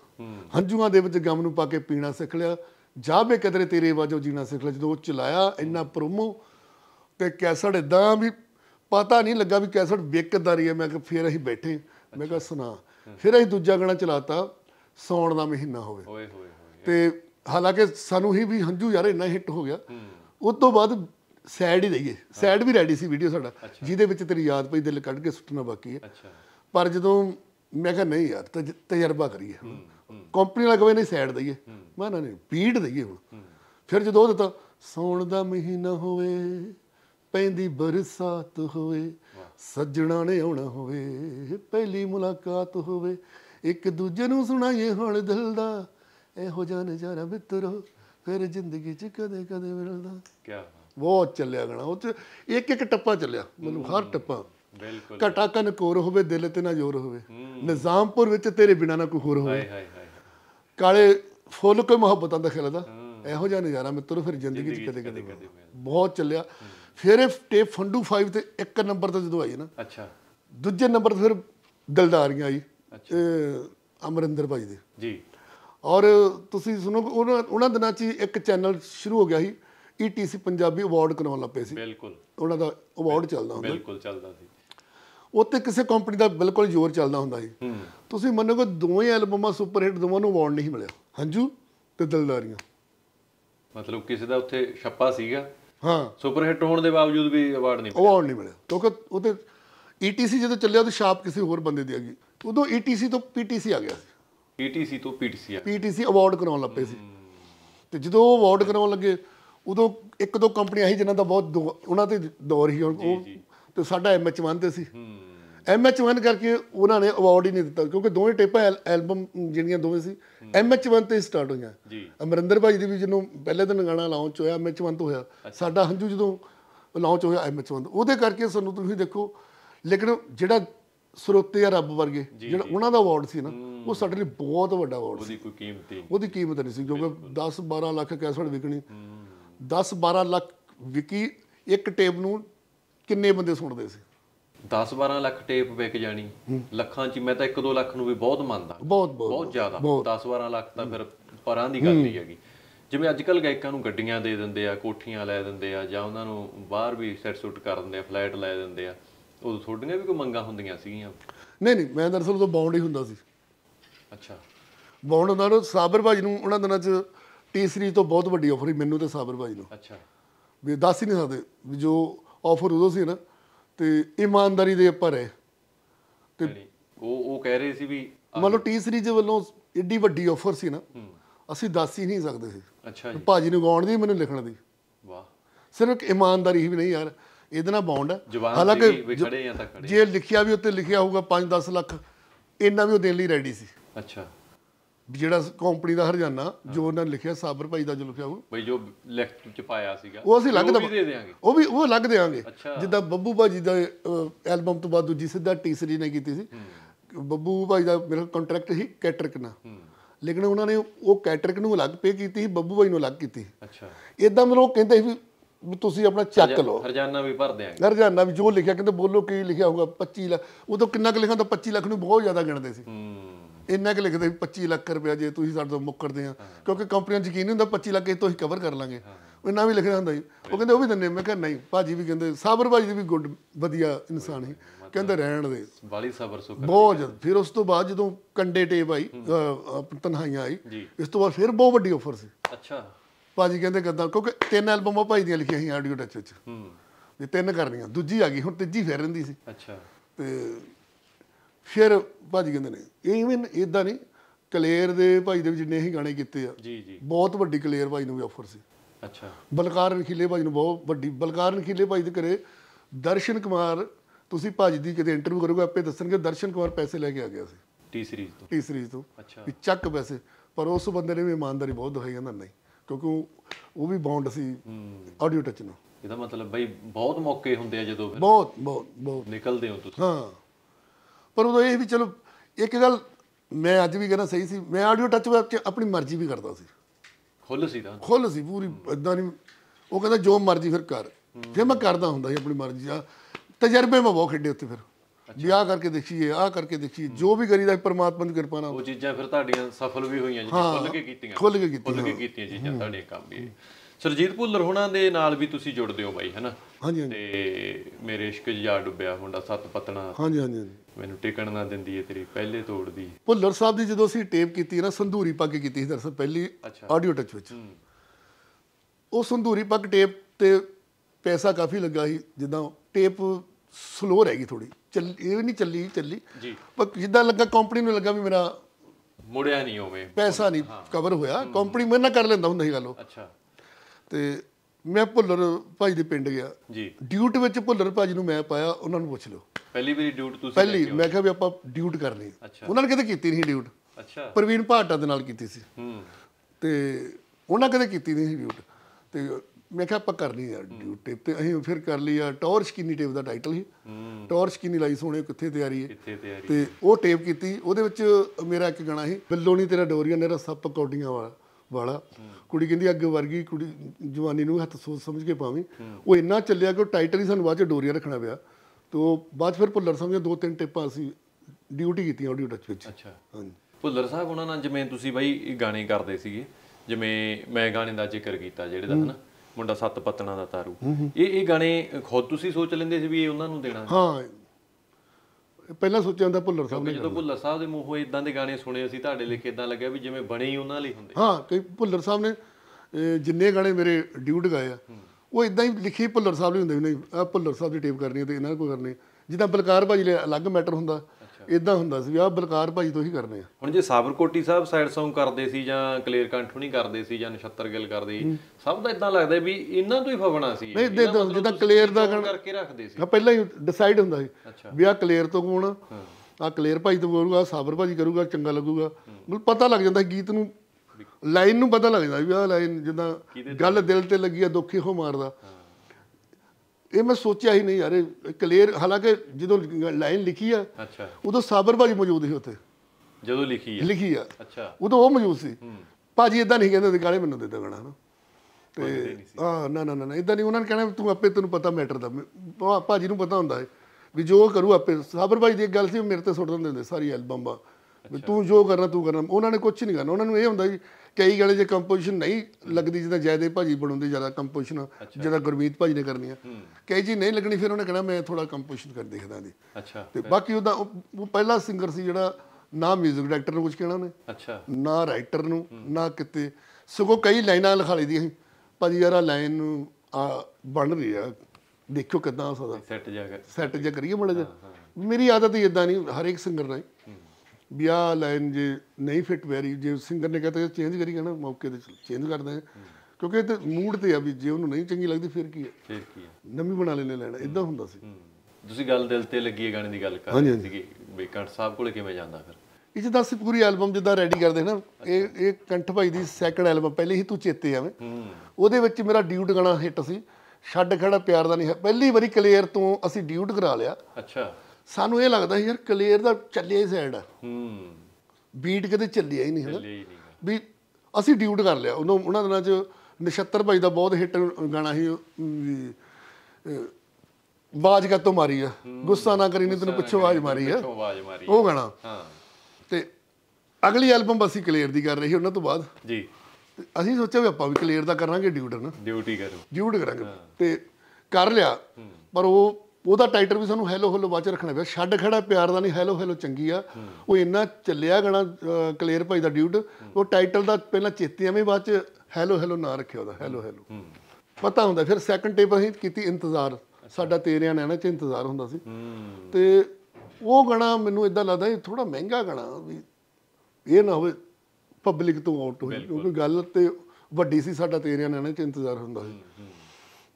ਹੰਝੂਆਂ ਦੇ ਵਿੱਚ ਗਮ ਨੂੰ ਪਾ ਕੇ ਪੀਣਾ ਸਿੱਖ ਲਿਆ ਜਾ ਕਦਰੇ ਤੇਰੇ ਵਾਜੋ ਜੀਣਾ ਸਿੱਖ ਲਿਆ ਜਦੋਂ ਉਹ ਚਲਾਇਆ ਇੰਨਾ ਪ੍ਰੋਮੋ ਤੇ ਕੈਸਟ ਇਦਾਂ ਵੀ ਪਤਾ ਨਹੀਂ ਲੱਗਾ ਵੀ ਕੈਸਟ ਵਿਕਦਾ ਰਹੀ ਹੈ ਮੈਂ ਕਿਹਾ ਫੇਰ ਅਸੀਂ ਬੈਠੇ ਮੈਂ ਕਿਹਾ ਸੁਣਾ ਫਿਰ ਅਸੀਂ ਦੂਜਾ ਗਾਣਾ ਚਲਾਤਾ ਸੌਣ ਦਾ ਮਹੀਨਾ ਹੋਵੇ ਓਏ ਹੋਏ ਤੇ ਹਾਲਾਂਕਿ ਸਾਨੂੰ ਹੀ ਵੀ ਹੰਝੂ ਯਾਰ ਇੰਨਾ ਹਿੱਟ ਹੋ ਗਿਆ ਉਸ ਤੋਂ ਬਾਅਦ ਸੈਡ ਹੀ ਰਹੀਏ ਸੈਡ ਵੀ ਰੈਡੀ ਸੀ ਵੀਡੀਓ ਸਾਡਾ ਜਿਹਦੇ ਵਿੱਚ ਤੇਰੀ ਯਾਦ ਪਈ ਦਿਲ ਕੱਢ ਕੇ ਸੁੱਟਣਾ ਬਾਕੀ ਹੈ ਪਰ ਜਦੋਂ ਮੈਂ ਕਿਹਾ ਨਹੀਂ ਯਾਰ ਤਜਰਬਾ ਕਰੀਏ ਕੰਪਨੀ ਵਾਲਾ ਕਵੇ ਨਹੀਂ ਸਾਈਡ ਦਈਏ ਮੈਂ ਨਾ ਨਹੀਂ ਪੀੜ ਦਈਏ ਹੁਣ ਫਿਰ ਜਦੋਂ ਦਿੱਤਾ ਸੌਣ ਦਾ ਮਹੀਨਾ ਹੋਵੇ ਪੈਂਦੀ ਬਰਸਾਤ ਹੋਵੇ ਸੱਜਣਾ ਨੇ ਆਉਣਾ ਹੋਵੇ ਪਹਿਲੀ ਮੁਲਾਕਾਤ ਹੋਵੇ ਇੱਕ ਦੂਜੇ ਨੂੰ ਸੁਣਾਈਏ ਹੁਣ ਦਿਲ ਦਾ ਇਹੋ ਜਿਹਾ ਨਜ਼ਾਰਾ ਮਿੱਤਰੋ ਫਿਰ ਜ਼ਿੰਦਗੀ 'ਚ ਕਦੇ ਕਦੇ ਮਿਲਦਾ ਕੀ ਬਹੁਤ ਚੱਲਿਆ ਗਣਾ ਉਹ 'ਚ ਇੱਕ ਇੱਕ ਟੱਪਾ ਚੱਲਿਆ ਮਤਲਬ ਹਰ ਟੱਪਾ ਬਿਲਕੁਲ ਘਟਾ ਕੋਰ ਹੋਵੇ ਦਿਲ ਤੇ ਨਾ ਜ਼ੋਰ ਹੋਵੇ ਨਿਜ਼ਾਮਪੁਰ ਵਿੱਚ ਤੇਰੇ ਬਿਨਾ ਨਾ ਕੋਈ ਹੋਰ ਹੋਵੇ ਹਾਏ ਹਾਏ ਕਾਲੇ ਫੁੱਲ ਕੋਈ ਮੁਹੱਬਤਾਂ ਦਾ ਖਿਲਦਾ ਇਹੋ ਜਿਹਾ ਨਜ਼ਾਰਾ ਮਿੱਤਰੋ ਫਿਰ ਜ਼ਿੰਦਗੀ 'ਚ ਕਦੇ ਕਦੇ ਬਹੁਤ ਚੱਲਿਆ ਫਿਰ ਇਹ ਟੇਪ ਫੰਡੂ 5 ਤੇ ਇੱਕ ਨੰਬਰ ਤੇ ਜਦੋਂ ਆਈ ਨਾ ਅੱਛਾ ਦੂਜੇ ਨੰਬਰ ਤੇ ਫਿਰ ਦਿਲਦਾਰੀਆਂ ਆਈ ਅੱਛਾ ਅਮਰਿੰਦਰ ਭਾਈ ਦੇ ਜੀ ਔਰ ਤੁਸੀਂ ਸੁਣੋ ਉਹਨਾਂ ਦਿਨਾਂ 'ਚ ਇੱਕ ਚੈਨਲ ਸ਼ੁਰੂ ਹੋ ਗਿਆ ਸੀ ਈਟੀਸੀ e ਪੰਜਾਬੀ ਅਵਾਰਡ ਕਰਾਉਣ ਲੱਪੇ ਸੀ ਬਿਲਕੁਲ ਉਹਨਾਂ ਦਾ ਅਵਾਰਡ ਚੱਲਦਾ ਹੁੰਦਾ ਬਿਲਕੁਲ ਚੱਲਦਾ ਸੀ ਉੱਤੇ ਕਿਸੇ ਕੰਪਨੀ ਦਾ ਬਿਲਕੁਲ ਜ਼ੋਰ ਚੱਲਦਾ ਹੁੰਦਾ ਸੀ ਤੁਸੀਂ ਮੰਨੋਗੇ ਦੋਵੇਂ ਐਲਬਮਾਂ ਸੁਪਰ ਹਿੱਟ ਦੋਵਾਂ ਨੂੰ ਅਵਾਰਡ ਨਹੀਂ ਮਿਲਿਆ ਹੰਝੂ ਤੇ ਦਿਲਦਾਰੀਆਂ ਮਤਲਬ ਕਿਸੇ ਦਾ ਉੱਥੇ ਛੱਪਾ ਸੀਗਾ ਹਾਂ ਸੁਪਰ ਹਿੱਟ ਹੋਣ ਦੇ ਬਾਵਜੂਦ ਵੀ ਅਵਾਰਡ ਨਹੀਂ ਮਿਲਿਆ ਅਵਾਰਡ ਨਹੀਂ ਮਿਲਿਆ ਕਿਉਂਕਿ ਉੱਤੇ ਈਟੀਸੀ e ਜਦੋਂ ਚੱਲਿਆ ਤਾਂ ਸ਼ਾਪ ਕਿਸੇ ਹੋਰ ਬੰਦੇ ਦੀ ਆ ਗਈ ਉਦੋਂ ਈਟੀਸੀ e ਤੋਂ ਪੀਟੀਸੀ ਆ ਗਿਆ ਸੀ ਈਟੀਸੀ ਤੋਂ ਪੀਟੀਸੀ ਆ ਪੀਟੀਸੀ ਅਵਾਰਡ ਕਰਾਉਣ ਲੱਪੇ ਸੀ ਤੇ ਜਦੋਂ ਉਹ ਅਵਾਰਡ ਕਰਾਉਣ ਲੱਗੇ ਉਦੋਂ ਇੱਕ ਦੋ ਕੰਪਨੀਆਂ ਸੀ ਜਿਨ੍ਹਾਂ ਦਾ ਬਹੁਤ ਉਹਨਾਂ ਤੇ ਦੌਰ ਹੀ ਉਹ ਤੇ ਸਾਡਾ ਐਚ 1 ਤੇ ਸੀ ਐਚ 1 ਕਰਕੇ ਉਹਨਾਂ ਨੇ ਅਵਾਰਡ ਹੀ ਨਹੀਂ ਦਿੱਤਾ ਕਿਉਂਕਿ ਦੋਵੇਂ ਟੇਪਾਂ ਐਲਬਮ ਜਿਹੜੀਆਂ ਦੋਵੇਂ ਸੀ ਐਚ 1 ਤੇ ਸਟਾਰਟ ਹੋਈਆਂ ਜੀ ਅਮਰਿੰਦਰ ਭਾਈ ਦੀ ਵੀ ਜਿਹਨੂੰ ਪਹਿਲੇ ਦਿਨ ਗਾਣਾ ਲਾਂਚ ਹੋਇਆ ਐਚ 1 ਤੋਂ ਹੋਇਆ ਸਾਡਾ ਹੰਝੂ ਜਦੋਂ ਲਾਂਚ ਹੋਇਆ ਐਚ 1 ਉਹਦੇ ਕਰਕੇ ਸਾਨੂੰ ਤੁਸੀਂ ਦੇਖੋ ਲੇਕਿਨ ਜਿਹੜਾ ਸਰੋਤੇ ਆ ਰੱਬ ਵਰਗੇ ਜਿਹੜਾ ਉਹਨਾਂ ਦਾ ਅਵਾਰਡ ਸੀ ਨਾ ਉਹ ਸਾਡੇ ਲਈ ਬਹੁਤ ਵੱਡਾ ਅਵਾਰਡ ਸੀ ਉਹਦੀ ਕੋਈ ਕੀਮਤ ਨਹੀਂ ਉਹਦੀ ਕੀਮਤ ਨਹੀਂ ਸੀ ਕਿਉਂਕਿ 10 12 ਲੱਖ ਕੈਸਟ ਵਿਕਣੀ 10 12 ਲੱਖ ਵਿਕੀ ਇੱਕ ਟੇਪ ਨੂੰ ਕਿੰਨੇ ਬੰਦੇ ਸੁਣਦੇ ਸੀ 10-12 ਲੱਖ ਟੇਪ ਵਿਕ ਜਾਣੀ ਲੱਖਾਂ ਚ ਮੈਂ ਤਾਂ 1-2 ਲੱਖ ਨੂੰ ਵੀ ਬਹੁਤ ਮੰਨਦਾ ਬਹੁਤ ਬਹੁਤ ਜ਼ਿਆਦਾ 10-12 ਲੱਖ ਤਾਂ ਫਿਰ ਪਰਾਂ ਦੀ ਗੱਲ ਨਹੀਂ ਹੈਗੀ ਜਿਵੇਂ ਅੱਜ ਕੱਲ ਗਾਇਕਾਂ ਨੂੰ ਗੱਡੀਆਂ ਦੇ ਦਿੰਦੇ ਆ ਕੋਠੀਆਂ ਲੈ ਦਿੰਦੇ ਆ ਜਾਂ ਉਹਨਾਂ ਨੂੰ ਬਾਹਰ ਵੀ ਸੈੱਟ ਸੂਟ ਕਰ ਦਿੰਦੇ ਆ ਫਲੈਟ ਲੈ ਦਿੰਦੇ ਆ ਉਦੋਂ ਤੁਹਾਡੀਆਂ ਵੀ ਕੋਈ ਮੰਗਾਂ ਹੁੰਦੀਆਂ ਸੀਗੀਆਂ ਨਹੀਂ ਨਹੀਂ ਮੈਂ ਦਰਸਲ ਤੋਂ ਬਾਉਂਡ ਹੀ ਹੁੰਦਾ ਸੀ ਅੱਛਾ ਬਾਉਂਡ ਹੁੰਦਾ ਉਹ ਸਾਬਰ ਭਾਜ ਨੂੰ ਉਹਨਾਂ ਦਿਨਾਂ 'ਚ ਟੀ ਸੀਰੀਜ਼ ਤੋਂ ਬਹੁਤ ਵੱਡੀ ਆਫਰ ਹੀ ਮੈਨੂੰ ਤੇ ਸਾਬਰ ਭਾਜ ਨੂੰ ਅੱਛਾ ਵੀ ਦੱਸ ਹੀ ਨਹੀਂ ਸਕਦੇ ਵੀ ਜੋ ਆਫਰ ਉਦੋਂ ਸੀ ਨਾ ਤੇ ਇਮਾਨਦਾਰੀ ਦੇ ਉੱਪਰ ਹੈ ਤੇ ਉਹ ਉਹ ਕਹਿ ਰਹੇ ਸੀ ਵੀ ਮੰਨ ਲਓ ਟੀ ਸੀਰੀਜ਼ ਵੱਲੋਂ ਏਡੀ ਵੱਡੀ ਆਫਰ ਸੀ ਨਾ ਅਸੀਂ ਦੱਸ ਹੀ ਨਹੀਂ ਸਕਦੇ ਸੀ ਅੱਛਾ ਜੀ ਭਾਜੀ ਨੂੰ ਗਾਉਣ ਦੀ ਮੈਨੂੰ ਲਿਖਣ ਦੀ ਵਾਹ ਸਿਰਫ ਇੱਕ ਇਮਾਨਦਾਰੀ ਹੀ ਨਹੀਂ ਯਾਰ ਇਹਦੇ ਨਾਲ ਬੌਂਡ ਹੈ ਹਾਲਾਂਕਿ ਜੇ ਲਿਖਿਆ ਵੀ ਉੱਤੇ ਲਿਖਿਆ ਹੋਊਗਾ 5-10 ਲੱਖ ਇੰਨਾ ਵੀ ਉਹ ਦੇਣ ਲਈ ਰੈਡੀ ਸੀ ਅੱਛਾ ਜਿਹੜਾ ਕੰਪਨੀ ਦਾ ਹਰਜਾਨਾ ਜੋ ਉਹਨਾਂ ਨੇ ਲਿਖਿਆ ਸਾਬਰ ਭਾਈ ਦਾ ਜੋ ਲਿਖਿਆ ਉਹ ਬਈ ਜੋ ਲਿਖ ਚ ਪਾਇਆ ਸੀਗਾ ਉਹ ਅਸੀਂ ਲੱਗ ਦੇ ਦੇਵਾਂਗੇ ਉਹ ਵੀ ਉਹ ਲੱਗ ਦੇਾਂਗੇ ਜਿੱਦਾਂ ਬੱਬੂ ਭਾਜੀ ਦਾ ਐਲਬਮ ਤੋਂ ਬਾਅਦ ਦੂਜੀ ਸਿੱਧਾ ਟੀਸਰੀ ਨੇ ਕੀਤੀ ਸੀ ਬੱਬੂ ਭਾਈ ਦਾ ਮੇਰਾ ਕੰਟਰੈਕਟ ਸੀ ਕੈਟਰਿਕ ਨਾਲ ਲੇਕਿਨ ਉਹਨਾਂ ਨੇ ਉਹ ਕੈਟਰਿਕ ਨੂੰ ਅਲੱਗ ਪੇ ਕੀਤੀ ਸੀ ਬੱਬੂ ਭਾਈ ਨੂੰ ਅਲੱਗ ਕੀਤੀ ਅੱਛਾ ਇਦਾਂ ਮਤਲਬ ਉਹ ਕਹਿੰਦੇ ਸੀ ਵੀ ਤੁਸੀਂ ਆਪਣਾ ਚੱਕ ਲਓ ਹਰਜਾਨਾ ਵੀ ਭਰ ਦਿਆਂਗੇ ਹਰਜਾਨਾ ਵੀ ਜੋ ਲਿਖਿਆ ਕਹਿੰਦੇ ਬੋਲੋ ਕੀ ਲਿਖਿਆ ਹੋਊਗਾ 25 ਲੱਖ ਉਦੋਂ ਕਿੰਨਾ ਕੁ ਲਿਖਾਂ ਤਾਂ 25 ਲੱਖ ਨੂੰ ਬਹੁਤ ਜ਼ਿਆਦਾ ਗਿਣਦੇ ਸੀ ਹੂੰ ਇੰਨਾ ਕਿ ਲਿਖਦੇ 25 ਲੱਖ ਰੁਪਏ ਜੇ ਤੁਸੀਂ ਸਾਡੇ ਤੋਂ ਮੁੱਕਰਦੇ ਆ ਕਿਉਂਕਿ ਕੰਪਨੀਆਂ ਯਕੀਨ ਨਹੀਂ ਹੁੰਦਾ 25 ਲੱਖ ਇਹ ਤੋਂ ਹੀ ਕਵਰ ਕਰ ਲਾਂਗੇ ਉਹ ਇੰਨਾ ਵੀ ਲਿਖਿਆ ਹੁੰਦਾ ਜੀ ਉਹ ਕਹਿੰਦੇ ਉਹ ਵੀ ਦਿੰਦੇ ਮੈਂ ਕਿਹਾ ਨਹੀਂ ਭਾਜੀ ਵੀ ਕਹਿੰਦੇ ਸਾਬਰ ਭਾਜੀ ਦੇ ਵੀ ਗੁੱਡ ਵਧੀਆ ਇਨਸਾਨ ਹੀ ਕਹਿੰਦੇ ਰਹਿਣ ਦੇ ਬਾਲੀ ਸਬਰ ਸੁਕਰ ਬਹੁਤ ਜਦ ਫਿਰ ਉਸ ਤੋਂ ਬਾਅਦ ਜਦੋਂ ਕੰਡੇ ਟੇਪ ਆਈ ਤਨਹਾਈਆਂ ਆਈ ਇਸ ਤੋਂ ਬਾਅਦ ਫਿਰ ਬਹੁਤ ਵੱਡੀ ਆਫਰ ਸੀ ਅੱਛਾ ਭਾਜੀ ਕਹਿੰਦੇ ਕਰਦਾ ਕਿਉਂਕਿ ਤਿੰਨ ਐਲਬਮਾਂ ਭਾਈ ਦੀਆਂ ਲਿਖੀਆਂ ਸੀ ਆਡੀਓ ਟੱਚ ਵਿੱਚ ਹੂੰ ਤੇ ਤਿੰਨ ਕਰਨੀਆਂ ਦੂਜੀ ਆ ਗਈ ਹੁਣ ਤੀਜੀ ਫੇਰ ਰਹਿੰਦੀ ਸੀ ਅੱਛਾ ਤੇ ਫਿਰ ਭਾਜੀ ਕਹਿੰਦੇ ਨੇ ਇਵਨ ਇਦਾਂ ਨਹੀਂ ਕਲੇਰ ਦੇ ਭਾਈ ਦੇ ਵਿੱਚ ਜਿੰਨੇ ਹੀ ਗਾਣੇ ਕੀਤੇ ਆ ਜੀ ਜੀ ਬਹੁਤ ਵੱਡੀ ਕਲੇਰ ਭਾਈ ਨੂੰ ਵੀ ਆਫਰ ਸੀ ਅੱਛਾ ਬਲਕਾਰ ਰਖੀਲੇ ਭਾਈ ਨੂੰ ਬਹੁਤ ਵੱਡੀ ਬਲਕਾਰ ਰਖੀਲੇ ਭਾਈ ਦੇ ਘਰੇ ਦਰਸ਼ਨ ਕੁਮਾਰ ਤੁਸੀਂ ਭਾਜੀ ਦੀ ਕਿਤੇ ਇੰਟਰਵਿਊ ਕਰੋਗੇ ਆਪੇ ਦੱਸਣਗੇ ਦਰਸ਼ਨ ਕੁਮਾਰ ਪੈਸੇ ਲੈ ਕੇ ਆ ਗਿਆ ਸੀ ਟੀ ਸੀਰੀਜ਼ ਤੋਂ ਟੀ ਸੀਰੀਜ਼ ਤੋਂ ਅੱਛਾ ਵੀ ਚੱਕ ਪੈਸੇ ਪਰ ਉਸ ਬੰਦੇ ਨੇ ਵੀ ਇਮਾਨਦਾਰੀ ਬਹੁਤ ਦਿਖਾਈ ਜਾਂਦਾ ਨਹੀਂ ਕਿਉਂਕਿ ਉਹ ਵੀ ਬੌਂਡ ਸੀ ਆਡੀਓ ਟੱਚ ਨੂੰ ਇਹਦਾ ਮਤਲਬ ਬਈ ਬਹੁਤ ਮੌਕੇ ਹੁੰਦੇ ਆ ਜਦੋਂ ਬਹੁਤ ਬਹੁਤ ਬਹੁਤ ਨਿਕਲਦੇ ਹੋ ਤੁਸੀਂ ਹਾਂ ਪਰ ਉਦੋਂ ਇਹ ਵੀ ਚਲੋ ਇੱਕ ਗੱਲ ਮੈਂ ਅੱਜ ਵੀ ਕਹਿੰਦਾ ਸਹੀ ਸੀ ਮੈਂ ਆਡੀਓ ਟੱਚ ਵਰਕ ਆਪਣੀ ਮਰਜ਼ੀ ਵੀ ਕਰਦਾ ਸੀ ਖੁੱਲ ਸੀ ਤਾਂ ਖੁੱਲ ਸੀ ਪੂਰੀ ਇਦਾਂ ਨਹੀਂ ਉਹ ਕਹਿੰਦਾ ਜੋ ਮਰਜ਼ੀ ਫਿਰ ਕਰ ਫਿਰ ਮੈਂ ਕਰਦਾ ਹੁੰਦਾ ਸੀ ਆਪਣੀ ਮਰਜ਼ੀ ਆ ਤਜਰਬੇ ਮੈਂ ਬਹੁਤ ਖੇਡੇ ਉੱਤੇ ਫਿਰ ਵੀ ਆ ਕਰਕੇ ਦੇਖੀਏ ਆ ਕਰਕੇ ਦੇਖੀਏ ਜੋ ਵੀ ਕਰੀਦਾ ਪਰਮਾਤਮਾ ਦੀ ਕਿਰਪਾ ਨਾਲ ਉਹ ਚੀਜ਼ਾਂ ਫਿਰ ਤੁਹਾਡੀਆਂ ਸਫਲ ਵੀ ਹੋਈਆਂ ਜੀ ਖੁੱਲ ਕੇ ਕੀਤੀਆਂ ਖੁੱਲ ਕੇ ਕੀਤੀਆਂ ਖੁੱਲ ਕੇ ਕੀਤੀਆਂ ਚੀਜ਼ਾਂ ਤੁਹਾਡੇ ਕੰਮ ਵੀ ਸਰਜੀਤ ਭੁੱਲਰ ਹੁਣਾਂ ਦੇ ਨਾਲ ਵੀ ਤੁਸੀਂ ਜੁੜਦੇ ਹੋ ਬਾਈ ਹੈਨਾ ਹਾਂਜੀ ਹਾਂਜੀ ਤੇ ਮੇਰੇ ਇਸ਼ਕ ਜਿਹਾ ਡੁੱਬਿਆ ਮੁੰਡਾ ਸੱਤ ਪਤਣਾ ਹਾਂਜੀ ਹਾਂਜੀ ਮੈਨੂੰ ਟਿਕਣ ਨਾ ਦਿੰਦੀ ਏ ਤੇਰੀ ਪਹਿਲੇ ਤੋੜਦੀ ਭੁੱਲਰ ਸਾਹਿਬ ਦੀ ਜਦੋਂ ਅਸੀਂ ਟੇਪ ਕੀਤੀ ਨਾ ਸੰਧੂਰੀ ਪੱਗ ਕੀਤੀ ਸੀ ਦਰਸਲ ਪਹਿਲੀ ਆਡੀਓ ਟੱਚ ਵਿੱਚ ਉਹ ਸੰਧੂਰੀ ਪੱਗ ਟੇਪ ਤੇ ਪੈਸਾ ਕਾਫੀ ਲੱਗਾ ਸੀ ਜਿੱਦਾਂ ਟੇਪ ਸਲੋ ਰਹਿ ਗਈ ਥੋੜੀ ਇਹ ਇਹ ਨਹੀਂ ਚੱਲੀ ਚੱਲੀ ਜੀ ਪਰ ਜਿੱਦਾਂ ਲੱਗਾ ਕੰਪਨੀ ਨੂੰ ਲੱਗਾ ਵੀ ਮੇਰਾ ਮੁੜਿਆ ਨਹੀਂ ਹੋਵੇ ਪੈਸਾ ਨਹੀਂ ਕਵਰ ਹੋਇਆ ਕੰਪਨੀ ਮੈਂ ਨਾ ਕਰ ਲੈਂਦਾ ਹੁੰਦਾ ਸੀ ਗੱਲ ਉਹ ਅੱਛਾ ਤੇ ਮੈਂ ਭੁੱਲਰ ਭਾਈ ਦੇ ਪਿੰਡ ਗਿਆ ਜੀ ਡਿਊਟ ਵਿੱਚ ਭੁੱਲਰ ਭਾਜੀ ਨੂੰ ਮੈਂ ਪਾਇਆ ਉਹਨਾਂ ਨੂੰ ਪੁੱਛ ਲਓ ਪਹਿਲੀ ਵਾਰੀ ਡਿਊਟ ਤੁਸੀਂ ਪਹਿਲੀ ਮੈਂ ਕਿਹਾ ਵੀ ਆਪਾਂ ਡਿਊਟ ਕਰਨੀ ਉਹਨਾਂ ਨੇ ਕਿਤੇ ਕੀਤੀ ਨਹੀਂ ਡਿਊਟ ਅੱਛਾ ਪ੍ਰਵੀਨ ਭਾਟਾ ਦੇ ਨਾਲ ਕੀਤੀ ਸੀ ਹੂੰ ਤੇ ਉਹਨਾਂ ਕਦੇ ਕੀਤੀ ਨਹੀਂ ਸੀ ਡਿਊਟ ਤੇ ਮੈਂ ਕਿਹਾ ਆਪਾਂ ਕਰਨੀ ਆ ਡਿਊਟ ਟੇਪ ਤੇ ਅਸੀਂ ਫਿਰ ਕਰ ਲਈ ਆ ਟੌਰਚ ਕਿੰਨੀ ਟੇਪ ਦਾ ਟਾਈਟਲ ਸੀ ਟੌਰਚ ਕਿੰਨੀ ਲਾਈ ਸੋਹਣੇ ਕਿੱਥੇ ਤਿਆਰੀ ਹੈ ਕਿੱਥੇ ਤਿਆਰੀ ਤੇ ਉਹ ਟੇਪ ਕੀਤੀ ਉਹਦੇ ਵਿੱਚ ਮੇਰਾ ਇੱਕ ਗਾਣਾ ਸੀ ਬਿੱਲੋ ਨਹੀਂ ਤੇਰਾ ਡੋਰੀਆ ਨੇਰਾ ਸੱਪ ਕੌਡੀਆਂ ਵਾਲਾ ਵਾਲਾ ਕੁੜੀ ਕਹਿੰਦੀ ਅੱਗੇ ਵਰਗੀ ਕੁੜੀ ਜਵਾਨੀ ਨੂੰ ਹੱਥ ਸੋਚ ਸਮਝ ਕੇ ਪਾਵੇਂ ਉਹ ਇੰਨਾ ਚੱਲਿਆ ਕਿ ਉਹ ਟਾਈਟਲ ਹੀ ਸਾਨੂੰ ਬਾਅਦ ਚ ਡੋਰੀਆਂ ਰੱਖਣਾ ਪਿਆ ਤੋ ਬਾਅਦ ਫਿਰ ਭੁੱਲਰ ਸਾਹਿਬ ਦੀਆਂ ਦੋ ਤਿੰਨ ਟਿੱਪਾਂ ਅਸੀਂ ਡਿਊਟੀ ਕੀਤੀ ਆਡੀਓ ਟੱਚ ਵਿੱਚ ਅੱਛਾ ਹਾਂਜੀ ਭੁੱਲਰ ਸਾਹਿਬ ਉਹਨਾਂ ਨਾਲ ਜਿਵੇਂ ਤੁਸੀਂ ਬਾਈ ਗਾਣੇ ਕਰਦੇ ਸੀਗੇ ਜਿਵੇਂ ਮੈਂ ਗਾਣੇ ਦਾ ਜ਼ਿਕਰ ਕੀਤਾ ਜਿਹੜੇ ਦਾ ਹਨਾ ਮੁੰਡਾ ਸੱਤ ਪਤਣਾ ਦਾ ਤਾਰੂ ਇਹ ਇਹ ਗਾਣੇ ਖੁਦ ਤੁਸੀਂ ਸੋਚ ਲੈਂਦੇ ਸੀ ਵੀ ਇਹ ਉਹਨਾਂ ਨੂੰ ਦੇਣਾ ਹਾਂ ਪਹਿਲਾਂ ਸੋਚਿਆ ਹੁੰਦਾ ਭੁੱਲਰ ਸਾਹਿਬ ਨੇ ਜਦੋਂ ਭੁੱਲਰ ਸਾਹਿਬ ਦੇ ਮੂੰਹੋਂ ਇਦਾਂ ਦੇ ਗਾਣੇ ਸੁਣੇ ਅਸੀਂ ਤੁਹਾਡੇ ਲਈ ਕਿਦਾਂ ਲੱਗਿਆ ਵੀ ਜਿਵੇਂ ਬਣੇ ਹੀ ਉਹਨਾਂ ਲਈ ਹੁੰਦੇ ਹਾਂ ਕਈ ਭੁੱਲਰ ਸਾਹਿਬ ਨੇ ਜਿੰਨੇ ਗਾਣੇ ਮੇਰੇ ਡਿਊਟ ਗਾਏ ਆ ਉਹ ਇਦਾਂ ਹੀ ਲਿਖੇ ਭੁੱਲਰ ਸਾਹਿਬ ਲਈ ਹੁੰਦੇ ਨਹੀਂ ਆ ਭੁੱਲਰ ਸਾਹਿਬ ਦੀ ਟੇਪ ਕਰਨੀ ਤੇ ਇਹਨਾਂ ਕੋਈ ਕਰਨੀ ਜਿੱਦਾਂ ਬਲਕਾਰ ਭਾਜੀ ਲਈ ਅਲੱਗ ਮੈਟਰ ਹੁੰਦਾ ਇਦਾਂ ਹੁੰਦਾ ਸੀ ਵੀ ਆਹ ਬਲਕਾਰ ਭਾਈ ਤੋਂ ਹੀ ਕਰਨੇ ਆ ਹੁਣ ਜੇ ਸਾਬਰਕੋਟੀ ਸਾਹਿਬ ਸਾਈਡ ਸੌਂਗ ਕਰਦੇ ਸੀ ਜਾਂ ਕਲੇਰ ਕੰਠੂਣੀ ਕਰਦੇ ਸੀ ਜਾਂ ਨਛੱਤਰ ਗਿੱਲ ਕਰਦੇ ਸੀ ਸਭ ਦਾ ਇਦਾਂ ਲੱਗਦਾ ਵੀ ਇਹਨਾਂ ਤੋਂ ਹੀ ਫਵਣਾ ਸੀ ਨਹੀਂ ਇਦਾਂ ਜਿੱਦਾਂ ਕਲੀਅਰ ਦਾ ਕਰਕੇ ਰੱਖਦੇ ਸੀ ਪਹਿਲਾਂ ਹੀ ਡਿਸਾਈਡ ਹੁੰਦਾ ਸੀ ਵੀ ਆਹ ਕਲੀਅਰ ਤੋਂ ਕੋਣ ਆ ਕਲੀਅਰ ਭਾਈ ਤੋਂ ਕਰੂਗਾ ਸਾਬਰ ਭਾਜੀ ਕਰੂਗਾ ਚੰਗਾ ਲੱਗੂਗਾ ਮਤਲਬ ਪਤਾ ਲੱਗ ਜਾਂਦਾ ਗੀਤ ਨੂੰ ਲਾਈਨ ਨੂੰ ਪਤਾ ਲੱਗ ਜਾਂਦਾ ਵੀ ਆਹ ਲਾਈਨ ਜਿੱਦਾਂ ਗੱਲ ਦਿਲ ਤੇ ਲੱਗੀ ਆ ਦੁੱਖੀ ਹੋ ਮਾਰਦਾ ਇਹ ਮੈਂ ਸੋਚਿਆ ਹੀ ਨਹੀਂ ਯਾਰ ਇਹ ਕਲੀਅਰ ਹਾਲਾਂਕਿ ਜਦੋਂ ਲਾਈਨ ਲਿਖੀ ਆ ਅੱਛਾ ਉਦੋਂ ਸਾਬਰ ਭਾਜੀ ਮੌਜੂਦ ਸੀ ਉੱਥੇ ਜਦੋਂ ਲਿਖੀ ਆ ਲਿਖੀ ਆ ਅੱਛਾ ਉਦੋਂ ਉਹ ਮੌਜੂਦ ਸੀ ਭਾਜੀ ਇਦਾਂ ਨਹੀਂ ਕਹਿੰਦੇ ਗਾਲੇ ਮੈਨੂੰ ਦੇ ਦੇਣਾ ਹਨਾ ਤੇ ਹਾਂ ਨਾ ਨਾ ਨਾ ਇਦਾਂ ਨਹੀਂ ਉਹਨਾਂ ਨੇ ਕਹਿਣਾ ਤੂੰ ਆਪੇ ਤੈਨੂੰ ਪਤਾ ਮੈਟਰ ਦਾ ਭਾਜੀ ਨੂੰ ਪਤਾ ਹੁੰਦਾ ਹੈ ਵੀ ਜੋ ਕਰੂ ਆਪੇ ਸਾਬਰ ਭਾਜੀ ਦੀ ਇੱਕ ਗੱਲ ਸੀ ਮੇਰੇ ਤੇ ਸੁੱਟ ਦਿੰਦੇ ਸਾਰੀ ਐਲਬਮ ਆ ਤੂੰ ਜੋ ਕਰਨਾ ਤੂੰ ਕਰਨਾ ਉਹਨਾਂ ਨੇ ਕੁਝ ਨਹੀਂ ਕਰਨਾ ਉਹਨਾਂ ਨੂੰ ਇਹ ਹੁੰਦਾ ਜੀ ਕਈ ਗਾਣੇ ਜੇ ਕੰਪੋਜੀਸ਼ਨ ਨਹੀਂ ਲੱਗਦੀ ਜਿੱਦਾਂ ਜੈਦੇ ਭਾਜੀ ਬਣਾਉਂਦੇ ਜ਼ਿਆਦਾ ਕੰਪੋਜੀਸ਼ਨ ਜਿਹੜਾ ਗੁਰਮੀਤ ਭਾਜੀ ਨੇ ਕਰਨੀ ਆ ਕਈ ਜੀ ਨਹੀਂ ਲੱਗਣੀ ਫਿਰ ਉਹਨੇ ਕਿਹਾ ਮੈਂ ਥੋੜਾ ਕੰਪੋਜੀਸ਼ਨ ਕਰ ਦੇਖਦਾ ਜੀ ਅੱਛਾ ਤੇ ਬਾਕੀ ਉਹਦਾ ਉਹ ਪਹਿਲਾ ਸਿੰਗਰ ਸੀ ਜਿਹੜਾ ਨਾ 뮤직 ਡਾਇਰੈਕਟਰ ਨੂੰ ਕੁਝ ਕਹਿਣਾ ਨੇ ਅੱਛਾ ਨਾ ਰਾਈਟਰ ਨੂੰ ਨਾ ਕਿਤੇ ਸਗੋਂ ਕਈ ਲਾਈਨਾਂ ਲਿਖਾ ਲਈ ਦੀ ਅਸੀਂ ਭਾਜੀ ਯਾਰਾ ਲਾਈਨ ਨੂੰ ਆ ਬਣ ਰਹੀ ਆ ਦੇਖੋ ਕਿਦਾਂ ਹੋ ਸਕਦਾ ਸੈੱਟ ਜਾ ਕੇ ਸੈੱਟ ਜਾ ਕਰੀਏ ਮੜਾ ਜਾ ਮੇਰੀ ਆਦਤ ਹੀ ਇਦਾਂ ਨਹੀਂ ਹਰ ਇੱਕ ਸਿੰਗਰ ਨਾਲ ਵੀ ਆ ਲਾਈਨ ਜੇ ਨਹੀਂ ਫਿੱਟ ਵੈਰੀ ਜੇ ਸਿੰਗਰ ਨੇ ਕਹਤਾ ਚੇਂਜ ਕਰੀ ਨਾ ਮੌਕੇ ਤੇ ਚੇਂਜ ਕਰ ਦਾਂਗੇ ਕਿਉਂਕਿ ਇਹ ਤੇ ਮੂਡ ਤੇ ਆ ਵੀ ਜੇ ਉਹਨੂੰ ਨਹੀਂ ਚੰਗੀ ਲੱਗਦੀ ਫਿਰ ਕੀ ਹੈ ਫਿਰ ਕੀ ਹੈ ਨਵੀਂ ਬਣਾ ਲੈਣੇ ਲੈਣਾ ਇਦਾਂ ਹੁੰਦਾ ਸੀ ਤੁਸੀਂ ਗੱਲ ਦਿਲ ਤੇ ਲੱਗੀ ਹੈ ਗਾਣੇ ਦੀ ਗੱਲ ਕਰ ਰਹੇ ਸੀਗੇ ਕਿ ਕੰਠ ਸਾਹਿਬ ਕੋਲੇ ਕਿਵੇਂ ਜਾਂਦਾ ਫਿਰ ਇਹ ਜਿੱਦਾਂ ਅਸੀਂ ਪੂਰੀ ਐਲਬਮ ਜਿੱਦਾਂ ਰੈਡੀ ਕਰਦੇ ਨਾ ਇਹ ਇਹ ਕੰਠ ਭਾਈ ਦੀ ਸੈਕੰਡ ਐਲਬਮ ਪਹਿਲੇ ਹੀ ਤੂੰ ਚੇਤੇ ਆਵੇਂ ਉਹਦੇ ਵਿੱਚ ਮੇਰਾ ਡਿਊਟ ਗਾਣਾ ਹਿੱਟ ਸੀ ਛੱਡ ਖੜਾ ਪਿਆਰ ਦਾ ਨਹੀਂ ਪਹਿਲੀ ਵਾਰੀ ਕਲੀਅਰ ਤੋਂ ਅਸੀਂ ਡਿਊਟ ਕਰਾ ਲਿਆ ਅੱਛਾ ਸਾਨੂੰ ਇਹ ਲੱਗਦਾ ਸੀ ਯਾਰ ਕਲੇਰ ਦਾ ਚੱਲਿਆ ਹੀ ਸਾਈਡ ਹੂੰ ਬੀਟ ਕਦੇ ਚੱਲਿਆ ਹੀ ਨਹੀਂ ਹਨਾ ਵੀ ਅਸੀਂ ਡਿਊਟ ਕਰ ਲਿਆ ਉਹਨਾਂ ਉਹਨਾਂ ਦਿਨਾਂ 'ਚ ਨਛੱਤਰ ਭਾਈ ਦਾ ਬਹੁਤ ਹਿੱਟ ਗਾਣਾ ਸੀ ਬਾਜ ਕਾ ਤੋਂ ਮਾਰੀ ਆ ਗੁੱਸਾ ਨਾ ਕਰੀ ਨਹੀਂ ਤੈਨੂੰ ਪਿੱਛੋਂ ਆਵਾਜ਼ ਮਾਰੀ ਆ ਉਹ ਗਾਣਾ ਹਾਂ ਤੇ ਅਗਲੀ ਐਲਬਮ ਅਸੀਂ ਕਲੇਰ ਦੀ ਕਰ ਰਹੇ ਸੀ ਉਹਨਾਂ ਤੋਂ ਬਾਅਦ ਜੀ ਅਸੀਂ ਸੋਚਿਆ ਵੀ ਆਪਾਂ ਵੀ ਕਲੇਰ ਦਾ ਕਰਾਂਗੇ ਡਿਊਟ ਨਾ ਡਿਊਟੀ ਕਰੋ ਡਿਊਟ ਕਰਾਂਗੇ ਤੇ ਕਰ ਲਿਆ ਪਰ ਉਹ ਉਹਦਾ ਟਾਈਟਲ ਵੀ ਸਾਨੂੰ ਹੈਲੋ ਹੈਲੋ ਬਾਅਦ ਚ ਰੱਖਣਾ ਪਿਆ ਛੱਡ ਖੜਾ ਪਿਆਰ ਦਾ ਨਹੀਂ ਹੈਲੋ ਹੈਲੋ ਚੰਗੀ ਆ ਉਹ ਇੰਨਾ ਚੱਲਿਆ ਗਣਾ ਕਲੀਅਰ ਭਾਈ ਦਾ ਡਿਊਟ ਉਹ ਟਾਈਟਲ ਦਾ ਪਹਿਲਾਂ ਚੇਤੇ ਐਵੇਂ ਬਾਅਦ ਚ ਹੈਲੋ ਹੈਲੋ ਨਾ ਰੱਖਿਆ ਉਹਦਾ ਹੈਲੋ ਹੈਲੋ ਪਤਾ ਹੁੰਦਾ ਫਿਰ ਸੈਕੰਡ ਟੇਪ ਅਸੀਂ ਕੀਤੀ ਇੰਤਜ਼ਾਰ ਸਾਡਾ ਤੇਰਿਆਂ ਨੇ ਨਾ ਚ ਇੰਤਜ਼ਾਰ ਹੁੰਦਾ ਸੀ ਤੇ ਉਹ ਗਣਾ ਮੈਨੂੰ ਇਦਾਂ ਲੱਗਦਾ ਇਹ ਥੋੜਾ ਮਹਿੰਗਾ ਗਣਾ ਵੀ ਇਹ ਨਾ ਹੋਵੇ ਪਬਲਿਕ ਤੋਂ ਆਊਟ ਹੋਵੇ ਕਿਉਂਕਿ ਗੱਲ ਤੇ ਵੱਡੀ ਸੀ ਸਾਡਾ ਤੇਰਿਆਂ ਨੇ ਚ ਇੰਤਜ਼ਾਰ ਹੁੰਦਾ ਸੀ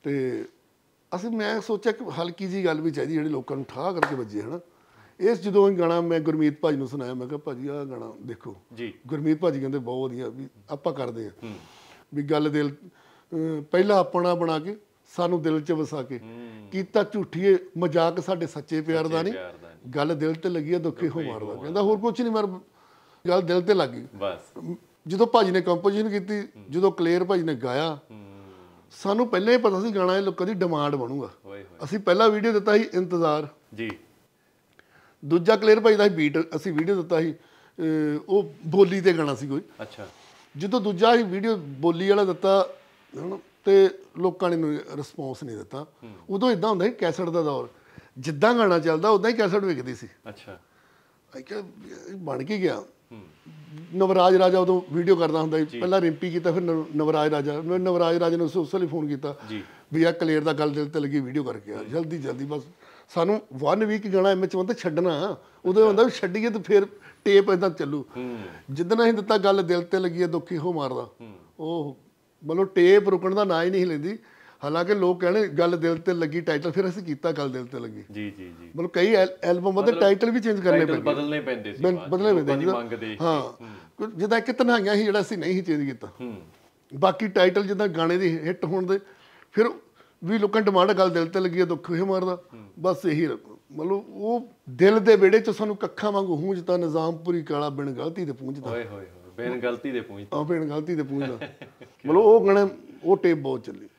ਤੇ ਅਸੀਂ ਮੈਂ ਸੋਚਿਆ ਕਿ ਹਲਕੀ ਜੀ ਗੱਲ ਵੀ ਚਾਹੀਦੀ ਜਿਹੜੀ ਲੋਕਾਂ ਨੂੰ ਠਾਹ ਕਰਕੇ ਵੱਜੇ ਹਨਾ ਇਸ ਜਦੋਂ ਇਹ ਗਾਣਾ ਮੈਂ ਗੁਰਮੀਤ ਭਾਜੀ ਨੂੰ ਸੁਣਾਇਆ ਮੈਂ ਕਿਹਾ ਭਾਜੀ ਆਹ ਗਾਣਾ ਦੇਖੋ ਜੀ ਗੁਰਮੀਤ ਭਾਜੀ ਕਹਿੰਦੇ ਬਹੁਤ ਵਧੀਆ ਵੀ ਆਪਾਂ ਕਰਦੇ ਆ ਵੀ ਗੱਲ ਦਿਲ ਪਹਿਲਾਂ ਆਪਣਾ ਬਣਾ ਕੇ ਸਾਨੂੰ ਦਿਲ 'ਚ ਵਸਾ ਕੇ ਕੀਤਾ ਝੂਠੀਏ ਮਜ਼ਾਕ ਸਾਡੇ ਸੱਚੇ ਪਿਆਰ ਦਾ ਨਹੀਂ ਗੱਲ ਦਿਲ ਤੇ ਲੱਗੀ ਆ ਦੁੱਖੇ ਹੋ ਮਾਰਦਾ ਕਹਿੰਦਾ ਹੋਰ ਕੁਝ ਨਹੀਂ ਮਰ ਗੱਲ ਦਿਲ ਤੇ ਲੱਗੀ ਬਸ ਜਦੋਂ ਭਾਜੀ ਨੇ ਕੰਪੋਜੀਸ਼ਨ ਕੀਤੀ ਜਦੋਂ ਕਲੇਅਰ ਭਾਜੀ ਨੇ ਗਾਇਆ ਸਾਨੂੰ ਪਹਿਲਾਂ ਹੀ ਪਤਾ ਸੀ ਗਾਣਾ ਇਹ ਲੋਕਾਂ ਦੀ ਡਿਮਾਂਡ ਬਣੂਗਾ ਅਸੀਂ ਪਹਿਲਾ ਵੀਡੀਓ ਦਿੱਤਾ ਸੀ ਇੰਤਜ਼ਾਰ ਜੀ ਦੂਜਾ ਕਲੀਅਰ ਭਾਈ ਦਾ ਬੀਟ ਅਸੀਂ ਵੀਡੀਓ ਦਿੱਤਾ ਸੀ ਉਹ ਬੋਲੀ ਤੇ ਗਾਣਾ ਸੀ ਕੋਈ ਅੱਛਾ ਜਦੋਂ ਦੂਜਾ ਹੀ ਵੀਡੀਓ ਬੋਲੀ ਵਾਲਾ ਦਿੱਤਾ ਤੇ ਲੋਕਾਂ ਨੇ ਰਿਸਪੌਂਸ ਨਹੀਂ ਦਿੱਤਾ ਉਦੋਂ ਇਦਾਂ ਹੁੰਦਾ ਸੀ ਕੈਸਟ ਦਾ ਦੌਰ ਜਿੱਦਾਂ ਗਾਣਾ ਚੱਲਦਾ ਉਦਾਂ ਹੀ ਕੈਸਟ ਵਿਕਦੀ ਸੀ ਅੱਛਾ ਆਈ ਕਿ ਬਣ ਕੇ ਗਿਆ ਨਵਰਾਜ ਰਾਜਾ ਉਦੋਂ ਵੀਡੀਓ ਕਰਦਾ ਹੁੰਦਾ ਸੀ ਪਹਿਲਾਂ ਰਿੰਪੀ ਕੀਤਾ ਫਿਰ ਨਵਰਾਜ ਰਾਜਾ ਮੈਂ ਨਵਰਾਜ ਰਾਜਾ ਨੂੰ ਉਸ ਵੇਲੇ ਫੋਨ ਕੀਤਾ ਵੀ ਆ ਕਲੇਰ ਦਾ ਗੱਲ ਦਿਲ ਤੇ ਲੱਗੀ ਵੀਡੀਓ ਕਰਕੇ ਆ ਜਲਦੀ ਜਲਦੀ ਬਸ ਸਾਨੂੰ 1 ਵੀਕ ਗਾਣਾ ਐਮਐਚ ਵੰਦ ਛੱਡਣਾ ਉਦੋਂ ਹੁੰਦਾ ਵੀ ਛੱਡੀਏ ਤਾਂ ਫਿਰ ਟੇਪ ਇਦਾਂ ਚੱਲੂ ਜਿੱਦਣ ਅਸੀਂ ਦਿੱਤਾ ਗੱਲ ਦਿਲ ਤੇ ਲੱਗੀ ਦੁਖੀ ਹੋ ਮਾਰਦਾ ਉਹ ਮਤਲਬ ਟੇਪ ਰੁਕਣ ਦਾ ਨਾਂ ਹੀ ਨਹੀਂ ਲੈਂਦੀ ਹਾਲਾਂਕਿ ਲੋਕ ਕਹਿੰਦੇ ਗੱਲ ਦਿਲ ਤੇ ਲੱਗੀ ਟਾਈਟਲ ਫਿਰ ਅਸੀਂ ਕੀਤਾ ਗੱਲ ਦਿਲ ਤੇ ਲੱਗੀ ਜੀ ਜੀ ਜੀ ਮਤਲਬ ਕਈ ਐਲਬਮ ਦੇ ਟਾਈਟਲ ਵੀ ਚੇਂਜ ਕਰਨੇ ਪੈਂਦੇ ਬਦਲਨੇ ਪੈਂਦੇ ਸੀ ਬਦਲਨੇ ਪੈਂਦੇ ਸੀ ਹਾਂ ਜਿੱਦਾਂ ਕਿ ਤਨਹਾਈਆਂ ਸੀ ਜਿਹੜਾ ਅਸੀਂ ਨਹੀਂ ਚੇਂਜ ਕੀਤਾ ਹੂੰ ਬਾਕੀ ਟਾਈਟਲ ਜਿੱਦਾਂ ਗਾਣੇ ਦੀ ਹਿੱਟ ਹੋਣ ਦੇ ਫਿਰ ਵੀ ਲੋਕਾਂ ਡਿਮਾਂਡ ਗੱਲ ਦਿਲ ਤੇ ਲੱਗੀ ਹੈ ਦੁੱਖ ਇਹ ਮਾਰਦਾ ਬਸ ਇਹੀ ਮਤਲਬ ਉਹ ਦਿਲ ਦੇ ਵਿੜੇ ਚ ਸਾਨੂੰ ਕੱਖਾਂ ਵਾਂਗੂ ਹੂੰਜਦਾ ਨਿਜ਼ਾਮਪੁਰੀ ਕਾਲਾ ਬਿਨ ਗਲਤੀ ਤੇ ਪਹੁੰਚਦਾ ਓਏ ਹੋਏ ਹੋਏ ਬਿਨ ਗਲਤੀ ਦੇ ਪਹੁੰਚਦਾ ਆ ਬਿਨ ਗਲਤੀ ਦੇ ਪਹੁੰਚਦਾ ਮਤਲਬ ਉਹ ਗਾਣੇ ਉਹ ਟੇਪ ਬਹੁਤ ਚੱਲੀ